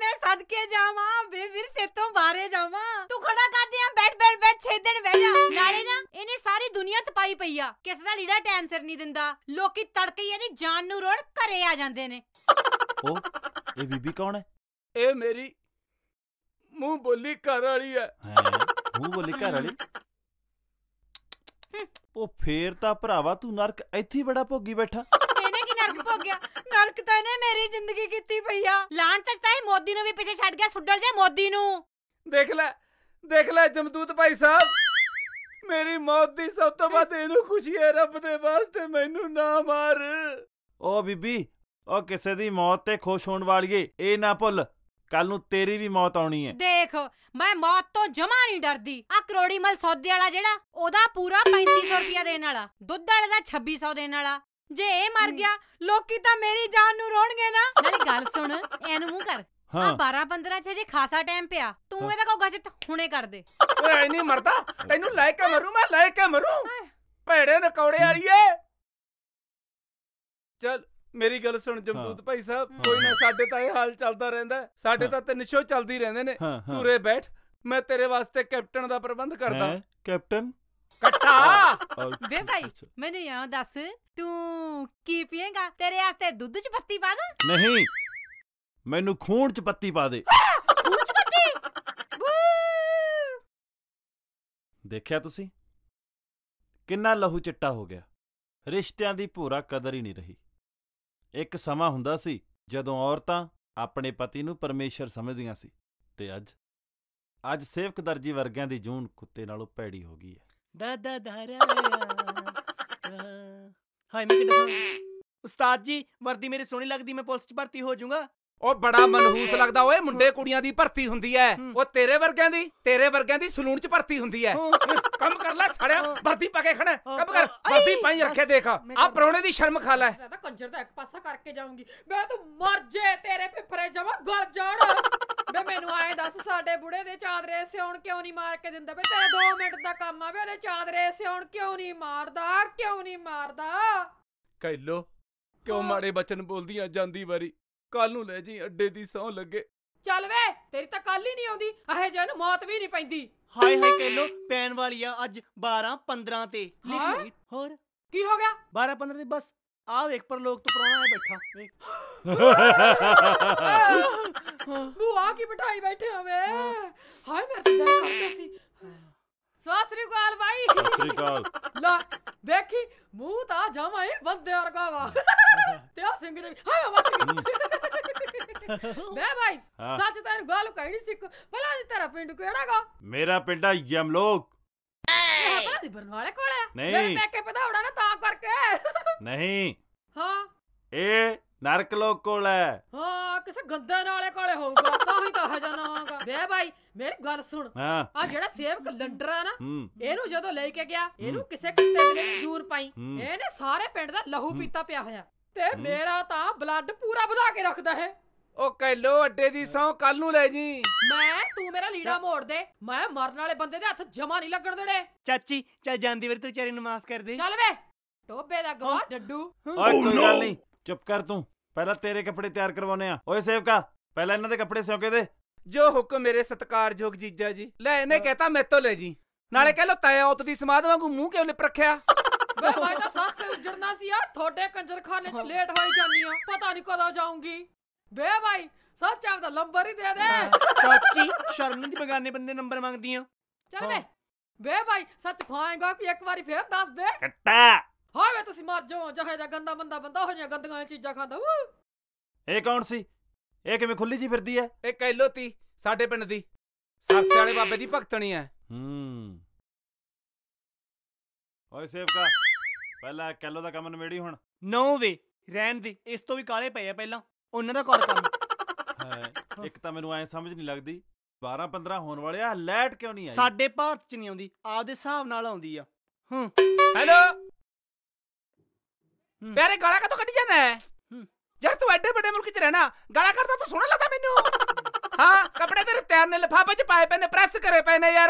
[SPEAKER 2] ਮੈਂ ਸਦਕੇ ਜਾਵਾਂ ਤੇ ਤੇਤੋਂ ਬਾਰੇ ਜਾਵਾਂ ਤੂੰ ਖੜਾ ਕਰਦੀ ਆ ਬੈਠ ਬੈਠ ਬੈਠ 6 ਦਿਨ ਬਹਿ ਜਾ ਨਾਲੇ ਨਾ ਇਹਨੇ ਸਾਰੀ ਦੁਨੀਆ ਪਾਈ ਪਈ ਆ ਕਿਸੇ ਦਾ ਲੀੜਾ ਟਾਈਮ ਸਿਰ ਨਹੀਂ ਦਿੰਦਾ ਲੋਕੀ ਤੜਕੇ ਹੀ ਇਹਦੀ ਜਾਨ ਨੂੰ ਰੋਣ ਘਰੇ ਆ ਜਾਂਦੇ ਨੇ
[SPEAKER 6] ਉਹ ਇਹ ਬੀਬੀ ਕੌਣ ਹੈ
[SPEAKER 2] ਇਹ ਮੇਰੀ ਮੂੰਹ ਬੋਲੀ ਘਰ ਵਾਲੀ ਹੈ
[SPEAKER 6] ਮੂੰਹ ਬੋਲੀ ਘਰ ਵਾਲੀ ਉਹ ਫੇਰ ਤਾਂ ਭਰਾਵਾ ਤੂੰ ਨਰਕ ਇੱਥੇ ਬੜਾ ਭੋਗੀ ਬੈਠਾ
[SPEAKER 2] ਇਹਨੇ ਕੀ ਨਰਕ ਭੋਗਿਆ ਨਰਕ ਤਾਂ ਇਹਨੇ ਮੇਰੀ ਜ਼ਿੰਦਗੀ ਕੀਤੀ ਪਈਆ ਲਾਂਚ ਤਾਂ ਇਹ ਮੋਦੀ ਨੂੰ ਵੀ ਪਿੱਛੇ ਛੱਡ ਗਿਆ ਸੁੱਡਲ ਜੇ ਮੋਦੀ ਨੂੰ ਦੇਖ ਲੈ ਦੇਖ ਲੈ ਜਮਦੂਤ ਭਾਈ ਸਾਹਿਬ ਮੇਰੀ
[SPEAKER 1] ਮੌਤ ਦੀ ਸਭ ਤੋਂ ਵੱਧ ਇਹਨੂੰ ਖੁਸ਼ੀ ਹੈ ਰੱਬ ਦੇ ਵਾਸਤੇ ਮੈਨੂੰ ਨਾ ਮਾਰ
[SPEAKER 6] ਓ ਬੀਬੀ ਓ ਕਿਸੇ ਦੀ ਮੌਤ ਤੇ ਖੁਸ਼ ਹੋਣ ਵਾਲੀਏ ਇਹ ਨਾ ਭੁੱਲ ਕੱਲ ਨੂੰ ਤੇਰੀ ਵੀ ਮੌਤ ਆਉਣੀ ਹੈ
[SPEAKER 2] ਦੇਖ ਮੈਂ ਮੌਤ ਤੋਂ ਜਮਾ ਨਹੀਂ ਡਰਦੀ ਆ ਕਰੋੜੀਮਲ ਸੌਦੇ ਵਾਲਾ ਜਿਹੜਾ ਉਹਦਾ ਪੂਰਾ 3500 ਰੁਪਿਆ ਦੇਣ ਵਾਲਾ ਦੁੱਧ ਵਾਲੇ ਦਾ 2600 ਦੇਣ ਵਾਲਾ ਜੇ ਇਹ ਮਰ ਗਿਆ ਲੋਕੀ ਤਾਂ ਮੇਰੀ ਜਾਨ ਨੂੰ ਰੋਣਗੇ ਨਾ ਨਾਲੇ ਗੱਲ ਸੁਣ ਇਹਨੂੰ ਮੂੰਹ ਕਰ ਆ 12 15 ਚ ਜੇ ਖਾਸਾ ਟਾਈਮ ਪਿਆ ਤੂੰ ਇਹਦਾ ਕੋ ਗਜਤ ਹੁਣੇ ਕਰ ਦੇ
[SPEAKER 1] ਓਏ ਐ ਨਹੀਂ ਮਰਦਾ ਤੈਨੂੰ ਲੈ ਕੇ ਮਰੂ ਮੈਂ ਲੈ ਕੇ ਮਰੂ ਭੇੜੇ ਨਕੌੜੇ ਵਾਲੀਏ ਚਲ
[SPEAKER 6] ਮੇਰੀ ਗੱਲ ਸੁਣ ਜਮਦੂਤ
[SPEAKER 1] ਭਾਈ ਸਾਹਿਬ ਕੋਈ ਨਾ ਸਾਡੇ ਤਾਂ ਇਹ ਹਾਲ ਚੱਲਦਾ ਰਹਿੰਦਾ ਸਾਡੇ ਤਾਂ ਤਿੰਨ 300 ਚੱਲਦੀ ਰਹਿੰਦੇ ਨੇ ਤੂਰੇ ਬੈਠ ਮੈਂ ਤੇਰੇ ਵਾਸਤੇ ਕੈਪਟਨ ਦਾ ਪ੍ਰਬੰਧ ਕਰਦਾ
[SPEAKER 6] ਕੈਪਟਨ
[SPEAKER 2] ਕੱਟਾ ਦੇ ਭਾਈ ਮੈਨੂੰ ਯਾਂ ਦੱਸ ਤੂੰ ਕੀ ਪੀਏਗਾ ਤੇਰੇ ਵਾਸਤੇ ਦੁੱਧ ਚ ਪੱਤੀ ਪਾ ਦਾਂ
[SPEAKER 6] ਨਹੀਂ ਮੈਨੂੰ ਖੂਨ ਚ ਪੱਤੀ ਪਾ ਦੇ ਖੂਨ ਚ ਪੱਤੀ ਦੇਖਿਆ ਤੁਸੀਂ ਕਿੰਨਾ ਲਹੂ ਚਿੱਟਾ ਹੋ ਗਿਆ ਰਿਸ਼ਤਿਆਂ ਦੀ ਪੂਰਾ ਕਦਰ ਹੀ ਨਹੀਂ ਰਹੀ ਇੱਕ ਸਮਾਂ ਹੁੰਦਾ ਸੀ ਜਦੋਂ ਔਰਤਾਂ ਆਪਣੇ ਪਤੀ ਨੂੰ ਪਰਮੇਸ਼ਰ ਸਮਝਦੀਆਂ ਸੀ ਤੇ ਅੱਜ ਅੱਜ ਸੇਵਕ ਦਰਜੀ ਵਰਗਿਆਂ ਦੀ ਜੂਨ ਕੁੱਤੇ ਨਾਲੋਂ ਭੈੜੀ ਹੋ ਗਈ ਹੈ ਦਾਦਾ
[SPEAKER 3] ਧਾਰਿਆ ਹਾਏ ਮੈਂ ਕਿੱਦਾਂ ਉਸਤਾਦ ਜੀ ਵਰਦੀ ਮੇਰੀ ਸੋਹਣੀ ਲੱਗਦੀ ਮੈਂ ਪੁਲਿਸ 'ਚ ਭਰਤੀ ਹੋ ਜਾਊਂਗਾ ਉਹ ਬੜਾ ਮਨਹੂਸ ਲੱਗਦਾ ਓਏ ਮੁੰਡੇ ਕੁੜੀਆਂ ਦੀ ਭਰਤੀ
[SPEAKER 1] ਹੁੰਦੀ ਐ ਉਹ ਤੇਰੇ ਵਰਗਿਆਂ ਦੀ ਤੇਰੇ ਵਰਗਿਆਂ ਦੀ ਸਲੂਨ 'ਚ ਭਰਤੀ ਹੁੰਦੀ ਐ ਕੰਮ ਕਰ ਲੈ ਸੜਿਆ ਵਰਦੀ ਪਾ ਕੇ ਖੜਾ ਕੰਮ ਕਰ ਵਰਦੀ ਪਾਈ ਰੱਖੇ ਦੇਖ ਆ ਪਰੋਣੇ ਦੀ ਸ਼ਰਮ ਖਾ ਲੈ
[SPEAKER 5] ਤਾਂ ਕੰਜਰ ਦਾ ਇੱਕ ਪਾਸਾ ਕਰਕੇ ਜਾਉਂਗੀ ਮੈਂ ਤੂੰ ਮਰ ਜੇ ਤੇਰੇ ਫੇਫਰੇ ਜਾਵਾਂ ਗਲ ਜਾਣ ਬੇ ਮੈਨੂੰ ਆਏ ਦੱਸ ਸਾਡੇ ਬੁੜੇ ਦੇ ਚਾਦਰੇ ਸਿਉਣ ਕਿਉਂ ਨਹੀਂ ਮਾਰ ਕੇ ਦਿੰਦਾ ਬੇ ਤੇਰੇ 2 ਮਿੰਟ ਦਾ ਕੰਮ ਆ ਬੇ ਉਹਦੇ ਚਾਦਰੇ ਸਿਉਣ ਕਿਉਂ ਨਹੀਂ ਮਾਰਦਾ ਕਿਉਂ ਨਹੀਂ ਮਾਰਦਾ
[SPEAKER 1] ਕੈਲੋ ਕਿਉਂ ਮਾੜੇ
[SPEAKER 3] ਬਚਨ ਬੋਲਦੀ ਜਾਂਦੀ ਵਾਰੀ ਕੱਲ ਨੂੰ ਲੈ ਜੀ ਅੱਡੇ ਦੀ ਸੌ ਲੱਗੇ
[SPEAKER 5] ਚੱਲ ਵੇ ਤੇਰੀ ਤਾਂ ਕੱਲ ਹੀ ਨਹੀਂ ਆਉਂਦੀ ਅਹੇ ਜਨ ਨੂੰ ਮੌਤ ਵੀ ਨਹੀਂ ਪੈਂਦੀ
[SPEAKER 3] ਹਾਏ ਹਾਏ ਕਹਿ ਲੋ ਪੈਣ ਵਾਲੀ ਆ ਅੱਜ 12 15 ਤੇ ਲਿਖ ਹਾਂ? ਲਈ ਹੋਰ ਕੀ ਹੋ ਗਿਆ 12 15 ਤੇ ਬਸ ਆ ਵੇਖ ਪਰ ਲੋਕ ਤੋਂ ਪਰਾਉਣਾ ਆ ਬੈਠਾ ਵੇਖ। ਆ ਕੀ ਬਿਠਾਈ ਬੈਠੇ
[SPEAKER 5] ਹੋਵੇ ਹਾਏ ਮੇਰੇ ਤੇ ਦਰਦ ਕਰਦਾ ਸੀ ਸਵਾਸਰੀ ਕੋਲ ਭਾਈ ਸਵਾਸਰੀ ਕੋਲ ਲਾ ਵੇਖੀ ਮੂੰਹ ਤਾਂ ਜਮਾ ਹੀ ਬੰਦੇ ਵਰਗਾ ਤੇ ਆ ਸਿੰਘ ਜੀ ਵੀ ਹਾਏ ਮੱਤ ਬੇ ਭਾਈ ਸੱਚ ਤੈਨੂੰ ਗੱਲ ਕਹਿਣੀ ਸਿੱਖ ਭਲਾ ਤੇਰਾ ਪਿੰਡ ਗਾ
[SPEAKER 6] ਮੇਰਾ ਪਿੰਡ ਆ ਯਮਲੋਕ
[SPEAKER 5] ਇਹ ਭਲਾ ਦੀ ਬਰਨਾਲੇ ਕੋਲ ਨਹੀਂ ਮੈਂ ਪੈਕੇ ਪਧਾਉਣਾ ਨਾ ਤਾਂ ਕਰਕੇ ਨਹੀਂ ਹਾਂ
[SPEAKER 6] ਇਹ ਨਰਕ ਲੋਕ ਕੋਲ ਹੈ
[SPEAKER 5] ਹਾਂ ਕਿਸੇ ਗੰਦੇ ਨਾਲੇ ਕੋਲੇ ਹੋਊਗਾ ਤਾਂ ਹੀ ਤਾਂ ਹਜਾ ਨਾ ਆਗਾ ਵੇ ਭਾਈ ਮੇਰੀ ਗੱਲ ਸੁਣ ਆ ਜਿਹੜਾ ਸੇਵਕ ਲੰਡਰਾ ਆ ਨਾ ਇਹਨੂੰ ਜਦੋਂ ਲੈ ਕੇ ਗਿਆ ਇਹਨੂੰ ਕਿਸੇ ਕੁੱਤੇ ਨੇ ਜੂਰ ਪਾਈ ਇਹਨੇ ਸਾਰੇ ਪਿੰਡ ਦਾ ਲਹੂ ਪੀਤਾ ਪਿਆ ਹੋਇਆ ਤੇ ਮੇਰਾ ਤਾਂ ਬਲੱਡ ਪੂਰਾ ਵਧਾ ਕੇ ਰੱਖਦਾ ਹੈ ਉਹ ਕੈਲੋ ਅੱਡੇ ਦੀ ਸੌ ਕੱਲ ਨੂੰ ਲੈ ਜੀ ਮੈਂ ਤੂੰ ਮੇਰਾ ਲੀੜਾ ਮੋੜ ਦੇ ਮੈਂ ਮਰਨ ਵਾਲੇ ਬੰਦੇ ਦੇ ਹੱਥ ਜਮਾ ਨਹੀਂ ਲੱਗਣ ਦੇਣੇ ਚਾਚੀ ਚੱਲ ਜਾਂਦੀ
[SPEAKER 3] ਵਾਰ ਤੂੰ ਵਿਚਾਰੇ ਨੂੰ ਮਾਫ ਕਰ ਦੇ ਚੱਲ ਵੇ ਟੋਬੇ ਦਾ ਗਵਾ ਡੱਡੂ
[SPEAKER 5] ਓਏ ਕੋਈ ਗੱਲ oh, ਨਹੀਂ
[SPEAKER 6] ਚੁੱਪ ਕਰ ਤੂੰ ਪਹਿਲਾਂ ਤੇਰੇ ਕੱਪੜੇ ਤਿਆਰ ਕਰਵਾਉਣੇ ਆ ਓਏ ਸੇਵਕਾ ਪਹਿਲਾਂ ਇਹਨਾਂ ਦੇ ਕੱਪੜੇ ਸੌਕੇ ਦੇ ਜੋ ਹੁਕਮ
[SPEAKER 1] ਮੇਰੇ ਸਤਕਾਰਯੋਗ ਜੀਜਾ ਜੀ ਲੈ ਇਹਨੇ ਕਹਤਾ ਮੈਥੋਂ ਲੈ ਜੀ ਨਾਲੇ ਕਹਿ ਲੋ ਤਾਇਆ ਉਤ ਦੀ ਸਮਾਦ ਵਾਂਗੂ ਮੂੰਹ ਕਿਉਂ ਲਿਪ ਰੱਖਿਆ
[SPEAKER 5] ਵੇ ਮੈਂ ਤਾਂ ਸੱਸ ਉੱਜੜਨਾ ਸੀ ਆ ਥੋੜੇ ਕੰਜਰਖਾਨੇ 'ਚ ਲੇਟ ਹੋਈ ਜਾਂਦੀ ਆ ਪਤਾ ਨਹੀਂ ਕਦੋਂ ਜਾਊਂਗੀ ਬੇ ਭਾਈ ਸੱਚ ਆਪਦਾ ਨੰਬਰ ਹੀ ਦੇ ਦੇ ਸੱਚੀ
[SPEAKER 3] ਸ਼ਰਮ ਨਹੀਂ ਦੀ ਬਗਾਨੇ ਬੰਦੇ ਨੰਬਰ ਮੰਗਦੀ ਆ ਚੱਲ ਵੇ
[SPEAKER 5] ਬੇ ਭਾਈ ਸੱਚ ਖਾਏਗਾ ਕਿ ਇੱਕ ਵਾਰੀ ਫੇਰ ਦੱਸ ਦੇ
[SPEAKER 6] ਕੱਟਾ
[SPEAKER 5] ਵੇ ਤੁਸੀਂ ਮਰ ਜਾਓ ਜਹੇ ਜਾ ਗੰਦਾ ਬੰਦਾ ਬੰਦਾ ਹੋ ਜਾ ਗੰਦੀਆਂ ਚੀਜ਼ਾਂ ਖਾਂਦਾ
[SPEAKER 6] ਇਹ ਕੌਣ ਸੀ ਇਹ ਕਿਵੇਂ ਖੁੱਲੀ ਜੀ ਫਿਰਦੀ ਐ ਇਹ ਕੈਲੋਤੀ ਸਾਡੇ ਪਿੰਡ ਦੀ ਸਰਸੇ ਵਾਲੇ ਬਾਬੇ ਦੀ ਭਗਤਣੀ ਐ ਹੂੰ ਓਏ ਸੇਵਕਾ ਪਹਿਲਾਂ ਕੈਲੋ ਦਾ ਕੰਮ ਨਵੇੜੀ ਹੁਣ ਨੋ ਵੇ ਰਹਿਣ ਦੇ ਇਸ ਤੋਂ ਵੀ ਕਾਲੇ ਪਏ ਆ ਪਹਿਲਾਂ ਉਹਨਾਂ ਦਾ ਕਰ ਕੰਮ ਇੱਕ ਤਾਂ ਮੈਨੂੰ ਐ ਸਮਝ ਨਹੀਂ ਲੱਗਦੀ 12 15 ਹੋਣ ਵਾਲੇ ਆ ਲੈਟ ਕਿਉਂ ਨਹੀਂ ਆਈ ਸਾਡੇ ਭਾਰਤ ਚ ਨਹੀਂ ਆਉਂਦੀ ਆਪਦੇ ਹਿਸਾਬ ਨਾਲ ਆਉਂਦੀ ਆ ਹੂੰ ਹੈਲੋ ਪਿਆਰੇ ਗਾਲਾਂ ਤੋ ਕੱਢੀ ਜਾਣਾ ਹੈ
[SPEAKER 1] ਯਾਰ ਤੂੰ ਐਡੇ ਵੱਡੇ ਮੁਲਕ 'ਚ ਰਹਿਣਾ ਗਾਲਾਂ ਕਰਦਾ ਤੂੰ ਸੋਹਣਾ ਲੱਗਦਾ ਮੈਨੂੰ ਹਾਂ ਕੱਪੜੇ ਤੇਰੇ ਤਿਆਰ ਨੇ ਲਫਾਫੇ 'ਚ ਪਾਏ ਪੈਨੇ ਪ੍ਰੈਸ ਕਰੇ ਪੈਨੇ ਯਾਰ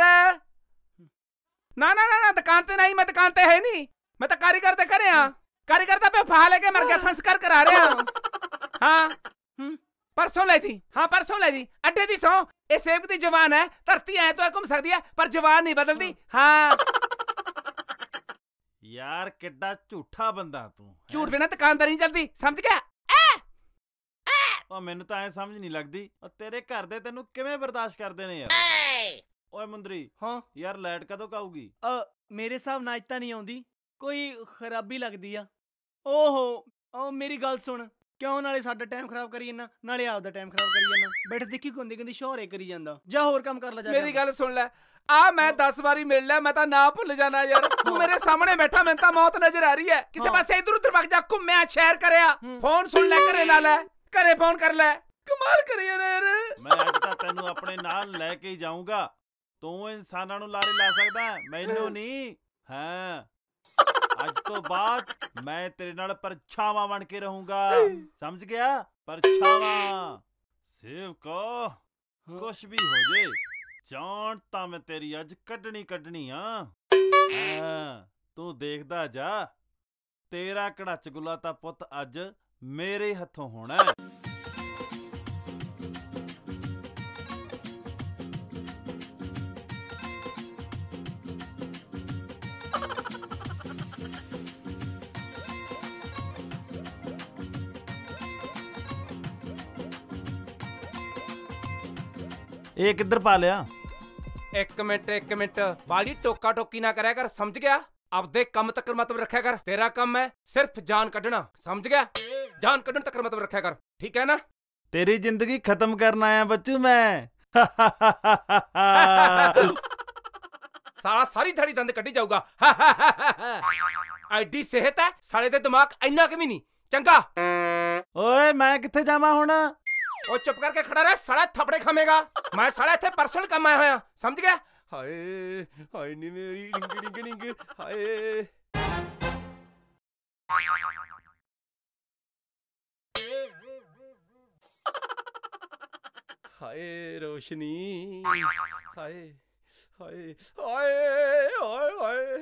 [SPEAKER 1] ਨਾ ਨਾ ਨਾ ਦੁਕਾਨ ਤੇ ਨਹੀਂ ਮੈਂ ਦੁਕਾਨ ਤੇ ਹੈ ਨਹੀਂ ਮੈਂ ਤਾਂ ਕਾਰੀਗਰ ਤੇ ਕਰਿਆ ਕਾਰੀਗਰ ਤਾਂ ਪੇ ਫਾਹ ਲੈ ਕੇ ਮਰ ਗਿਆ ਸੰਸਕਾਰ ਕਰਾ ਰਿਹਾ ਹਾਂ ਪਰਸੋਂ ਲਈ ਜੀ ਹਾਂ ਪਰਸੋਂ ਲਈ ਜੀ ਅੱਡੇ ਦੀ ਸੋ ਇਹ ਸੇਬ ਦੀ ਜਵਾਨ ਹੈ ਧਰਤੀ ਐ ਤੋਂ ਘੁੰਮ ਸਕਦੀ ਹੈ ਪਰ ਜਵਾਨ ਨਹੀਂ ਬਦਲਦੀ ਹਾਂ
[SPEAKER 6] ਯਾਰ ਕਿੱਡਾ ਝੂਠਾ ਬੰਦਾ ਤੂੰ ਝੂਠ
[SPEAKER 1] ਬਿਨਾ ਦੁਕਾਨਦਾਰੀ ਨਹੀਂ ਚੱਲਦੀ ਸਮਝ ਗਿਆ
[SPEAKER 6] ਉਹ ਮੈਨੂੰ ਤਾਂ ਐ ਸਮਝ ਨਹੀਂ ਲੱਗਦੀ ਉਹ ਤੇਰੇ ਘਰ ਦੇ ਤੈਨੂੰ ਕਿਵੇਂ ਬਰਦਾਸ਼ਤ ਕਰਦੇ ਨੇ ਯਾਰ ਓਏ ਮੁੰਦਰੀ ਹਾਂ ਯਾਰ ਲਾਈਟ ਕਦੋਂ ਕਾਊਗੀ ਅ ਮੇਰੇ ਹਿਸਾਬ
[SPEAKER 3] ਨਾਲ ਤਾਂ ਨਹੀਂ ਆਉਂਦੀ ਕੋਈ ਖਰਾਬੀ ਲੱਗਦੀ ਆ ਓਹੋ ਓ ਮੇਰੀ ਗੱਲ ਸੁਣ ਕਿਉਂ ਨਾਲੇ ਸਾਡਾ ਟਾਈਮ ਖਰਾਬ ਕਰੀ ਜਾਂਦਾ ਨਾਲੇ ਆਪਦਾ ਟਾਈਮ ਖਰਾਬ ਕਰੀ ਜਾਂਦਾ ਬੈਠ ਦੇਖੀ ਕੁੰਦੀ ਕਹਿੰਦੀ ਸ਼ੋਹਰੇ ਕਰੀ ਜਾਂਦਾ ਜਾ ਹੋਰ ਕੰਮ ਕਰ ਲੈ ਜਾ ਮੇਰੀ ਗੱਲ ਸੁਣ ਲੈ ਆ ਮੈਂ 10 ਵਾਰੀ ਮਿਲ ਲਿਆ ਮੈਂ ਤਾਂ ਨਾ ਭੁੱਲ ਜਾਣਾ ਯਾਰ
[SPEAKER 1] ਤੂੰ ਮੇਰੇ ਸਾਹਮਣੇ ਬੈਠਾ ਮੈਨੂੰ ਤਾਂ ਮੌਤ ਨਜ਼ਰ ਆ ਰਹੀ ਹੈ ਕਿਸੇ ਪਾਸੇ ਇਧਰ ਉਧਰ ਵਗ ਜਾ ਘੁੰਮਿਆ ਸ਼ੇਅਰ ਕਰਿਆ ਫੋਨ ਸੁਣ ਲੈ ਘਰੇ ਨਾਲ ਲੈ ਘਰੇ ਫੋਨ ਕਰ ਲੈ ਕਮਾਲ ਕਰੀ ਯਾਰ
[SPEAKER 6] ਮੈਂ ਅੱਜ ਤਾਂ ਤੈਨੂੰ ਆਪਣੇ ਨਾਲ ਲੈ ਕੇ ਜਾਊਂਗਾ ਤੂੰ ਇਨਸਾਨਾਂ ਨੂੰ ਲਾਰੇ ਲਾ ਸਕਦਾ ਮੈਨੂੰ ਨਹੀਂ ਹਾਂ ਅੱਜ ਤੋਂ ਬਾਅਦ ਮੈਂ ਤੇਰੇ ਨਾਲ ਪਰਛਾਵਾਂ ਬਣ ਕੇ ਰਹੂੰਗਾ ਸਮਝ ਗਿਆ ਪਰਛਾਵਾਂ ਸੇਵ ਕੋ ਕੁਛ ਵੀ ਹੋ ਜੇ ਜਾਣ ਤਾਂ ਮੈਂ ਤੇਰੀ ਅੱਜ ਕੱਢਣੀ ਕੱਢਣੀ ਆ ਤੂੰ ਦੇਖਦਾ ਜਾ ਤੇਰਾ ਕੜਾਚ ਗੁਲਾ ਤਾਂ ਪੁੱਤ ਅੱਜ ਮੇਰੇ ਹੱਥੋਂ ਹੋਣਾ ਇਹ ਕਿੱਧਰ ਪਾ ਲਿਆ
[SPEAKER 1] ਇੱਕ ਮਿੰਟ ਇੱਕ ਮਿੰਟ ਬਾਲੀ ਟੋਕਾ ਟੋਕੀ ਨਾ ਕਰਿਆ ਕਰ ਸਮਝ ਗਿਆ ਆਪਦੇ ਕੰਮ ਤੱਕ ਮਤਲਬ ਰੱਖਿਆ ਕਰ ਤੇਰਾ ਕੰਮ ਹੈ ਸਿਰਫ ਜਾਨ ਕੱਢਣਾ ਸਮਝ ਗਿਆ ਜਾਨ ਕੱਢਣ ਤੱਕ ਮਤਲਬ ਰੱਖਿਆ ਕਰ ਠੀਕ ਹੈ ਨਾ
[SPEAKER 6] ਤੇਰੀ ਜ਼ਿੰਦਗੀ ਖਤਮ ਕਰਨ ਆਇਆ ਬੱਚੂ ਮੈਂ
[SPEAKER 1] ਸਾਰਾ ਸਾਰੀ ਧੜੀ ਦੰਦ ਕੱਢੀ ਜਾਊਗਾ ਐਡੀ ਸਿਹਤ ਹੈ ਸਾਲੇ ਦੇ ਦਿਮਾਗ ਇੰਨਾ ਕਿ ਵੀ ਨਹੀਂ ਚੰਗਾ
[SPEAKER 6] ਓਏ ਮੈਂ ਕਿੱਥੇ ਜਾਵਾਂ ਹੁਣ
[SPEAKER 1] ਉਹ ਚੁੱਪ ਕਰਕੇ ਖੜਾ ਰਹਿ ਸਾਲਾ ਥੱਪੜੇ ਖਾਵੇਂਗਾ ਮੈਂ ਸਾਲਾ ਇੱਥੇ ਪਰਸਨਲ ਕੰਮ ਆਇਆ ਹੋਇਆ ਸਮਝ ਗਿਆ ਹਾਏ ਹਾਏ ਨੀ ਮੇਰੀ ਡਿੰਗ ਡਿੰਗ ਡਿੰਗ ਹਾਏ ਹਾਏ ਰੋਸ਼ਨੀ ਹਾਏ ਹਾਏ
[SPEAKER 3] ਹਾਏ ਹਾਏ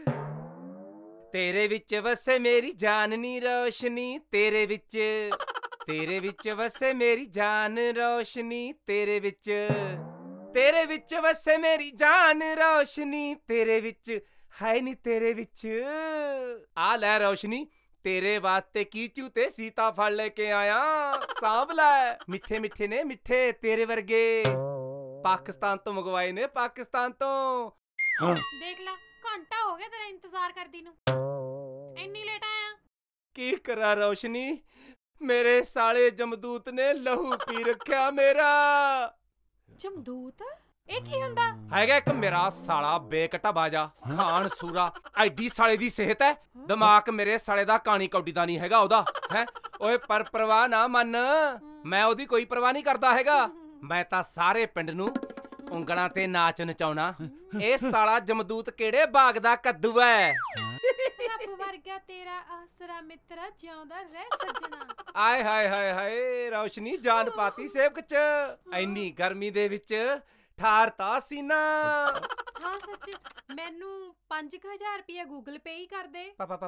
[SPEAKER 1] ਤੇਰੇ ਵਿੱਚ ਵਸੇ ਮੇਰੀ ਜਾਨ ਨੀ ਰੋਸ਼ਨੀ ਤੇਰੇ ਵਿੱਚ ਤੇਰੇ ਵਿੱਚ ਵਸੇ ਮੇਰੀ ਜਾਨ ਰੋਸ਼ਨੀ ਤੇਰੇ ਵਿੱਚ ਤੇਰੇ ਵਿੱਚ ਵਸੇ ਮੇਰੀ ਜਾਨ ਰੋਸ਼ਨੀ ਤੇਰੇ ਵਿੱਚ ਹਾਏ ਨੀ ਤੇਰੇ ਵਿੱਚ ਆ ਲੈ ਰੋਸ਼ਨੀ ਤੇਰੇ ਵਾਸਤੇ ਕੀਚੂ ਤੇ ਸੀਤਾ ਫੜ ਲੈ ਕੇ ਆਇਆ ਸਾਂਭ ਲੈ ਮਿੱਠੇ ਮਿੱਠੇ ਨੇ ਮਿੱਠੇ ਤੇਰੇ ਵਰਗੇ ਪਾਕਿਸਤਾਨ ਤੋਂ ਮੰਗਵਾਏ ਨੇ ਪਾਕਿਸਤਾਨ ਤੋਂ
[SPEAKER 5] ਦੇਖ ਲੈ ਘੰਟਾ ਹੋ ਗਿਆ ਤੇਰਾ ਇੰਤਜ਼ਾਰ ਕਰਦੀ ਨੂੰ ਇੰਨੀ ਲੇਟ ਆਇਆ
[SPEAKER 1] ਕੀ ਕਰਾਂ ਰੋਸ਼ਨੀ ਮੇਰੇ ਸਾਲੇ ਜਮਦੂਤ ਨੇ ਲਹੂ ਪੀ ਰੱਖਿਆ ਮੇਰਾ ਜਮਦੂਤ ਇਹ ਕੀ ਹੁੰਦਾ ਹੈਗਾ ਇੱਕ ਮੇਰਾ ਸਾਲਾ ਬੇਕਟਾ ਬਾਜਾ ਖਾਨ ਸੂਰਾ ਐਡੀ ਸਾਲੇ ਦੀ ਸਿਹਤ ਹੈ ਦਿਮਾਗ ਮੇਰੇ ਸਾਲੇ ਦਾ ਕਾਣੀ ਕੌਡੀ ਦਾ ਨਹੀਂ ਹੈਗਾ ਉਹਦਾ ਹੈ ਓਏ ਪਰ ਪਰਵਾਹ ਨਾ ਮੰਨ ਮੈਂ ਉਹਦੀ ਕੋਈ ਪਰਵਾਹ ਨਹੀਂ ਕਰਦਾ ਹੈਗਾ ਮੈਂ ਤਾਂ ਸਾਰੇ ਪਿੰਡ ਨੂੰ ਉਂਗਲਾਂ ਤੇ ਨਾਚ ਨਚਾਉਣਾ ਇਹ ਸਾਲਾ ਜਮਦੂਤ ਕਿਹੜੇ ਬਾਗ ਦਾ ਕੱਦੂ ਹੈ
[SPEAKER 5] ਰੱਬ ਵਰਗਾ ਤੇਰਾ ਆਸਰਾ ਮਿੱਤਰਾ ਜਿਉਂਦਾ ਰਹਿ ਸੱਜਣਾ
[SPEAKER 1] ਆਏ ਹਾਏ ਹਾਏ ਹਾਏ ਰੌਸ਼ਨੀ ਜਾਨ ਪਾਤੀ ਸੇਵਕ ਚ ਐਨੀ ਗਰਮੀ ਦੇ ਵਿੱਚ ਠਾਰਤਾ ਸੀਨਾ
[SPEAKER 5] ਹਾਂ ਸੱਚ ਮੈਨੂੰ 5000 ਰੁਪਏ ਗੂਗਲ ਪੇ ਹੀ ਕਰ ਦੇ 5000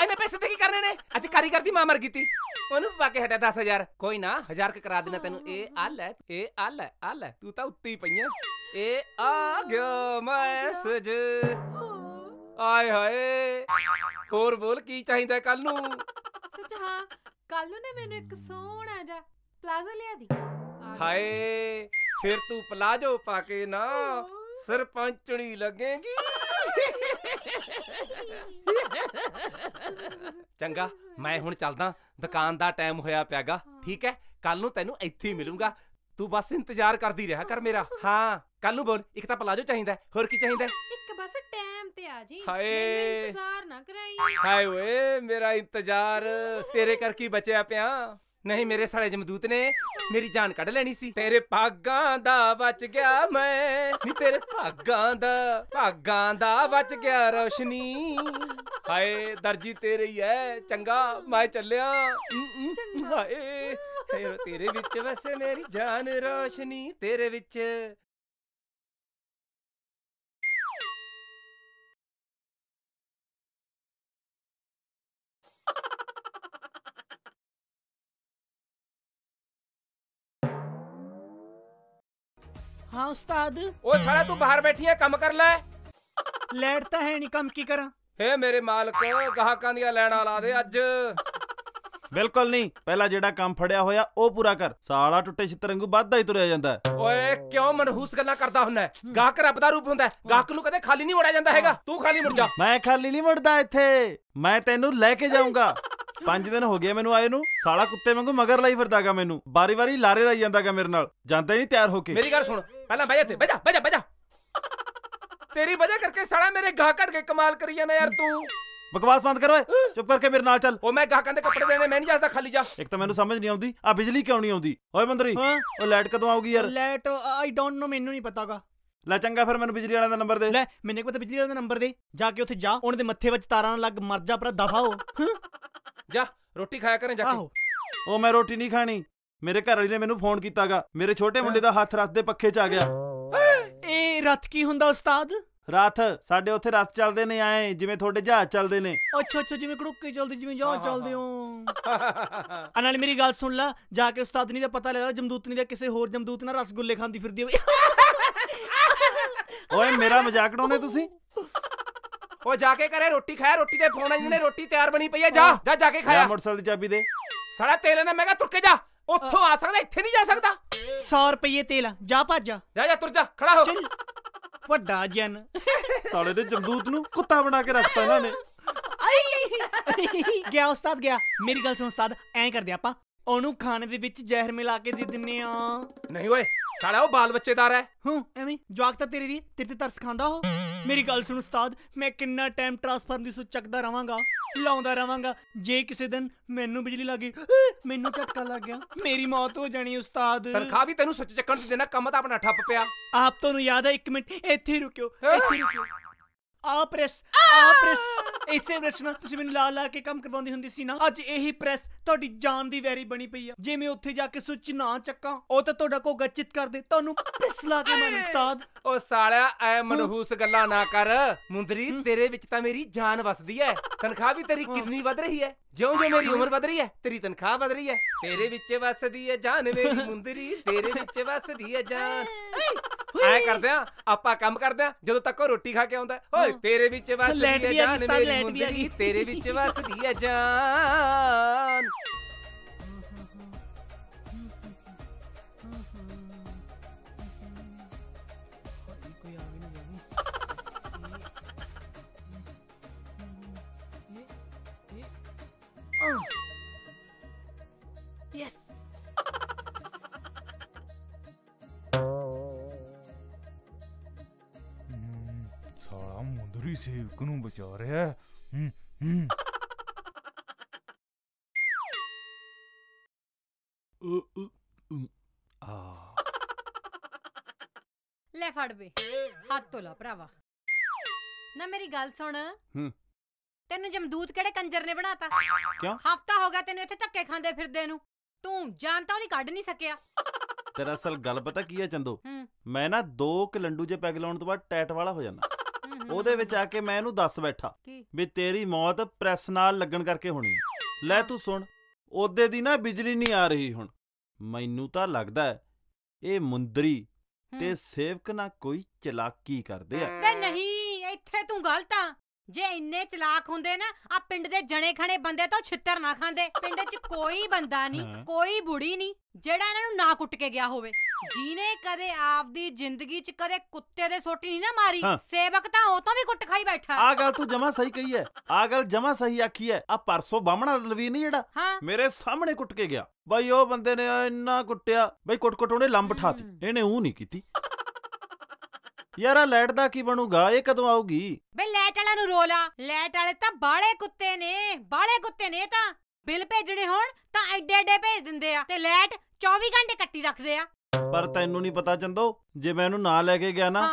[SPEAKER 5] ਇਹਨੇ ਪੈਸੇ ਤੇ ਕੀ ਕਰਨੇ ਨੇ ਅੱਜ
[SPEAKER 1] ਕਾਰੀ ਕਰਦੀ ਮਾਂ ਮਰ ਗਈ ਤੀ ਉਹਨੂੰ ਪਾ ਕੇ ਹਟਾ 10000 ਕੋਈ ਨਾ 1000 ਕ ਕਰਾ ਦੇਣਾ ਤੈਨੂੰ ਇਹ ਆ ਲੈ ਇਹ ਆ ਲੈ ਆ ਲੈ ਤੂੰ ਤਾਂ ਉੱਤੇ ਹੀ ਪਈਆਂ ਏ ਆ ਗਿਆ ਮੈਸੇਜ ਆਏ ਹਾਏ ਹੋਰ ਬੋਲ ਕੀ ਚਾਹੀਦਾ ਕੱਲ ਨੂੰ
[SPEAKER 5] ਸੱਚ ਹਾਂ ਕੱਲ ਨੂੰ ਨੇ ਮੈਨੂੰ ਇੱਕ ਸੋਹਣਾ ਜਿਹਾ ਪਲਾਜ਼ੋ ਲਿਆ ਦੀ ਹਾਏ
[SPEAKER 1] ਫਿਰ ਤੂੰ ਪਲਾਜ਼ੋ ਪਾ ਕੇ ਨਾ ਸਰਪੰਚਣੀ ਲੱਗੇਗੀ ਚੰਗਾ ਮੈਂ ਹੁਣ ਚੱਲਦਾ ਦੁਕਾਨ ਦਾ ਟਾਈਮ ਹੋਇਆ ਪਿਆਗਾ ਠੀਕ ਹੈ ਕੱਲ ਨੂੰ ਤੈਨੂੰ ਇੱਥੇ ਹੀ ਮਿਲੂੰਗਾ ਤੂੰ ਬਸ ਇੰਤਜ਼ਾਰ ਕਰਦੀ ਰਹਾ ਕਰ ਮੇਰਾ ਹਾਂ ਕੱਲ ਨੂੰ ਬੋਲ ਇੱਕ ਤਾਂ ਪਲਾਜੋ ਚਾਹੀਦਾ ਹੋਰ ਕੀ ਚਾਹੀਦਾ
[SPEAKER 5] ਇੱਕ ਬਸ ਟਾਈਮ ਤੇ ਆ ਜੀ ਹਾਏ ਇੰਤਜ਼ਾਰ ਨਾ ਕਰਾਈ
[SPEAKER 1] ਹਾਏ ਓਏ ਮੇਰਾ ਇੰਤਜ਼ਾਰ ਤੇਰੇ ਕਰਕੇ ਬਚਿਆ ਪਿਆ ਨਹੀਂ ਮੇਰੇ ਸਾਲੇ ਜਮਦੂਤ ਨੇ ਮੇਰੀ ਜਾਨ ਕੱਢ ਲੈਣੀ ਸੀ ਤੇਰੇ ਪਾਗਾਂ ਦਾ ਬਚ ਗਿਆ ਮੈਂ ਨਹੀਂ ਤੇਰੇ ਪਾਗਾਂ ਦਾ ਪਾਗਾਂ ਦਾ ਬਚ ਗਿਆ ਰੋਸ਼ਨੀ ਹਾਏ ਦਰਜੀ ਤੇਰੀ ਐ ਚੰਗਾ ਮੈਂ ਚੱਲਿਆ ਹਾਏ ਤੇਰੇ ਤੇਰੇ ਵਿੱਚ ਵਸੇ ਮੇਰੀ ਜਾਨ
[SPEAKER 3] ਰੋਸ਼ਨੀ ਤੇਰੇ ਵਿੱਚ ਹਾਂ ਉਸਤਾਦ ਓ ਸਾਲਾ ਤੂੰ ਬਾਹਰ ਬੈਠੀ ਐ ਕੰਮ ਕਰ ਲੈ ਲੈਟ ਤਾਂ ਹੈ ਨਹੀਂ ਕੰਮ ਕੀ ਕਰਾਂ
[SPEAKER 1] ਹੇ ਮੇਰੇ ਮਾਲਕ ਗਾਹਕਾਂ ਦੀਆਂ ਲੈਣਾ ਲਾ ਦੇ ਅੱਜ
[SPEAKER 6] ਬਿਲਕੁਲ ਨਹੀਂ ਪਹਿਲਾਂ ਜਿਹੜਾ ਕੰਮ ਫੜਿਆ ਹੋਇਆ ਉਹ ਪੂਰਾ ਕਰ ਸਾਲਾ ਟੁੱਟੇ ਛਿੱਤਰੰਗੂ ਵੱਧਦਾ ਹੀ ਤੁਰਿਆ ਜਾਂਦਾ ਓਏ ਕਿਉਂ ਮਨਹੂਸ ਗੱਲਾਂ ਕਰਦਾ ਹੁੰਦਾ ਗਾਹਕ ਰੱਬ ਦਾ ਰੂਪ ਹੁੰਦਾ ਗਾਹਕ ਨੂੰ ਕਦੇ ਖਾਲੀ ਨਹੀਂ ਮੁੜਿਆ
[SPEAKER 1] ਜਾਂਦਾ ਹੈਗਾ ਤੂੰ ਖਾਲੀ ਮੁੜ ਜਾ
[SPEAKER 6] ਮੈਂ ਖਾਲੀ ਨਹੀਂ ਮੁੜਦਾ ਇੱਥੇ ਮੈਂ ਤੈਨੂੰ ਲੈ ਕੇ ਜਾਊਂਗਾ ਪੰਜ ਦਿਨ ਹੋ ਗਏ ਮੈਨੂੰ ਆਏ ਨੂੰ ਸਾਲਾ ਕੁੱਤੇ ਵਾਂਗੂ ਮਗਰ ਲਾਈ ਫਿਰਦਾਗਾ ਮੈਨੂੰ ਬਾਰੀ-ਬਾਰੀ ਲਾਰੇ ਲਾਈ ਜਾਂਦਾਗਾ ਮੇਰੇ ਨਾਲ ਜਾਂਦਾ ਹੀ ਨਹੀਂ ਤਿਆਰ ਹੋ ਕੇ ਮੇਰੀ ਗੱਲ ਸੁਣ ਪਹਿਲਾਂ ਬਹਿ ਜਾ ਬਹਿ ਜਾ ਬਹਿ ਜਾ ਬਹਿ ਜਾ
[SPEAKER 1] ਤੇਰੀ ਵਜ੍ਹਾ ਕਰਕੇ ਸਾਲਾ ਮੇਰੇ ਗਾਹ ਘਟ ਕੇ ਕਮਾਲ ਕਰੀ ਜਾਂਦਾ ਯਾਰ ਤੂੰ
[SPEAKER 6] ਬਕਵਾਸ ਬੰਦ ਕਰ ਓਏ ਚੁੱਪ ਕਰਕੇ ਮੇਰੇ ਨਾਲ ਚੱਲ ਉਹ ਮੈਂ ਗਾਹਕਾਂ ਦੇ ਕੱਪੜੇ ਦੇਣੇ ਮੈਂ ਨਹੀਂ ਜਾਂਦਾ ਖਾਲੀ ਜਾ ਇੱਕ ਤਾਂ ਮੈਨੂੰ ਸਮਝ ਨਹੀਂ ਆਉਂਦੀ ਆ ਬਿਜਲੀ ਕਿਉਂ ਨਹੀਂ ਆਉਂਦੀ ਓਏ ਮੰਦਰੀ ਉਹ ਲਾਈਟ ਕਦੋਂ ਆਊਗੀ ਯਾਰ
[SPEAKER 3] ਲਾਈਟ ਆਈ ਡੋਨਟ ਨੋ ਮੈਨੂੰ ਨਹੀਂ ਪਤਾਗਾ ਲੈ ਚੰਗਾ ਫਿਰ ਮੈਨੂੰ ਬਿਜਲੀ
[SPEAKER 6] ਵਾਲਿਆਂ ਦਾ ਨੰਬਰ ਦੇ ਲੈ ਮੈਨੂੰ ਪਤਾ ਬਿਜਲੀ
[SPEAKER 3] ਵਾਲਿਆਂ ਦਾ ਨੰਬਰ ਦੇ ਜਾ ਕੇ ਉੱਥੇ ਜਾ ਉਹਨਾਂ ਦੇ ਮੱਥੇ ਵਿੱਚ ਤਾਰਾਂ ਨਾਲ ਲੱਗ ਮਰ ਜਾ ਪਰ ਦਫਾ ਹੋ ਜਾ
[SPEAKER 6] ਰੋਟੀ ਖਾਇਆ ਕਰੇ ਜਾ ਕੇ ਉਹ ਮੈਂ ਰੋਟੀ ਨਹੀਂ ਖਾਣੀ ਮੇਰੇ ਘਰ ਵਾਲੀ ਨੇ ਮੈਨੂੰ ਫੋਨ ਕੀਤਾਗਾ ਮੇਰੇ ਛੋਟੇ ਮੁੰਡੇ ਦਾ ਹੱਥ ਰੱਥ ਦੇ ਪੱਖੇ 'ਚ ਆ ਗਿਆ
[SPEAKER 3] ਇਹ ਰੱਥ ਕੀ ਹੁੰਦਾ ਉਸਤਾਦ
[SPEAKER 6] ਰਾਥ ਸਾਡੇ ਉੱਥੇ ਰੱਥ ਚੱਲਦੇ ਨੇ ਆਏ ਜਿਵੇਂ ਤੁਹਾਡੇ ਜਹਾਜ਼ ਚੱਲਦੇ ਨੇ
[SPEAKER 3] ਅੱਛਾ ਅੱਛਾ ਜਿਵੇਂ ਕੜੁੱਕੇ ਚੱਲਦੇ ਜਿਵੇਂ ਜਹਾਜ਼ ਚੱਲਦੇ ਹੋ ਅਨਲ ਮੇਰੀ ਗੱਲ ਸੁਣ ਲੈ ਜਾ ਕੇ ਉਸਤਾਦਨੀ ਦਾ ਪਤਾ ਲੈ ਲੈ ਜਮਦੂਤਨੀ ਦਾ ਕਿਸੇ ਹੋਰ ਜਮਦੂਤ ਨਾਲ ਰਸਗੁੱਲੇ ਖਾਂਦੀ ਫਿਰਦੀ ਹੋਵੇ
[SPEAKER 6] ਓਏ ਮੇਰਾ ਮਜ਼ਾਕ ਡਾਉਨੇ ਤੁਸੀਂ
[SPEAKER 1] ਓ ਜਾ ਕੇ ਕਰੇ ਰੋਟੀ ਖਾਏ ਰੋਟੀ ਦੇ ਫੋਨ ਆਈ ਨੇ ਰੋਟੀ ਤਿਆਰ ਬਣੀ ਪਈ ਹੈ ਜਾ ਜਾ ਜਾ ਕੇ ਖਾਇਆ
[SPEAKER 6] ਮੋਟਰਸਾਈਕਲ ਦੀ ਚਾਬੀ ਦੇ
[SPEAKER 3] ਸਾਲਾ ਤੇਲ ਨਾ ਮੈਂ ਕਿਹਾ ਤੁਰ ਕੇ ਜਾ ਉੱਥੋਂ ਆ ਸਕਦਾ ਇੱਥੇ ਨਹੀਂ ਜਾ ਸਕਦਾ 100 ਰੁਪਏ ਤੇਲ ਜਾ ਭੱਜ ਜਾ ਜਾ ਤੁਰ ਜਾ ਖੜਾ ਹੋ ਵੱਡਾ ਜਨ
[SPEAKER 6] ਸਾਲੇ ਦੇ ਜਮਦੂਤ ਨੂੰ ਕੁੱਤਾ
[SPEAKER 3] ਬਣਾ ਕੇ ਰੱਖਤਾ ਇਹਨਾਂ ਨੇ ਗਿਆ ਉਸਤਾਦ ਗਿਆ ਮੇਰੀ ਗੱਲ ਸੁਣ ਉਸਤਾਦ ਐਂ ਕਰਦੇ ਆਪਾਂ ਉਹਨੂੰ ਖਾਣੇ ਦੇ ਵਿੱਚ ਜ਼ਹਿਰ ਮਿਲਾ ਕੇ ਦੇ ਦਿੰਨੇ ਆ ਨਹੀਂ ਓਏ ਸਾਲਾ ਉਹ ਬਾਲ ਬੱਚੇਦਾਰ ਹੈ ਹੂੰ ਐਵੇਂ ਜਵਾਕ ਤਾਂ ਤੇਰੇ ਦੀ ਤੇਰੇ ਤੇ ਤਰਸ ਖਾਂਦਾ ਉਹ ਮੇਰੀ ਗੱਲ ਸੁਣ ਉਸਤਾਦ ਮੈਂ ਕਿੰਨਾ ਟਾਈਮ ਟ੍ਰਾਂਸਫਰ ਦੀ ਸੁੱਚ ਚੱਕਦਾ ਰਵਾਂਗਾ ਲਾਉਂਦਾ ਰਵਾਂਗਾ ਜੇ ਕਿਸੇ ਦਿਨ ਮੈਨੂੰ ਬਿਜਲੀ ਲੱਗੀ ਮੈਨੂੰ ਝਟਕਾ ਲੱਗ ਗਿਆ ਮੇਰੀ ਮੌਤ ਹੋ ਜਾਣੀ ਉਸਤਾਦ ਤਨਖਾਹ ਵੀ ਤੈਨੂੰ ਸੱਚ ਚੱਕਣ ਦੀ ਦੇਣਾ ਕੰਮ ਤਾਂ ਆਪਣਾ ਠੱਪ ਪਿਆ ਆਪ ਤੁਹਾਨੂੰ ਯਾਦ ਹੈ 1 ਮਿੰਟ ਇੱਥੇ ਰੁਕਿਓ ਇੱਥੇ ਰੁਕਿਓ ਆ ਪ੍ਰੈਸ ਆ ਪ੍ਰੈਸ ਇਸੇ ਪ੍ਰੈਸ ਨਾਲ ਤੁਸੀਂ ਮੈਨੂੰ ਲਾ ਲਾ ਕੇ ਕੰਮ ਕਰਵਾਉਂਦੀ ਹੁੰਦੀ ਸੀ ਨਾ ਅੱਜ ਇਹੀ ਪ੍ਰੈਸ ਤੁਹਾਡੀ ਜਾਨ ਦੀ ਵੈਰੀ ਬਣੀ ਪਈ ਆ ਜੇ ਮੈਂ ਉੱਥੇ ਜਾ ਕੇ ਸੁੱਚ ਨਾ ਚੱਕਾਂ ਉਹ ਤਾਂ ਤੁਹਾਡਾ ਕੋ ਗੱਚਿਤ ਕਰ ਦੇ ਤੁਹਾਨੂੰ ਪ੍ਰੈਸ ਲਾ ਕੇ ਮਾਰ ਉਸਤਾਦ ਉਹ ਸਾਲਿਆ ਐ ਮਨਹੂਸ ਗੱਲਾਂ ਨਾ ਕਰ
[SPEAKER 1] ਮੁੰਦਰੀ ਤੇਰੇ ਵਿੱਚ ਤਾਂ ਮੇਰੀ ਜਾਨ ਵਸਦੀ ਐ ਤਨਖਾਹ ਵੀ ਤੇਰੀ ਕਿੰਨੀ ਵੱਧ ਰਹੀ ਐ ਜਿਉਂ-ਜਿਉਂ ਮੇਰੀ ਉਮਰ ਵੱਧ ਰਹੀ ਐ ਤੇਰੀ ਤਨਖਾਹ ਵੱਧ ਰਹੀ ਐ ਤੇਰੇ ਵਿੱਚ ਵਸਦੀ ਐ ਜਾਨ ਮੇਰੀ ਮੁੰਦਰੀ ਤੇਰੇ ਵਿੱਚ ਵਸਦੀ ਐ ਜਾਨ ਐ ਕਰਦੇ ਆ ਆਪਾਂ ਕੰਮ ਕਰਦੇ ਆ ਜਦੋਂ ਤੱਕ ਉਹ ਰੋਟੀ ਖਾ ਕੇ ਆਉਂਦਾ ਓਏ ਤੇਰੇ ਵਿੱਚ ਵਸਦੀ ਹੈ ਜਾਨ ਮੇਰੀ ਮੁੰਦਰੀ ਤੇਰੇ ਵਿੱਚ ਵਸਦੀ ਹੈ ਜਾਨ
[SPEAKER 3] Oh.
[SPEAKER 4] ਭੀਖ ਨੂੰ ਬਚਾ ਰਿਹਾ
[SPEAKER 2] ਹੂੰ
[SPEAKER 6] ਹੂੰ ਆ
[SPEAKER 2] ਲੈ ਫੜ ਵੇ ਹੱਥ ਤੋਂ ਲਾ ਭਰਾਵਾ ਨਾ ਮੇਰੀ ਗੱਲ ਸੁਣ ਹੂੰ ਤੈਨੂੰ ਜਮਦੂਤ ਕਿਹੜੇ ਕੰਜਰ ਨੇ ਬਣਾਤਾ ਕਿਉਂ ਹਫਤਾ ਹੋ ਗਿਆ ਤੈਨੂੰ ਇੱਥੇ ਧੱਕੇ ਖਾਂਦੇ ਫਿਰਦੇ ਨੂੰ ਤੂੰ ਜਾਣ ਤਾਂ ਉਹਦੀ ਕੱਢ ਨਹੀਂ ਸਕਿਆ
[SPEAKER 6] ਤੇਰਾ ਅਸਲ ਗੱਲ ਪਤਾ ਕੀ ਹੈ ਚੰਦੋ ਮੈਂ ਨਾ ਦੋ ਕਿ ਲੰਡੂ ਜੇ ਪੈਗ ਲਾਉਣ ਤੋਂ ਬਾਅਦ ਟੈਟ ਵਾਲਾ ਹੋ ਜਾਂਦਾ ਉਹਦੇ ਵਿੱਚ ਆ ਕੇ ਮੈਂ ਇਹਨੂੰ ਦੱਸ ਬੈਠਾ ਵੀ ਤੇਰੀ ਮੌਤ ਪ੍ਰੈਸ ਨਾਲ ਲੱਗਣ ਕਰਕੇ ਹੋਣੀ ਹੈ ਲੈ ਤੂੰ ਸੁਣ ਉਹਦੇ ਦੀ ਨਾ ਬਿਜਲੀ ਨਹੀਂ ਆ ਰਹੀ ਹੁਣ ਮੈਨੂੰ ਤਾਂ ਲੱਗਦਾ ਹੈ ਇਹ ਮੁੰਦਰੀ ਤੇ ਸੇਵਕ ਨਾਲ ਕੋਈ ਚਲਾਕੀ ਕਰਦੇ ਆ ਵੇ
[SPEAKER 2] ਨਹੀਂ ਇੱਥੇ ਤੂੰ ਗਲਤ ਆ ਜੇ ਇੰਨੇ ਚਲਾਕ ਹੁੰਦੇ ਨਾ ਆ ਪਿੰਡ ਦੇ ਜਣੇ ਖਣੇ ਬੰਦੇ ਤੋਂ ਛਿੱਤਰ ਨਾ ਖਾਂਦੇ ਪਿੰਡ 'ਚ ਕੋਈ ਬੰਦਾ ਨਹੀਂ ਕੋਈ ਬੁੜੀ ਨਹੀਂ ਜਿਹੜਾ ਇਹਨਾਂ ਨੂੰ ਨਾ ਕੁੱਟ ਕੇ ਗਿਆ ਹੋਵੇ ਜੀਨੇ ਕਦੇ ਆਪਦੀ ਜ਼ਿੰਦਗੀ 'ਚ ਕਦੇ ਕੁੱਤੇ ਦੇ ਸੋਟੀ ਨਹੀਂ ਨਾ ਮਾਰੀ ਸੇਵਕ ਤਾਂ ਉਹ ਤੋਂ ਵੀ ਕੁੱਟ ਖਾਈ ਬੈਠਾ ਆ ਗੱਲ
[SPEAKER 6] ਤੂੰ ਜਮਾ ਸਹੀ ਕਹੀ ਐ ਆ ਗੱਲ ਜਮਾ ਸਹੀ ਆਖੀ ਐ ਆ ਪਰਸੋਂ ਬਾਹਮਣਾ ਦਲਵੀ ਨਹੀਂ ਜਿਹੜਾ ਮੇਰੇ ਸਾਹਮਣੇ ਕੁੱਟ ਕੇ ਗਿਆ ਬਾਈ ਉਹ ਬੰਦੇ ਨੇ ਇੰਨਾ ਕੁੱਟਿਆ ਬਾਈ ਕੁੱਟ ਕੁੱਟ ਉਹਨੇ ਲੰਬ ਠਾਤੀ ਇਹਨੇ ਉਹ ਨਹੀਂ ਕੀਤੀ ਯਾਰ ਆ ਲਾਈਟ ਦਾ ਕੀ ਬਣੂਗਾ ਇਹ ਕਦੋਂ ਆਊਗੀ
[SPEAKER 2] ਬੇ ਲਾਈਟ ਵਾਲਾ ਨੂੰ ਰੋਲਾ ਲਾਈਟ ਵਾਲੇ ਤਾਂ ਬਾਲੇ ਕੁੱਤੇ ਨੇ ਬਾਲੇ ਕੁੱਤੇ ਨੇ ਤਾਂ ਬਿੱਲ ਭੇਜਣੇ ਹੋਣ ਤਾਂ ਐਡੇ ਐਡੇ ਭੇਜ ਦਿੰਦੇ ਆ ਤੇ ਲਾਈਟ 24 ਘੰਟੇ ਕੱਟੀ ਰੱਖਦੇ ਆ
[SPEAKER 6] ਪਰ ਤੈਨੂੰ ਨਹੀਂ ਪਤਾ ਚੰਦੋ ਜੇ ਮੈਂ ਇਹਨੂੰ ਨਾ ਲੈ ਕੇ ਗਿਆ ਨਾ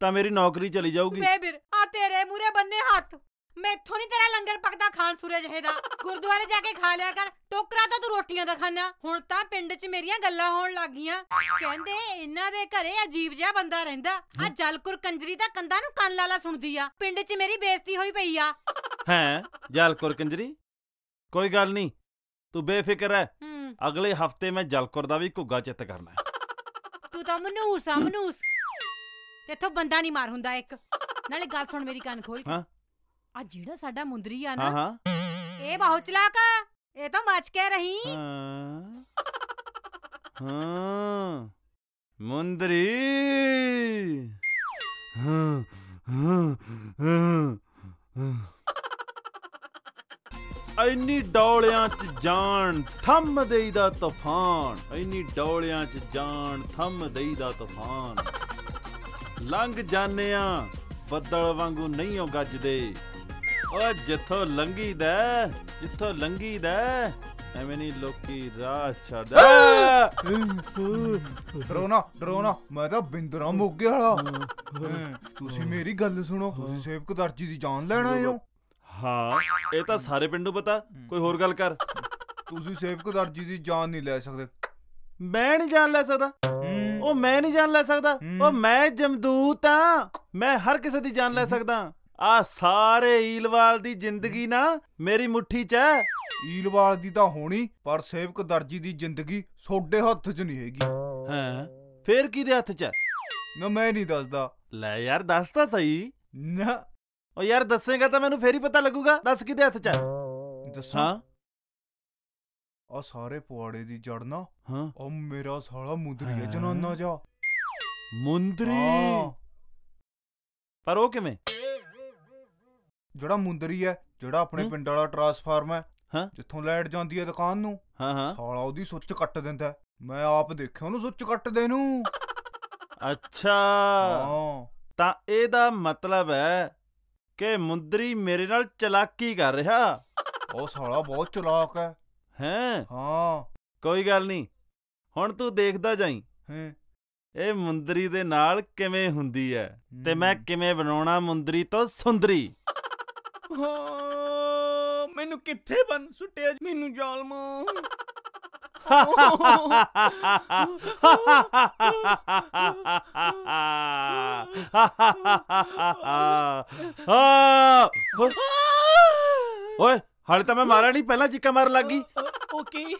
[SPEAKER 6] ਤਾਂ ਮੇਰੀ ਨੌਕਰੀ ਚਲੀ ਜਾਊਗੀ ਬੇ
[SPEAKER 2] ਆ ਤੇਰੇ ਮੂਰੇ ਬੰਨੇ ਹੱਥ ਮੈਥੋਂ ਨਹੀਂ ਤੇਰਾ ਲੰਗਰ ਪਕਦਾ ਖਾਣ ਸੂਰਜ ਹੈ ਦਾ ਗੁਰਦੁਆਰੇ ਜਾ ਕੇ ਖਾ ਲਿਆ ਕਰ ਟੋਕਰਾ ਤਾਂ ਤੂੰ ਰੋਟੀਆਂ ਦਾ ਖਾਣਾ ਹੁਣ ਤਾਂ ਪਿੰਡ 'ਚ ਮੇਰੀਆਂ ਗੱਲਾਂ ਹੋਣ ਲੱਗੀਆਂ ਕਹਿੰਦੇ ਇਹਨਾਂ ਦੇ ਘਰੇ ਅਜੀਬ ਜਿਹਾ ਬੰਦਾ ਰਹਿੰਦਾ ਆ ਜਲਕੁਰ ਕੰਜਰੀ ਤਾਂ ਕੰਦਾ ਨੂੰ ਕੰਨ ਲਾਲਾ ਸੁਣਦੀ ਆ ਪਿੰਡ 'ਚ ਮੇਰੀ ਬੇਇੱਜ਼ਤੀ ਹੋਈ ਪਈ ਆ
[SPEAKER 6] ਹੈ ਜਲਕੁਰ ਕੰਜਰੀ ਕੋਈ ਗੱਲ ਨਹੀਂ ਤੂੰ ਬੇਫਿਕਰ ਹੈ ਅਗਲੇ ਹਫਤੇ ਮੈਂ ਜਲਕੁਰ ਦਾ ਵੀ ਘੁੱਗਾ ਚਿੱਤ ਕਰਨਾ
[SPEAKER 2] ਤੂੰ ਤਾਂ ਮਨੂਸ ਆ ਮਨੂਸ ਇੱਥੋਂ ਬੰਦਾ ਨਹੀਂ ਮਾਰ ਹੁੰਦਾ ਇੱਕ ਨਾਲੇ ਗੱਲ ਸੁਣ ਮੇਰੀ ਕੰਨ ਖੋਲ ਹਾਂ ਆ ਜਿਹੜਾ ਸਾਡਾ ਮੁੰਦਰੀ ਆ ਨਾ ਇਹ ਬਹੁਤ ਚਲਾਕ ਆ ਇਹ ਤਾਂ ਬਚ ਕੇ ਰਹੀ
[SPEAKER 6] ਹਾਂ ਮੁੰਦਰੀ ਹਾਂ ਹਾਂ ਐਨੀ ਡੌਲਿਆਂ 'ਚ ਜਾਣ ਥੰਮ ਦੇਈਦਾ ਤੂਫਾਨ ਐਨੀ ਡੌਲਿਆਂ 'ਚ ਜਾਣ ਥੰਮ ਦੇਈਦਾ ਤੂਫਾਨ ਲੰਘ ਜਾਣਿਆ ਬੱਦਲ ਵਾਂਗੂ ਨਹੀਂ ਉਹ ਗੱਜਦੇ ਓ ਜਿੱਥੋਂ ਦਾ ਜਿੱਥੋਂ ਦਾ ਐਵੇਂ ਨਹੀਂ ਲੋਕੀ ਰਾਹ ਨਾ
[SPEAKER 4] ਡਰੋਨਾ ਡਰੋਨਾ ਮੈਂ ਤਾਂ ਬਿੰਦਰਾ ਮੁੱਕ ਗਿਆ ਵਾਲਾ ਤੁਸੀਂ ਮੇਰੀ ਗੱਲ ਸੁਣੋ ਤੁਸੀਂ ਸੇਵਕ ਦਰਜੀ ਦੀ ਜਾਨ ਲੈਣ ਆਏ ਹੋ
[SPEAKER 6] ਹਾਂ ਇਹ ਤਾਂ ਸਾਰੇ ਪਿੰਡ ਨੂੰ ਪਤਾ ਕੋਈ ਹੋਰ ਗੱਲ ਕਰ
[SPEAKER 4] ਤੁਸੀਂ ਸੇਵਕ ਦਰਜੀ ਦੀ ਜਾਨ ਨਹੀਂ ਲੈ ਸਕਦੇ
[SPEAKER 6] ਮੈਂ ਨਹੀਂ ਜਾਨ ਲੈ ਸਕਦਾ ਉਹ ਮੈਂ ਨਹੀਂ ਜਾਨ ਲੈ ਸਕਦਾ ਉਹ ਮੈਂ ਜਮਦੂਤ ਆ ਮੈਂ ਹਰ ਕਿਸੇ ਦੀ ਜਾਨ ਲੈ ਸਕਦਾ ਆ ਸਾਰੇ ਈਲਵਾਲ ਦੀ ਜ਼ਿੰਦਗੀ ਨਾ ਮੇਰੀ ਮੁੱਠੀ 'ਚ ਈਲਵਾਲ
[SPEAKER 4] ਦੀ ਤਾਂ ਹੋਣੀ ਪਰ ਸੇਵਕ ਦਰਜੀ ਦੀ ਜ਼ਿੰਦਗੀ ਛੋਡੇ ਹੱਥ 'ਚ ਨਹੀਂ ਹੈਗੀ ਹਾਂ
[SPEAKER 6] ਫੇਰ ਕਿਹਦੇ ਹੱਥ 'ਚ ਨਾ ਮੈਂ ਨਹੀਂ ਦੱਸਦਾ ਲੈ ਯਾਰ ਦੱਸ ਤਾਂ ਸਹੀ ਨਾ ਓ ਯਾਰ ਦੱਸੇਗਾ ਤਾਂ ਮੈਨੂੰ ਫੇਰ ਹੀ ਪਤਾ ਲੱਗੂਗਾ ਦੱਸ ਕਿਹਦੇ ਹੱਥ 'ਚ ਦੱਸਾਂ
[SPEAKER 4] ਆ ਸਾਰੇ ਪੁਆੜੇ ਦੀ ਜੜ ਨਾ ਹਾਂ ਓ ਮੇਰਾ ਸਾਲਾ ਮੁੰਦਰੀ ਜਨਾਨਾ
[SPEAKER 6] ਜਾ ਮੁੰਦਰੀ
[SPEAKER 4] ਪਰ ਉਹ ਕਿਵੇਂ ਜਿਹੜਾ ਮੁੰਦਰੀ ਹੈ ਜਿਹੜਾ ਆਪਣੇ ਪਿੰਡ ਵਾਲਾ ਟਰਾਂਸਫਾਰਮ ਹੈ ਹਾਂ ਜਿੱਥੋਂ ਲਾਈਟ ਜਾਂਦੀ ਹੈ ਦੁਕਾਨ ਨੂੰ ਹਾਂ ਹਾਂ ਸਾਲਾ ਉਹਦੀ ਸੁੱਚ ਕੱਟ ਦਿੰਦਾ ਮੈਂ ਆਪ ਦੇਖਿਆ ਉਹਨੂੰ ਸੁੱਚ ਕੱਟਦੇ
[SPEAKER 6] ਨੂੰ ਅੱਛਾ ਹਾਂ ਤਾਂ ਇਹਦਾ ਮਤਲਬ ਹੈ ਕਿ ਮੁੰਦਰੀ ਮੇਰੇ ਨਾਲ ਚਲਾਕੀ ਕਰ ਰਿਹਾ ਉਹ ਸਾਲਾ ਬਹੁਤ ਚਲਾਕ ਹੈ ਹੈ ਹਾਂ ਕੋਈ ਗੱਲ ਨਹੀਂ ਹੁਣ ਤੂੰ ਦੇਖਦਾ ਜਾਈ ਹੈ ਇਹ ਮੁੰਦਰੀ ਦੇ ਨਾਲ ਕਿਵੇਂ ਹੁੰਦੀ ਹੈ ਤੇ ਮੈਂ ਕਿਵੇਂ ਬਣਾਉਣਾ ਮੁੰਦਰੀ ਤੋਂ ਸੁੰਦਰੀ
[SPEAKER 3] ਮੈਨੂੰ ਕਿੱਥੇ ਬੰਨ ਸੁੱਟਿਆ ਮੈਨੂੰ ਜ਼ਾਲਮਾ
[SPEAKER 6] ਓਏ ਹਾਲੇ ਤਾਂ ਮੈਂ ਮਾਰਾ ਨਹੀਂ ਪਹਿਲਾਂ ਚਿੱਕਾ ਮਾਰਨ ਲੱਗ ਗਈ ਉਹ ਕੀ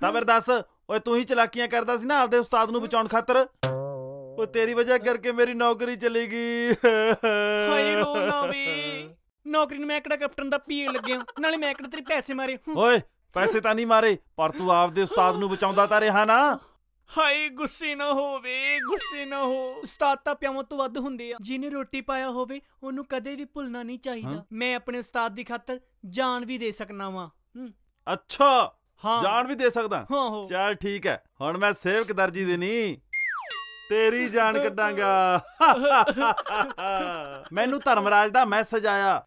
[SPEAKER 6] ਤਾਂ ਫਿਰ ਦੱਸ ਓਏ ਤੂੰ ਹੀ ਚਲਾਕੀਆਂ ਕਰਦਾ ਸੀ ਨਾ ਆਪਦੇ ਉਸਤਾਦ ਨੂੰ ਬਚਾਉਣ ਖਾਤਰ ਉਹ ਤੇਰੀ ਵਜ੍ਹਾ ਕਰਕੇ ਮੇਰੀ ਨੌਕਰੀ ਚਲੀ ਗਈ ਹਾਈ ਰੋ ਨਾ ਵੀ
[SPEAKER 3] ਨੌਕਰੀ ਨੂੰ ਮੈਂ ਕਿਹੜਾ ਕੈਪਟਨ ਦਾ ਪੀਏ ਲੱਗਿਆ ਨਾਲੇ ਮੈਂ ਕਿਹੜਾ ਤੇਰੇ ਪੈਸੇ ਮਾਰੇ ਓਏ
[SPEAKER 6] ਪੈਸੇ ਤਾਂ ਨਹੀਂ ਮਾਰੇ ਪਰ ਤੂੰ ਆਪਦੇ ਉਸਤਾਦ ਨੂੰ ਬਚਾਉਂਦਾ ਤਾਂ ਰਿਹਾ ਨਾ
[SPEAKER 3] ਹਾਏ ਗੁੱਸੇ ਨਾ ਹੋਵੇ ਗੁੱਸੇ ਨਾ ਹੋ ਉਸਤਾਦ ਤਾਂ ਪਿਆਵਾਂ ਤੋਂ ਵੱਧ ਹੁੰਦੇ ਆ ਜਿਹਨੇ ਰੋਟੀ ਪਾਇਆ ਹੋਵੇ ਉਹਨੂੰ ਕਦੇ ਵੀ ਭੁੱਲਣਾ ਨਹੀਂ ਚਾਹੀਦਾ ਮੈਂ ਆਪਣੇ ਉਸਤਾਦ ਦੀ ਖਾਤਰ ਜਾਨ ਵੀ ਦੇ ਸਕਣਾ ਵਾਂ
[SPEAKER 6] ਅੱਛਾ ਹਾਂ ਜਾਨ ਵੀ ਦੇ ਸਕਦਾ ਹਾਂ ਚੱਲ ਠੀਕ ਹੈ ਹੁਣ ਮੈਂ ਸੇਵਕ ਦਰਜੀ ਦੇ ਨਹੀਂ ਤੇਰੀ ਜਾਨ ਕੱਢਾਂਗਾ ਮੈਨੂੰ ਧਰਮਰਾਜ ਦਾ ਮੈਸੇਜ ਆਇਆ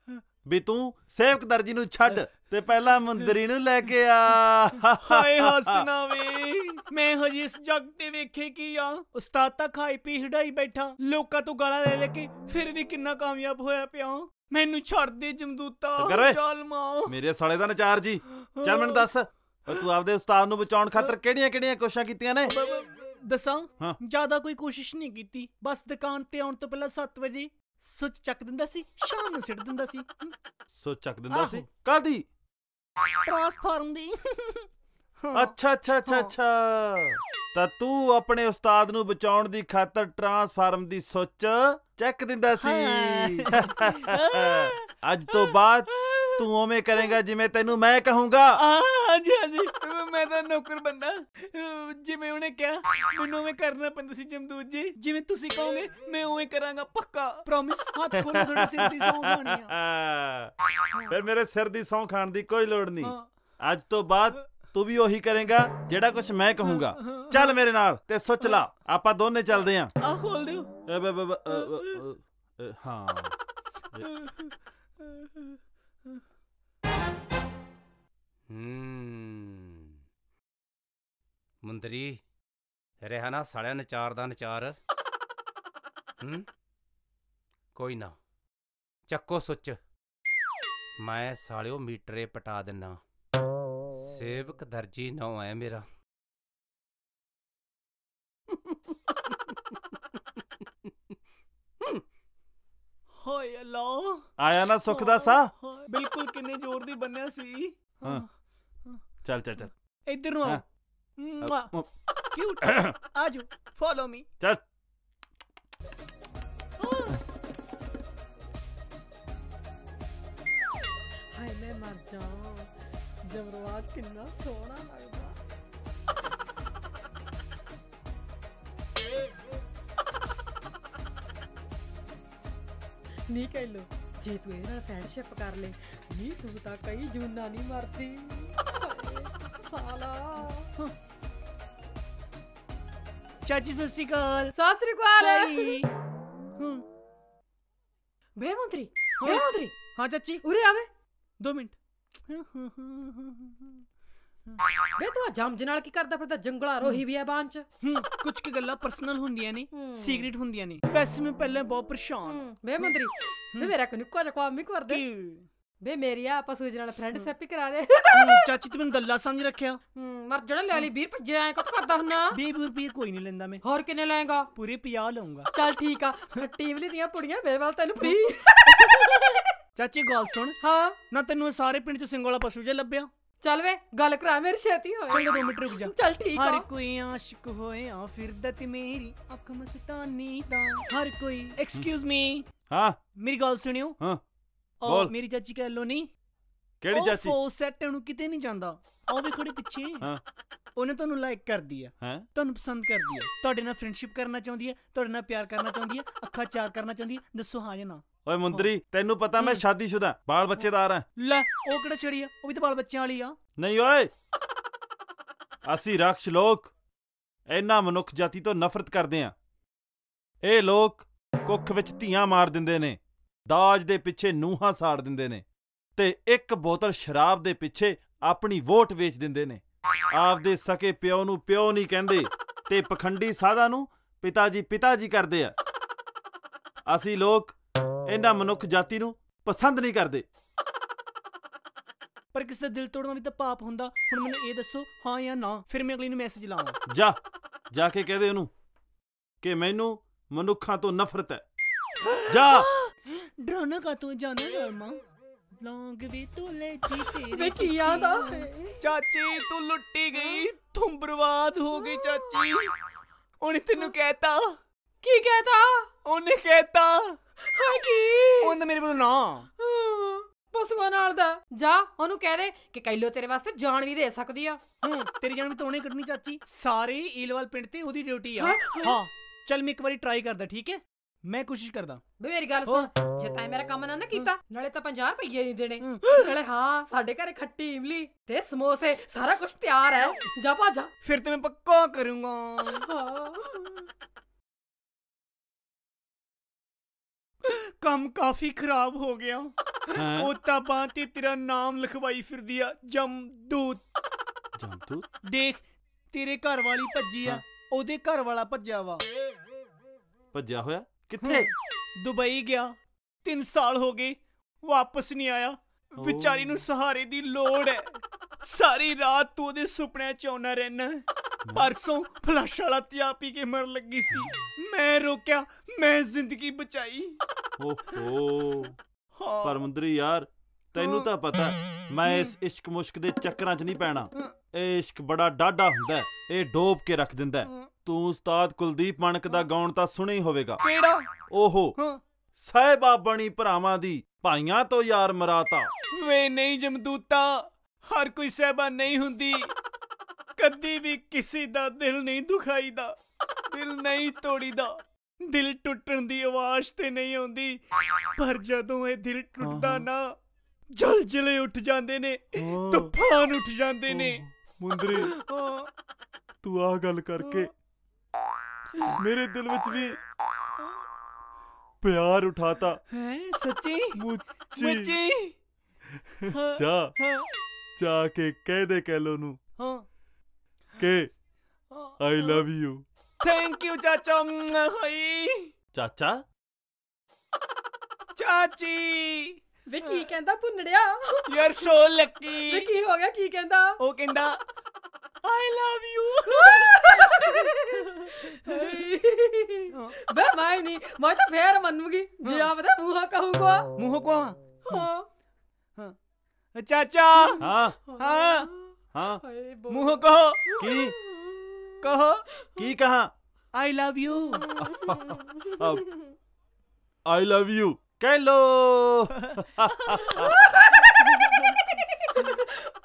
[SPEAKER 6] ਵੀ ਤੂੰ ਸੇਵਕ ਦਰਜੀ ਨੂੰ ਛੱਡ ਤੇ ਪਹਿਲਾਂ ਮੰਦਰੀ ਨੂੰ ਲੈ ਕੇ ਆ ਹਾਏ ਹੱਸਣਾ
[SPEAKER 3] ਵੀ ਮੈਂ ਹਜੇ ਇਸ ਜੱਗ ਤੇ ਵੇਖੇ ਕੀ ਆ ਉਸਤਾਦ ਤਾਂ ਖਾਈ ਪੀ ਹੜਾਈ ਬੈਠਾ ਲੋਕਾਂ ਤੋਂ ਗਾਲਾਂ ਲੈ ਲੈ ਕੇ ਫਿਰ ਵੀ ਕਿੰਨਾ ਕਾਮਯਾਬ ਹੋਇਆ ਪਿਆ ਮੈਨੂੰ ਛੱਡ ਦੇ ਜਮਦੂਤਾ ਜਾਲਮਾ ਮਾਓ
[SPEAKER 6] ਮੇਰੇ ਸਾਲੇ ਦਾ ਨਚਾਰ ਜੀ ਚੱਲ ਮੈਨੂੰ ਦੱਸ ਤੂੰ ਆਪਦੇ ਉਸਤਾਦ ਨੂੰ ਬਚਾਉਣ ਖਾਤਰ ਕਿਹੜੀਆਂ ਕਿਹੜੀਆਂ ਕੋਸ਼ਿਸ਼ਾਂ ਕੀਤੀਆਂ ਨੇ ਦੱਸਾਂ ਹਾਂ।
[SPEAKER 3] ਜਿਆਦਾ ਕੋਈ ਕੋਸ਼ਿਸ਼ ਨਹੀਂ ਕੀਤੀ ਬਸ ਦੁਕਾਨ ਤੇ ਆਉਣ ਤੋਂ ਪਹਿਲਾਂ 7 ਵਜੇ ਸੁੱਚ ਚੱਕ ਦਿੰਦਾ ਸੀ ਸ਼ਾਮ ਨੂੰ ਸਿੱਟ ਦਿੰਦਾ ਸੀ
[SPEAKER 6] ਸੁੱਚ ਚੱਕ ਦਿੰਦਾ ਸੀ
[SPEAKER 3] ਕਾਦੀ ਟ੍ਰਾਂਸਫਾਰਮ ਦੀ
[SPEAKER 6] ਅੱਛਾ ਅੱਛਾ ਅੱਛਾ ਅੱਛਾ ਤਾਂ ਤੂੰ ਆਪਣੇ ਉਸਤਾਦ ਨੂੰ ਬਚਾਉਣ ਦੀ ਖਾਤਰ ਟਰਾਂਸਫਾਰਮ ਦੀ ਸੁੱਚ ਚੱਕ ਦਿੰਦਾ ਸੀ ਅੱਜ ਤੋਂ ਬਾਅਦ ਤੂੰ ਓਵੇਂ ਕਰੇਗਾ ਜਿਵੇਂ ਤੈਨੂੰ ਮੈਂ ਕਹੂੰਗਾ ਹਾਂਜੀ
[SPEAKER 3] ਹਾਂਜੀ ਮੈਂ ਤਾਂ ਨੌਕਰ ਬੰਦਾ ਜਿਵੇਂ ਉਹਨੇ ਕਿਹਾ ਮੈਨੂੰ ਓਵੇਂ ਕਰਨਾ ਪੈਂਦਾ ਸੀ ਜਮਦੂਤ ਜੀ ਜਿਵੇਂ ਤੁਸੀਂ ਕਹੋਗੇ ਮੈਂ ਓਵੇਂ ਕਰਾਂਗਾ ਪੱਕਾ ਪ੍ਰੋਮਿਸ ਹੱਥ ਖੋਲੋ ਤੁਹਾਡੇ ਸਿਰ ਦੀ ਸੌਂ ਖਾਣੀ
[SPEAKER 6] ਆ ਫਿਰ ਮੇਰੇ ਸਿਰ ਦੀ ਸੌਂ ਖਾਣ ਦੀ ਕੋਈ ਲੋੜ ਨਹੀਂ ਅੱਜ ਤੋਂ ਬਾਅਦ ਤੂੰ ਵੀ ਉਹੀ ਕਰੇਗਾ ਜਿਹੜਾ ਕੁਝ ਮੈਂ ਕਹੂੰਗਾ ਚੱਲ ਮੇਰੇ ਨਾਲ ਤੇ ਸੋਚ ਲਾ ਆਪਾਂ ਦੋਨੇ ਚੱਲਦੇ ਆਂ ਆ ਖੋਲ ਦਿਓ ਹਾਂ
[SPEAKER 3] ਹੂੰ
[SPEAKER 1] ਮੁੰਦਰੀ ਰਹਿਣਾ ਸਾਲਿਆ ਨਚਾਰ ਦਾ ਨਚਾਰ ਹੂੰ ਕੋਈ ਨਾ ਚੱਕੋ ਸੁੱਚ ਮੈਂ ਸਾਲਿਓ ਮੀਟਰੇ ਪਟਾ ਦਿੰਨਾ ਸੇਵਕ ਦਰਜੀ ਨਾ ਹੈ ਮੇਰਾ
[SPEAKER 3] ਹੋਏ ਅੱਲਾ ਆਇਆ ਨਾ ਸੁੱਖ ਦਾ ਸਾ ਬਿਲਕੁਲ ਕਿੰਨੇ ਜ਼ੋਰ ਦੀ ਬੰਨਿਆ ਸੀ
[SPEAKER 6] ਹਾਂ ਚੱਲ ਚੱਲ ਇੱਧਰ ਨੂੰ ਆ ਕਿਊਟ
[SPEAKER 3] ਆਜੋ ਫੋਲੋ ਮੀ ਚੱਲ ਹਾਏ ਮੈਂ ਮਰ ਜਾਵਾਂ ਜਮਰਵਾਜ
[SPEAKER 5] ਕਿੰਨਾ ਸੋਹਣਾ ਲੱਗਦਾ ਨਹੀਂ ਲੋ ਜੇ ਤੂੰ ਇਹਨਾਂ ਨਾਲ ਫਰੈਂਡਸ਼ਿਪ ਕਰ ਲੈ ਨਹੀਂ ਤੂੰ ਤਾਂ ਕਈ ਜੂਨਾ ਨਹੀਂ ਮਰਦੀ ਸਾਲਾ
[SPEAKER 3] ਚਾਚੀ ਸਤਿ ਕਾਲ ਅਕਾਲ ਕਾਲ ਹੂੰ ਬੇ
[SPEAKER 5] ਮੰਤਰੀ ਬੇ ਮੰਤਰੀ ਹਾਂ ਚਾਚੀ ਉਰੇ ਆਵੇ 2 ਮਿੰਟ ਵੇ ਤੂੰ ਜੰਮਜ ਨਾਲ ਕੀ ਕਰਦਾ ਫਿਰਦਾ ਜੰਗਲਾ ਰੋਹੀ ਵੀ ਐ ਬਾਂਚ ਚ ਹੂੰ ਕੁਝ ਕੀ ਗੱਲਾਂ
[SPEAKER 3] ਪਰਸਨਲ ਹੁੰਦੀਆਂ ਨੇ ਸੀਕ੍ਰੀਟ ਹੁੰਦੀਆਂ ਨੇ
[SPEAKER 5] ਵੈਸੇ ਮੈਂ ਪਹਿਲਾਂ ਬਹੁਤ ਪਰੇਸ਼ਾਨ ਵੇ ਮੰਦਰੀ ਵੇ ਮੇਰਾ ਕਨੁੱਕਾ ਜਕਵਾ ਮੀ ਕਰ ਕਰਦੇ ਵੇ ਮੇਰੀ ਆ ਆਪਸ ਵਿੱਚ ਨਾਲ ਫਰੈਂਡਸ਼ਿਪ ਹੀ ਕਰਾ ਦੇ
[SPEAKER 3] ਚਾਚੀ ਤੂੰ ਮੈਨੂੰ ਦੱਲਾ ਸਮਝ ਰੱਖਿਆ
[SPEAKER 5] ਮਰ ਜਣਾ ਲੈ ਲਈ 20 ਭੱਜੇ ਐ ਕਤ ਕਰਦਾ ਹੁੰਨਾ 20 ਰੁਪਏ ਕੋਈ ਨਹੀਂ ਲੈਂਦਾ ਮੈਂ ਹੋਰ
[SPEAKER 3] ਕਿੰਨੇ ਲਾਏਗਾ ਪੂਰੇ 50 ਲਊਗਾ ਚੱਲ ਠੀਕ ਆ ਟੀਵਲੀ ਦੀਆਂ ਪੁੜੀਆਂ ਮੇਰੇ ਵੱਲ ਤੈਨੂੰ ਫ੍ਰੀ ਚਾਚੀ ਗੱਲ ਸੁਣ ਹਾਂ ਨਾ ਤੈਨੂੰ ਸਾਰੇ ਪਿੰਡ ਚ ਸਿੰਗੋਲਾ ਪਸ਼ੂ ਜੇ ਲੱਭਿਆ ਚੱਲ ਵੇ ਗੱਲ ਕਰਾ ਮੇਰੇ ਛੇਤੀ ਹੋਏ ਚੰਗਾ 2 ਮਿੰਟ ਰੁਕ ਜਾ ਚੱਲ ਠੀਕ ਹਰ ਕੋਈ ਆਸ਼ਿਕ ਹੋਇਆ ਫਿਰਦਤ ਮੇਰੀ ਅੱਖ ਮਸਤਾਨੀ ਦਾ ਹਰ ਕੋਈ ਐਕਸਕਿਊਜ਼ ਮੀ ਹਾਂ ਮੇਰੀ ਗੱਲ ਸੁਣਿਓ
[SPEAKER 6] ਹਾਂ ਬੋਲ ਮੇਰੀ
[SPEAKER 3] ਚਾਚੀ ਕਹਿ ਲੋ ਨਹੀਂ
[SPEAKER 6] ਕਿਹੜੀ ਚਾਚੀ ਉਹ
[SPEAKER 3] ਸੈੱਟ ਨੂੰ ਕਿਤੇ ਨਹੀਂ ਜਾਂਦਾ ਉਹ ਵੀ ਖੜੇ ਪਿੱਛੇ ਹਾਂ ਉਹਨੇ ਤੁਹਾਨੂੰ ਲਾਈਕ ਕਰਦੀ ਆ ਤੁਹਾਨੂੰ ਪਸੰਦ ਕਰਦੀ ਆ ਤੁਹਾਡੇ ਨਾਲ ਫਰੈਂਡਸ਼ਿਪ ਕਰਨਾ ਚਾਹੁੰਦੀ ਆ ਤੁਹਾਡੇ ਨਾਲ ਪਿਆਰ ਕਰਨਾ ਚਾਹੁੰਦੀ ਆ ਅੱਖਾਂ ਚਾਰ ਕਰਨਾ ਚਾਹੁੰਦੀ ਆ ਦੱਸੋ ਹਾਂ ਜਾਂ ਨਾ
[SPEAKER 6] ਓਏ ਮੁੰਦਰੀ ਤੈਨੂੰ ਪਤਾ ਮੈਂ ਸ਼ਾਦੀशुदा ਬਾਲ ਬੱਚੇਦਾਰ ਆ
[SPEAKER 3] ਲੈ ਉਹ ਕਿਹੜਾ ਚਿੜੀ ਆ ਉਹ ਵੀ ਤਾਂ ਬਾਲ ਬੱਚਿਆਂ ਵਾਲੀ ਆ
[SPEAKER 6] ਨਹੀਂ ਓਏ ਅਸੀਂ ਰਖਸ਼ ਲੋਕ ਇਹਨਾਂ ਮਨੁੱਖ ਜਾਤੀ ਤੋਂ ਨਫ਼ਰਤ ਕਰਦੇ ਆ ਇਹ ਲੋਕ ਕੁੱਖ ਵਿੱਚ ਧੀਆਂ ਮਾਰ ਦਿੰਦੇ ਨੇ ਦਾਜ ਦੇ ਪਿੱਛੇ ਨੂਹਾਂ ਸਾੜ ਦਿੰਦੇ ਨੇ ਤੇ ਇੱਕ ਬੋਤਲ ਸ਼ਰਾਬ ਦੇ ਪਿੱਛੇ ਆਪਣੀ ਵੋਟ ਵੇਚ ਦਿੰਦੇ ਨੇ ਆਪਦੇ ਸਕੇ ਪਿਓ ਨੂੰ ਪਿਓ ਨਹੀਂ ਕਹਿੰਦੇ ਤੇ ਪਖੰਡੀ ਸਾਧਾ ਨੂੰ ਪਿਤਾ ਜੀ ਪਿਤਾ ਜੀ ਕਰਦੇ ਆ ਅਸੀਂ ਲੋਕ ਇਹਨਾਂ ਮਨੁੱਖ ਜਾਤੀ ਨੂੰ ਪਸੰਦ ਨਹੀਂ ਕਰਦੇ
[SPEAKER 3] ਪਰ ਕਿਸੇ ਦਾ ਦਿਲ ਤੋੜਨਾ ਵੀ ਤਾਂ ਪਾਪ ਹੁੰਦਾ ਹੁਣ ਮੈਨੂੰ ਇਹ ਦੱਸੋ ਹਾਂ ਜਾਂ ਨਾ ਫਿਰ ਮੈਂ ਅਗਲੀ ਨੂੰ ਮੈਸੇਜ ਲਾਵਾਂ
[SPEAKER 6] ਜਾ ਜਾ ਕੇ ਕਹਿ ਦੇ ਉਹਨੂੰ ਕਿ ਮੈਨੂੰ ਮਨੁੱਖਾਂ ਤੋਂ ਨਫ਼ਰਤ ਹੈ ਜਾ
[SPEAKER 3] ਡਰਨਾ ਕਾ ਤੂੰ ਜਾਣਾ ਮਾਂ ਲੌਂਗ ਵੀ ਤੂੰ ਲੈ ਜੀ ਤੇਰੀ ਵੇ ਕੀ ਯਾਦ ਆ ਚਾਚੀ ਤੂੰ ਲੁੱਟੀ ਗਈ ਤੂੰ ਬਰਬਾਦ ਹੋ ਗਈ ਚਾਚੀ ਹੁਣ ਤੈਨੂੰ ਕਹਿਤਾ ਕੀ ਕਹਿਤਾ ਉਹਨੇ ਕਹਿਤਾ ਹਾਂਜੀ ਉਹਨੇ
[SPEAKER 5] ਮੇਰੇ ਕੋਲ ਨਾ ਪਸੂਆਂ ਨਾਲ ਦਾ ਜਾ ਉਹਨੂੰ ਕਹਿ ਦੇ ਕਿ ਕੈਲੋ ਤੇਰੇ ਵਾਸਤੇ ਜਾਨ
[SPEAKER 3] ਵੀ ਦੇ ਸਕਦੀ ਆ ਤੇਰੀ ਜਾਨ ਵੀ ਤਾਂ ਉਹਨੇ ਕੱਢਣੀ ਚਾਚੀ ਸਾਰੇ ਈਲਵਾਲ ਪਿੰਡ ਤੇ ਉਹਦੀ ਡਿਊਟੀ ਆ ਹਾਂ ਚੱਲ ਮੈਂ ਇੱਕ ਵਾਰੀ ਟਰਾਈ ਕਰਦਾ ਠੀਕ ਹੈ ਮੈਂ ਕੋਸ਼ਿਸ਼ ਕਰਦਾ ਬਈ ਮੇਰੀ ਗੱਲ ਸੁਣ ਜੇ
[SPEAKER 5] ਤਾਂ ਮੇਰਾ ਕੰਮ ਨਾ ਨਾ ਕੀਤਾ ਨਾਲੇ ਤਾਂ 50 ਰੁਪਏ ਨਹੀਂ ਦੇਣੇ ਨਾਲੇ ਹਾਂ ਸਾਡੇ ਘਰੇ ਖੱਟੀ ਇਮਲੀ ਤੇ ਸਮੋਸੇ
[SPEAKER 3] ਸਾਰਾ ਕੁਝ ਤਿਆਰ ਹੈ ਜਾ ਭਾਜਾ ਫਿਰ ਤੇ ਮੈਂ ਪੱਕਾ ਕਰੂੰਗਾ ਕੰਮ ਕਾਫੀ ਖਰਾਬ ਹੋ ਗਿਆ ਉਹ ਤਾਂ ਤੇ ਤੇਰਾ ਨਾਮ ਲਿਖਵਾਈ ਫਿਰਦੀ ਆ ਜਮਦੂਤ ਜਮਦੂਤ ਦੇਖ ਤੇਰੇ ਘਰ ਵਾਲੀ ਭੱਜੀ ਆ ਉਹਦੇ ਘਰ ਵਾਲਾ ਭੱਜਿਆ ਵਾ ਭੱਜਿਆ ਹੋਇਆ ਕਿੱਥੇ ਦੁਬਈ ਗਿਆ 3 ਸਾਲ ਹੋ ਗਏ ਵਾਪਸ ਨਹੀਂ ਆਇਆ ਵਿਚਾਰੀ ਨੂੰ ਸਹਾਰੇ ਦੀ ਲੋੜ ਹੈ ਸਾਰੀ ਰਾਤ ਤੂੰ ਉਹਦੇ ਸੁਪਨੇ 'ਚ ਆਉਣਾ ਰਹਿਣਾ ਪਰਸੋਂ ਫਲਾਸ਼ ਵਾਲਾ ਤਿਆ ਪੀ ਕੇ ਮਰ ਲੱਗੀ ਸੀ ਮੈਂ ਰੋਕਿਆ ਮੈਂ ਜ਼ਿੰਦਗੀ ਬਚਾਈ
[SPEAKER 6] ਓਹੋ ਪਰਮੰਦਰੀ ਯਾਰ ਤੈਨੂੰ ਤਾਂ ਪਤਾ ਮੈਂ ਇਸ ਇਸ਼ਕ ਮੁਸ਼ਕ ਦੇ ਚੱਕਰਾਂ 'ਚ ਨਹੀਂ ਪੈਣਾ ਇਹ ਇਸ਼ਕ ਬੜਾ ਡਾਡਾ ਹੁੰਦਾ ਇਹ ਡੋਬ ਕੇ ਰੱਖ ਦਿੰਦਾ ਤੂੰ ਉਸਤਾਦ ਕੁਲਦੀਪ ਮਾਨਕ ਦਾ ਗਾਉਣ ਤਾਂ ਸੁਣੀ ਹੋਵੇਗਾ ਕਿਹੜਾ ਓਹੋ ਸਹਿਬਾ ਬਣੀ ਭਰਾਵਾਂ ਦੀ ਭਾਈਆਂ ਤੋਂ ਯਾਰ ਮਰਾਤਾ ਵੇ ਨਹੀਂ ਜਮਦੂਤਾ ਹਰ ਕੋਈ ਸਹਿਬਾ
[SPEAKER 3] ਨਹੀਂ ਹੁੰਦੀ ਕਦੀ ਵੀ ਕਿਸੇ ਦਾ ਦਿਲ ਨਹੀਂ ਦੁਖਾਈਦਾ ਦਿਲ ਨਹੀਂ ਤੋੜੀਦਾ ਦਿਲ ਟੁੱਟਣ ਦੀ ਆਵਾਜ਼ ਤੇ ਨਹੀਂ ਆਉਂਦੀ ਪਰ ਜਦੋਂ ਇਹ ਦਿਲ ਟੁੱਟਦਾ ਨਾ ਜਲ ਜਲੇ ਉੱਠ ਜਾਂਦੇ ਨੇ ਤੂਫਾਨ ਉੱਠ ਜਾਂਦੇ ਨੇ
[SPEAKER 6] ਮੁੰਦਰੀ ਤੂੰ ਆਹ ਗੱਲ ਕਰਕੇ ਮੇਰੇ ਦਿਲ ਵਿੱਚ ਵੀ ਪਿਆਰ ਉਠਾਤਾ
[SPEAKER 3] ਹੈ ਸੱਚੀ ਮੁੱਚੀ
[SPEAKER 6] ਜਾ ਜਾ ਕੇ ਕਹਿ ਦੇ ਕੈਲੋ ਨੂੰ ਹਾਂ ਕੇ I love you
[SPEAKER 3] thank you ਚਾਚਾ ਹਾਈ ਚਾਚਾ ਚਾਚੀ ਵੇ ਕੀ
[SPEAKER 5] ਕਹਿੰਦਾ ਭੁੰਨੜਿਆ ਯਰ ਸੋ
[SPEAKER 3] ਲੱਕੀ ਵੇ
[SPEAKER 5] ਕੀ ਹੋ ਗਿਆ ਕੀ ਕਹਿੰਦਾ ਉਹ ਕਹਿੰਦਾ ਆਈ ਲਵ ਯੂ ਬੇ ਮਾਈਨੀ ਮੈਂ ਤਾਂ ਫੇਰ ਮੰਨੂਗੀ ਜੇ ਆ ਬਤਾ ਮੂੰਹ ਕਹੂਗਾ
[SPEAKER 3] ਮੂੰਹ ਕੋ ਹਾਂ ਹਾਂ ਚਾਚਾ ਹਾਂ ਹਾਂ हाँ मुंह कहो की कहो की कहा I love you I love you कह लो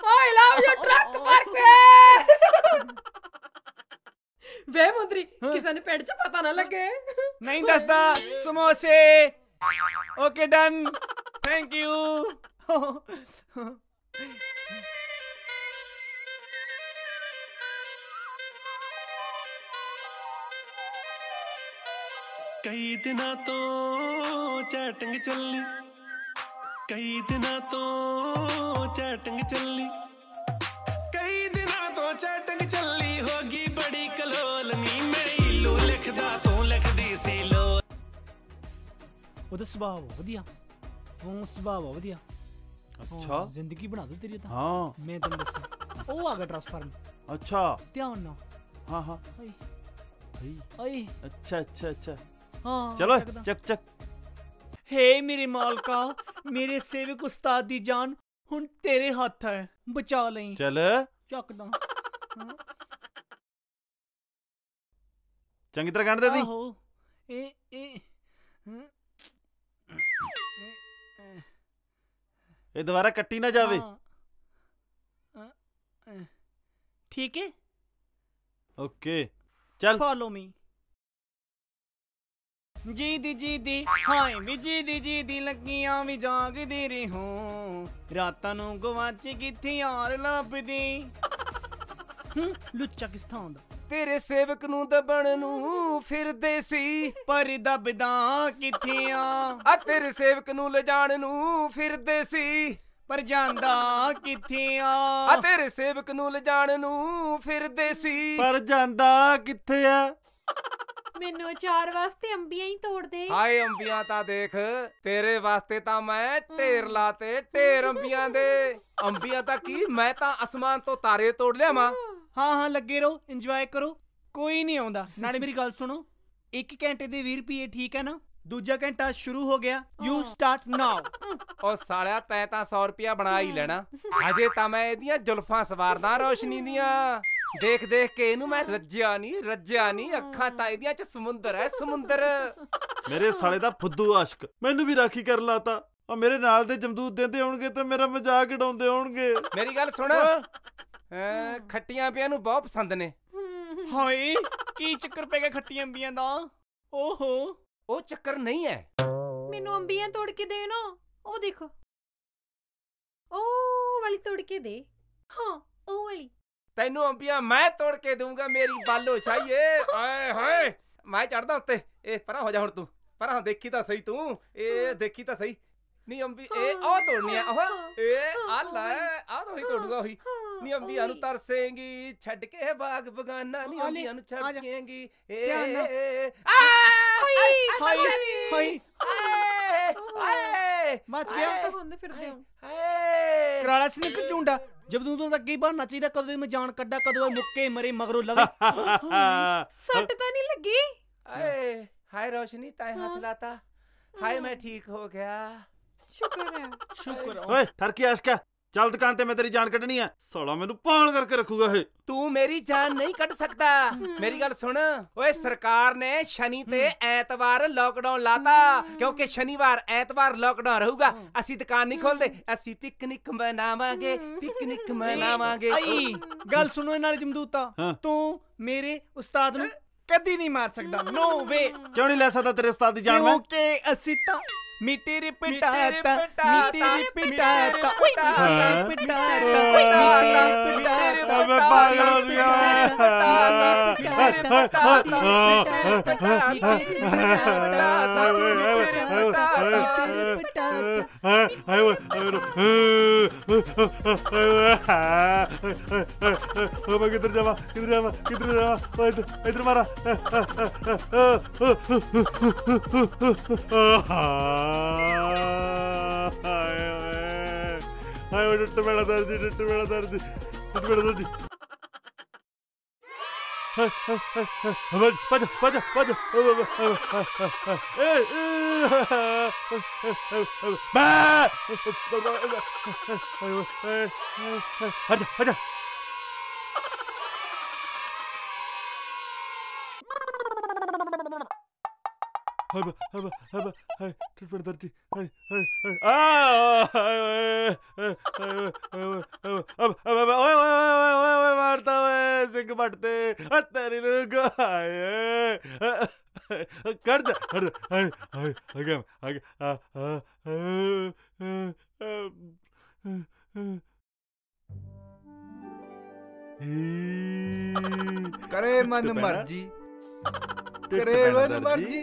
[SPEAKER 5] आई लव यू ट्रक पार्क वे मुंदरी हाँ? किसी ने पेड़
[SPEAKER 3] च पता ना लगे नहीं दसदा समोसे ओके डन थैंक यू ਕਈ ਦਿਨਾਂ ਤੋਂ ਚੈਟਿੰਗ ਚੱਲੀ ਕਈ ਦਿਨਾਂ ਤੋਂ ਚੈਟਿੰਗ ਚੱਲੀ ਕਈ ਦਿਨਾਂ ਤੋਂ ਚੈਟਿੰਗ ਚੱਲੀ ਹੋਗੀ ਬੜੀ ਕਲੋਲ ਨਹੀਂ ਮੇਰੀ ਲੋ
[SPEAKER 6] ਲਿਖਦਾ ਤੂੰ ਲਿਖਦੀ ਸੀ ਲੋ
[SPEAKER 3] ਉਹਦਾ ਸੁਭਾਅ ਵਧੀਆ ਉਹ ਸੁਭਾਅ ਵਧੀਆ ਅੱਛਾ ਜ਼ਿੰਦਗੀ ਬਣਾ ਦੋ ਤੇਰੀ ਤਾਂ ਹਾਂ ਮੈਂ ਤੈਨੂੰ ਦੱਸਾਂ
[SPEAKER 6] ਉਹ ਆ ਗਿਆ ਮੈਂ ਅੱਛਾ ਧਿਆਨ ਨਾਲ ਹਾਂ ਹਾਂ ਓਏ ਓਏ ਅੱਛਾ ਅੱਛਾ ਅੱਛਾ ਹਾਂ ਚਲੋ ਚੱਕ ਚੱਕ
[SPEAKER 3] ਹੇ ਮੇਰੇ ਮਾਲਕਾ ਮੇਰੇ ਸੇਵਕ ਉਸਤਾਦ ਦੀ ਜਾਨ ਹੁਣ ਤੇਰੇ ਹੱਥ ਹੈ ਬਚਾ ਲਈ ਚੱਲ ਚੱਕਦਾ
[SPEAKER 6] ਚੰਗੀ ਤਰ੍ਹਾਂ ਕੰਨ ਦੇ ਦੀ ਆਹੋ
[SPEAKER 3] ਇਹ ਇਹ
[SPEAKER 6] ਇਹ ਦੁਬਾਰਾ ਕੱਟੀ ਨਾ ਜਾਵੇ ਠੀਕ ਹੈ ਓਕੇ ਚੱਲ ਫਾਲੋ
[SPEAKER 3] ਮੀ ਜੀ ਦੀ ਜੀ ਦੀ ਹਾਏ ਵੀ ਜੀ ਦੀ ਜੀ ਦੀ ਲੱਗੀਆਂ ਵੀ ਜਾਗਦੀ ਰਹੂੰ ਰਾਤਾਂ ਨੂੰ ਗਵਾਚ ਕਿੱਥੇ ਯਾਰ ਲੱਭਦੀ ਹੂੰ, ਲੁੱਚਾ ਕਿਸ ਥਾਂ ਦਾ ਤੇਰੇ ਸੇਵਕ ਨੂੰ ਦਬਣ ਨੂੰ
[SPEAKER 1] ਫਿਰਦੇ ਸੀ ਪਰ ਦਬਦਾ ਕਿੱਥੇ ਆ ਆ ਤੇਰੇ ਸੇਵਕ ਨੂੰ ਲਿਜਾਣ ਨੂੰ ਫਿਰਦੇ ਸੀ ਪਰ ਜਾਂਦਾ ਕਿੱਥੇ ਆ ਆ ਤੇਰੇ ਸੇਵਕ ਨੂੰ ਲਿਜਾਣ ਨੂੰ ਫਿਰਦੇ ਸੀ ਪਰ ਜਾਂਦਾ ਕਿੱਥੇ ਆ
[SPEAKER 5] ਮੈਨੂੰ ਅਚਾਰ ਵਾਸਤੇ ਅੰਬੀਆਂ ਹੀ ਤੋੜ ਦੇ ਹਾਏ
[SPEAKER 1] ਅੰਬੀਆਂ ਤਾਂ ਦੇਖ ਤੇਰੇ ਵਾਸਤੇ ਤਾਂ ਮੈਂ ਢੇਰ ਲਾਤੇ ਢੇਰ ਅੰਬੀਆਂ ਦੇ ਅੰਬੀਆਂ ਤਾਂ ਕੀ ਮੈਂ ਤਾਂ ਅਸਮਾਨ ਤੋਂ
[SPEAKER 3] ਤਾਰੇ ਤੋੜ ਲਿਆਵਾਂ ਹਾਂ ਹਾਂ ਲੱਗੇ ਰਹੋ ਇੰਜੋਏ ਕਰੋ ਕੋਈ ਨਹੀਂ ਆਉਂਦਾ ਨਾਲੇ ਮੇਰੀ ਗੱਲ ਸੁਣੋ 1 ਘੰਟੇ ਦੇ 20 ਰੁਪਏ ਠੀਕ ਹੈ ਨਾ ਦੂਜਾ ਘੰਟਾ ਸ਼ੁਰੂ ਹੋ ਗਿਆ ਯੂ ਸਟਾਰਟ ਨਾਓ ਉਹ ਸਾਲਿਆ ਤੈ ਤਾਂ 100 ਰੁਪਿਆ ਬਣਾ ਹੀ ਲੈਣਾ ਅਜੇ ਤਾਂ ਮੈਂ ਇਹਦੀਆਂ ਜ਼ੁਲਫਾਂ
[SPEAKER 1] ਸਵਾਰਦਾ ਰੋਸ਼ਨੀ ਦੀਆਂ ਦੇਖ ਦੇਖ ਕੇ ਇਹਨੂੰ ਮੈਂ ਰੱਜਿਆ ਨਹੀਂ ਰੱਜਿਆ ਨਹੀਂ ਅੱਖਾਂ ਤਾਂ ਇਹਦੀਆਂ
[SPEAKER 6] ਚ ਸਮੁੰਦਰ ਹੈ ਸਮੁੰਦਰ ਮੇਰੇ ਸਾਲੇ ਦਾ ਫੁੱਦੂ ਆਸ਼ਕ ਮੈਨੂੰ ਵੀ ਰਾਖੀ ਕਰ ਲਾਤਾ ਔਰ ਮੇਰੇ ਨਾਲ ਦੇ ਜਮਦੂਦ ਦਿੰਦੇ ਹੋਣਗੇ ਤਾਂ ਮੇਰਾ ਮਜ਼ਾਕ ਉਡਾਉਂਦੇ ਹੋਣਗੇ ਮੇਰੀ ਗੱਲ ਸੁਣ
[SPEAKER 1] ਖੱਟੀਆਂ ਪਿਆ ਨੂੰ ਬਹੁਤ ਪਸੰਦ ਨੇ ਹਾਏ ਕੀ ਚੱਕਰ ਪੈ ਗਿਆ ਖੱਟੀਆਂ
[SPEAKER 5] ਅੰਬੀਆਂ ਦਾ ਓਹੋ ਉਹ ਚੱਕਰ ਨਹੀਂ ਹੈ ਮੈਨੂੰ ਅੰਬੀਆਂ ਤੋੜ ਕੇ ਦੇ ਨਾ ਉਹ ਦੇਖ ਉਹ ਵਾਲੀ ਤੋੜ ਕੇ ਦੇ ਹਾਂ
[SPEAKER 1] ਉਹ ਵਾਲੀ ਤੈਨੂੰ ਅੰਬੀਆਂ ਮੈਂ ਤੋੜ ਕੇ ਦੂੰਗਾ ਮੇਰੀ ਬਾਲੋ ਸ਼ਾਈਏ ਆਏ ਹਾਏ ਮੈਂ ਚੜਦਾ ਉੱਤੇ ਇਹ ਪਰਾਂ ਹੋ ਜਾ ਹੁਣ ਤੂੰ ਪਰਾਂ ਦੇਖੀ ਤਾਂ ਸਹੀ ਤੂੰ ਇਹ ਦੇਖੀ ਤਾਂ ਸਹੀ ਨੀ ਅੰਬੀ ਇਹ ਆ ਤੋੜਨੀ ਆ ਆਹ ਇਹ ਆ ਲੈ ਆ ਤੋੜੀ ਤੋੜੂਗਾ ਉਹੀ ਨੀ ਅੰਬੀਆਂ ਨੂੰ ਤਰਸੇਂਗੀ ਛੱਡ ਕੇ ਬਾਗ ਬਗਾਨਾ ਨੀ ਅੰਬੀਆਂ ਨੂੰ ਕੇਂਗੀ ਏ ਹਾਈ ਹਾਈ ਹਾਈ
[SPEAKER 3] ਮੱਚ ਗਿਆ
[SPEAKER 5] ਹੁੰਦੇ ਫਿਰਦੇ ਹੋ ਹਾਏ ਕਰਾਲਾ ਸਿੰਘ ਝੁੰਡਾ
[SPEAKER 3] ਜਦ ਤੂੰ ਤੋਂ ਕੀ ਬਹਾਨਾ ਚਾਹੀਦਾ ਕਦੋਂ ਮੈਂ ਜਾਨ ਕੱਢਾ ਕਦੋਂ ਮੁੱਕੇ ਮਰੇ ਮਗਰੋਂ ਲਵੇ ਸੱਟ
[SPEAKER 5] ਤਾਂ ਨਹੀਂ ਲੱਗੀ
[SPEAKER 1] ਹਾਏ ਹਾਏ ਰੋਸ਼ਨੀ ਤੈਂ ਹੱਥ ਲਾਤਾ ਹਾਏ ਮੈਂ ਠੀਕ ਹੋ ਗਿਆ ਸ਼ੁਕਰ ਹੈ ਸ਼ੁਕਰ ਹੈ ਓਏ
[SPEAKER 6] ਠਰ ਕੇ ਆਸ਼ਕਾ ਚੱਲ ਦੁਕਾਨ ਤੇ ਮੈਂ ਤੇਰੀ ਜਾਨ ਕੱਢਣੀ ਆ ਸਾਲਾ ਮੈਨੂੰ ਪਾਣ ਕਰਕੇ ਰੱਖੂਗਾ ਇਹ
[SPEAKER 1] ਤੂੰ ਮੇਰੀ ਜਾਨ ਨਹੀਂ ਕੱਢ ਸਕਦਾ ਮੇਰੀ ਗੱਲ ਸੁਣ ਓਏ ਸਰਕਾਰ ਨੇ ਸ਼ਨੀ ਤੇ ਐਤਵਾਰ ਲੋਕਡਾਊਨ ਲਾਤਾ ਕਿਉਂਕਿ ਸ਼ਨੀਵਾਰ ਐਤਵਾਰ ਲੋਕਡਾਊਨ ਰਹੂਗਾ ਅਸੀਂ ਦੁਕਾਨ ਨਹੀਂ ਖੋਲਦੇ ਅਸੀਂ ਪਿਕਨਿਕ ਮਨਾਵਾਂਗੇ ਪਿਕਨਿਕ ਮਨਾਵਾਂਗੇ ਆਈ
[SPEAKER 3] ਗੱਲ ਸੁਣੋ ਇਹਨਾਂ ਦੇ ਜਮਦੂਤਾ ਤੂੰ ਮੇਰੇ ਉਸਤਾਦ ਨੂੰ ਕਦੀ ਨਹੀਂ ਮਾਰ ਸਕਦਾ
[SPEAKER 6] ਨੋ ਵੇ ਕਿਉਂ ਨਹੀਂ ਲੈ ਸਕਦਾ ਤੇਰੇ ਉਸਤਾਦ ਦੀ ਜਾਨ ਮੈਂ
[SPEAKER 3] ਕਿਉਂਕਿ ਅਸੀਂ ਤਾਂ ਮਿੱਟੀ ਰਿਪਟਾਤਾ ਮਿੱਟੀ ਰਿਪਟਾਤਾ ਓਏ ਮਿੱਟੀ ਰਿਪਟਾਤਾ ਓਏ ਮਿੱਟੀ ਰਿਪਟਾਤਾ ਮੈਂ ਪਾਗਲ ਹੋ ਗਿਆ ਹਾਏ ਓਏ
[SPEAKER 6] ਓ ਮੈਂ ਕਿੱਧਰ ਜਾਵਾਂ ਕਿੱਧਰ ਜਾਵਾਂ ਕਿੱਧਰ ਜਾਵਾਂ ਓ ਇਧਰ ਮਾਰਾ ਹਾਏ ਓਏ ਹਾਏ ਓਏ ਟੁੱਟ ਮੇਰਾ ਦਰਜੀ ਟੁੱਟ ਮੇਰਾ ਦਰਜੀ ਟੁੱਟ ਮੇਰਾ ਦਰਜੀ ਬਚ ਬਚ ਬਚ ਬਚ ਬਾ ਹਟ ਹਟ Hayba, hayba, hayba, hay, treffen tarti, hay, hay, hay. Ah! Ay, ay, ay, ay, ay, ay, ay, ਮਾਰਤਾ ਵੇ ਸਿੰਘ ਮਟਦੇ ਆ ਤੇਰੀ ਨੂੰ ਗਾਏ
[SPEAKER 4] ਕਰ ਜਾ ਹਰ ਹਾਏ ਹਾਏ ਅਗੇ ਅਗੇ ਆ ਆ ਕਰੇ ਮਨ ਮਰਜੀ ਕਰੇ ਮਨ ਮਰਜੀ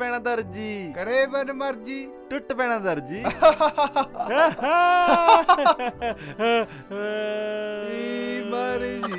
[SPEAKER 4] ਪੈਣਾ ਦਰਜੀ ਕਰੇ ਬਨ ਮਰਜੀ ਟੁੱਟ ਪੈਣਾ ਦਰਜੀ ਈ ਮਰਜੀ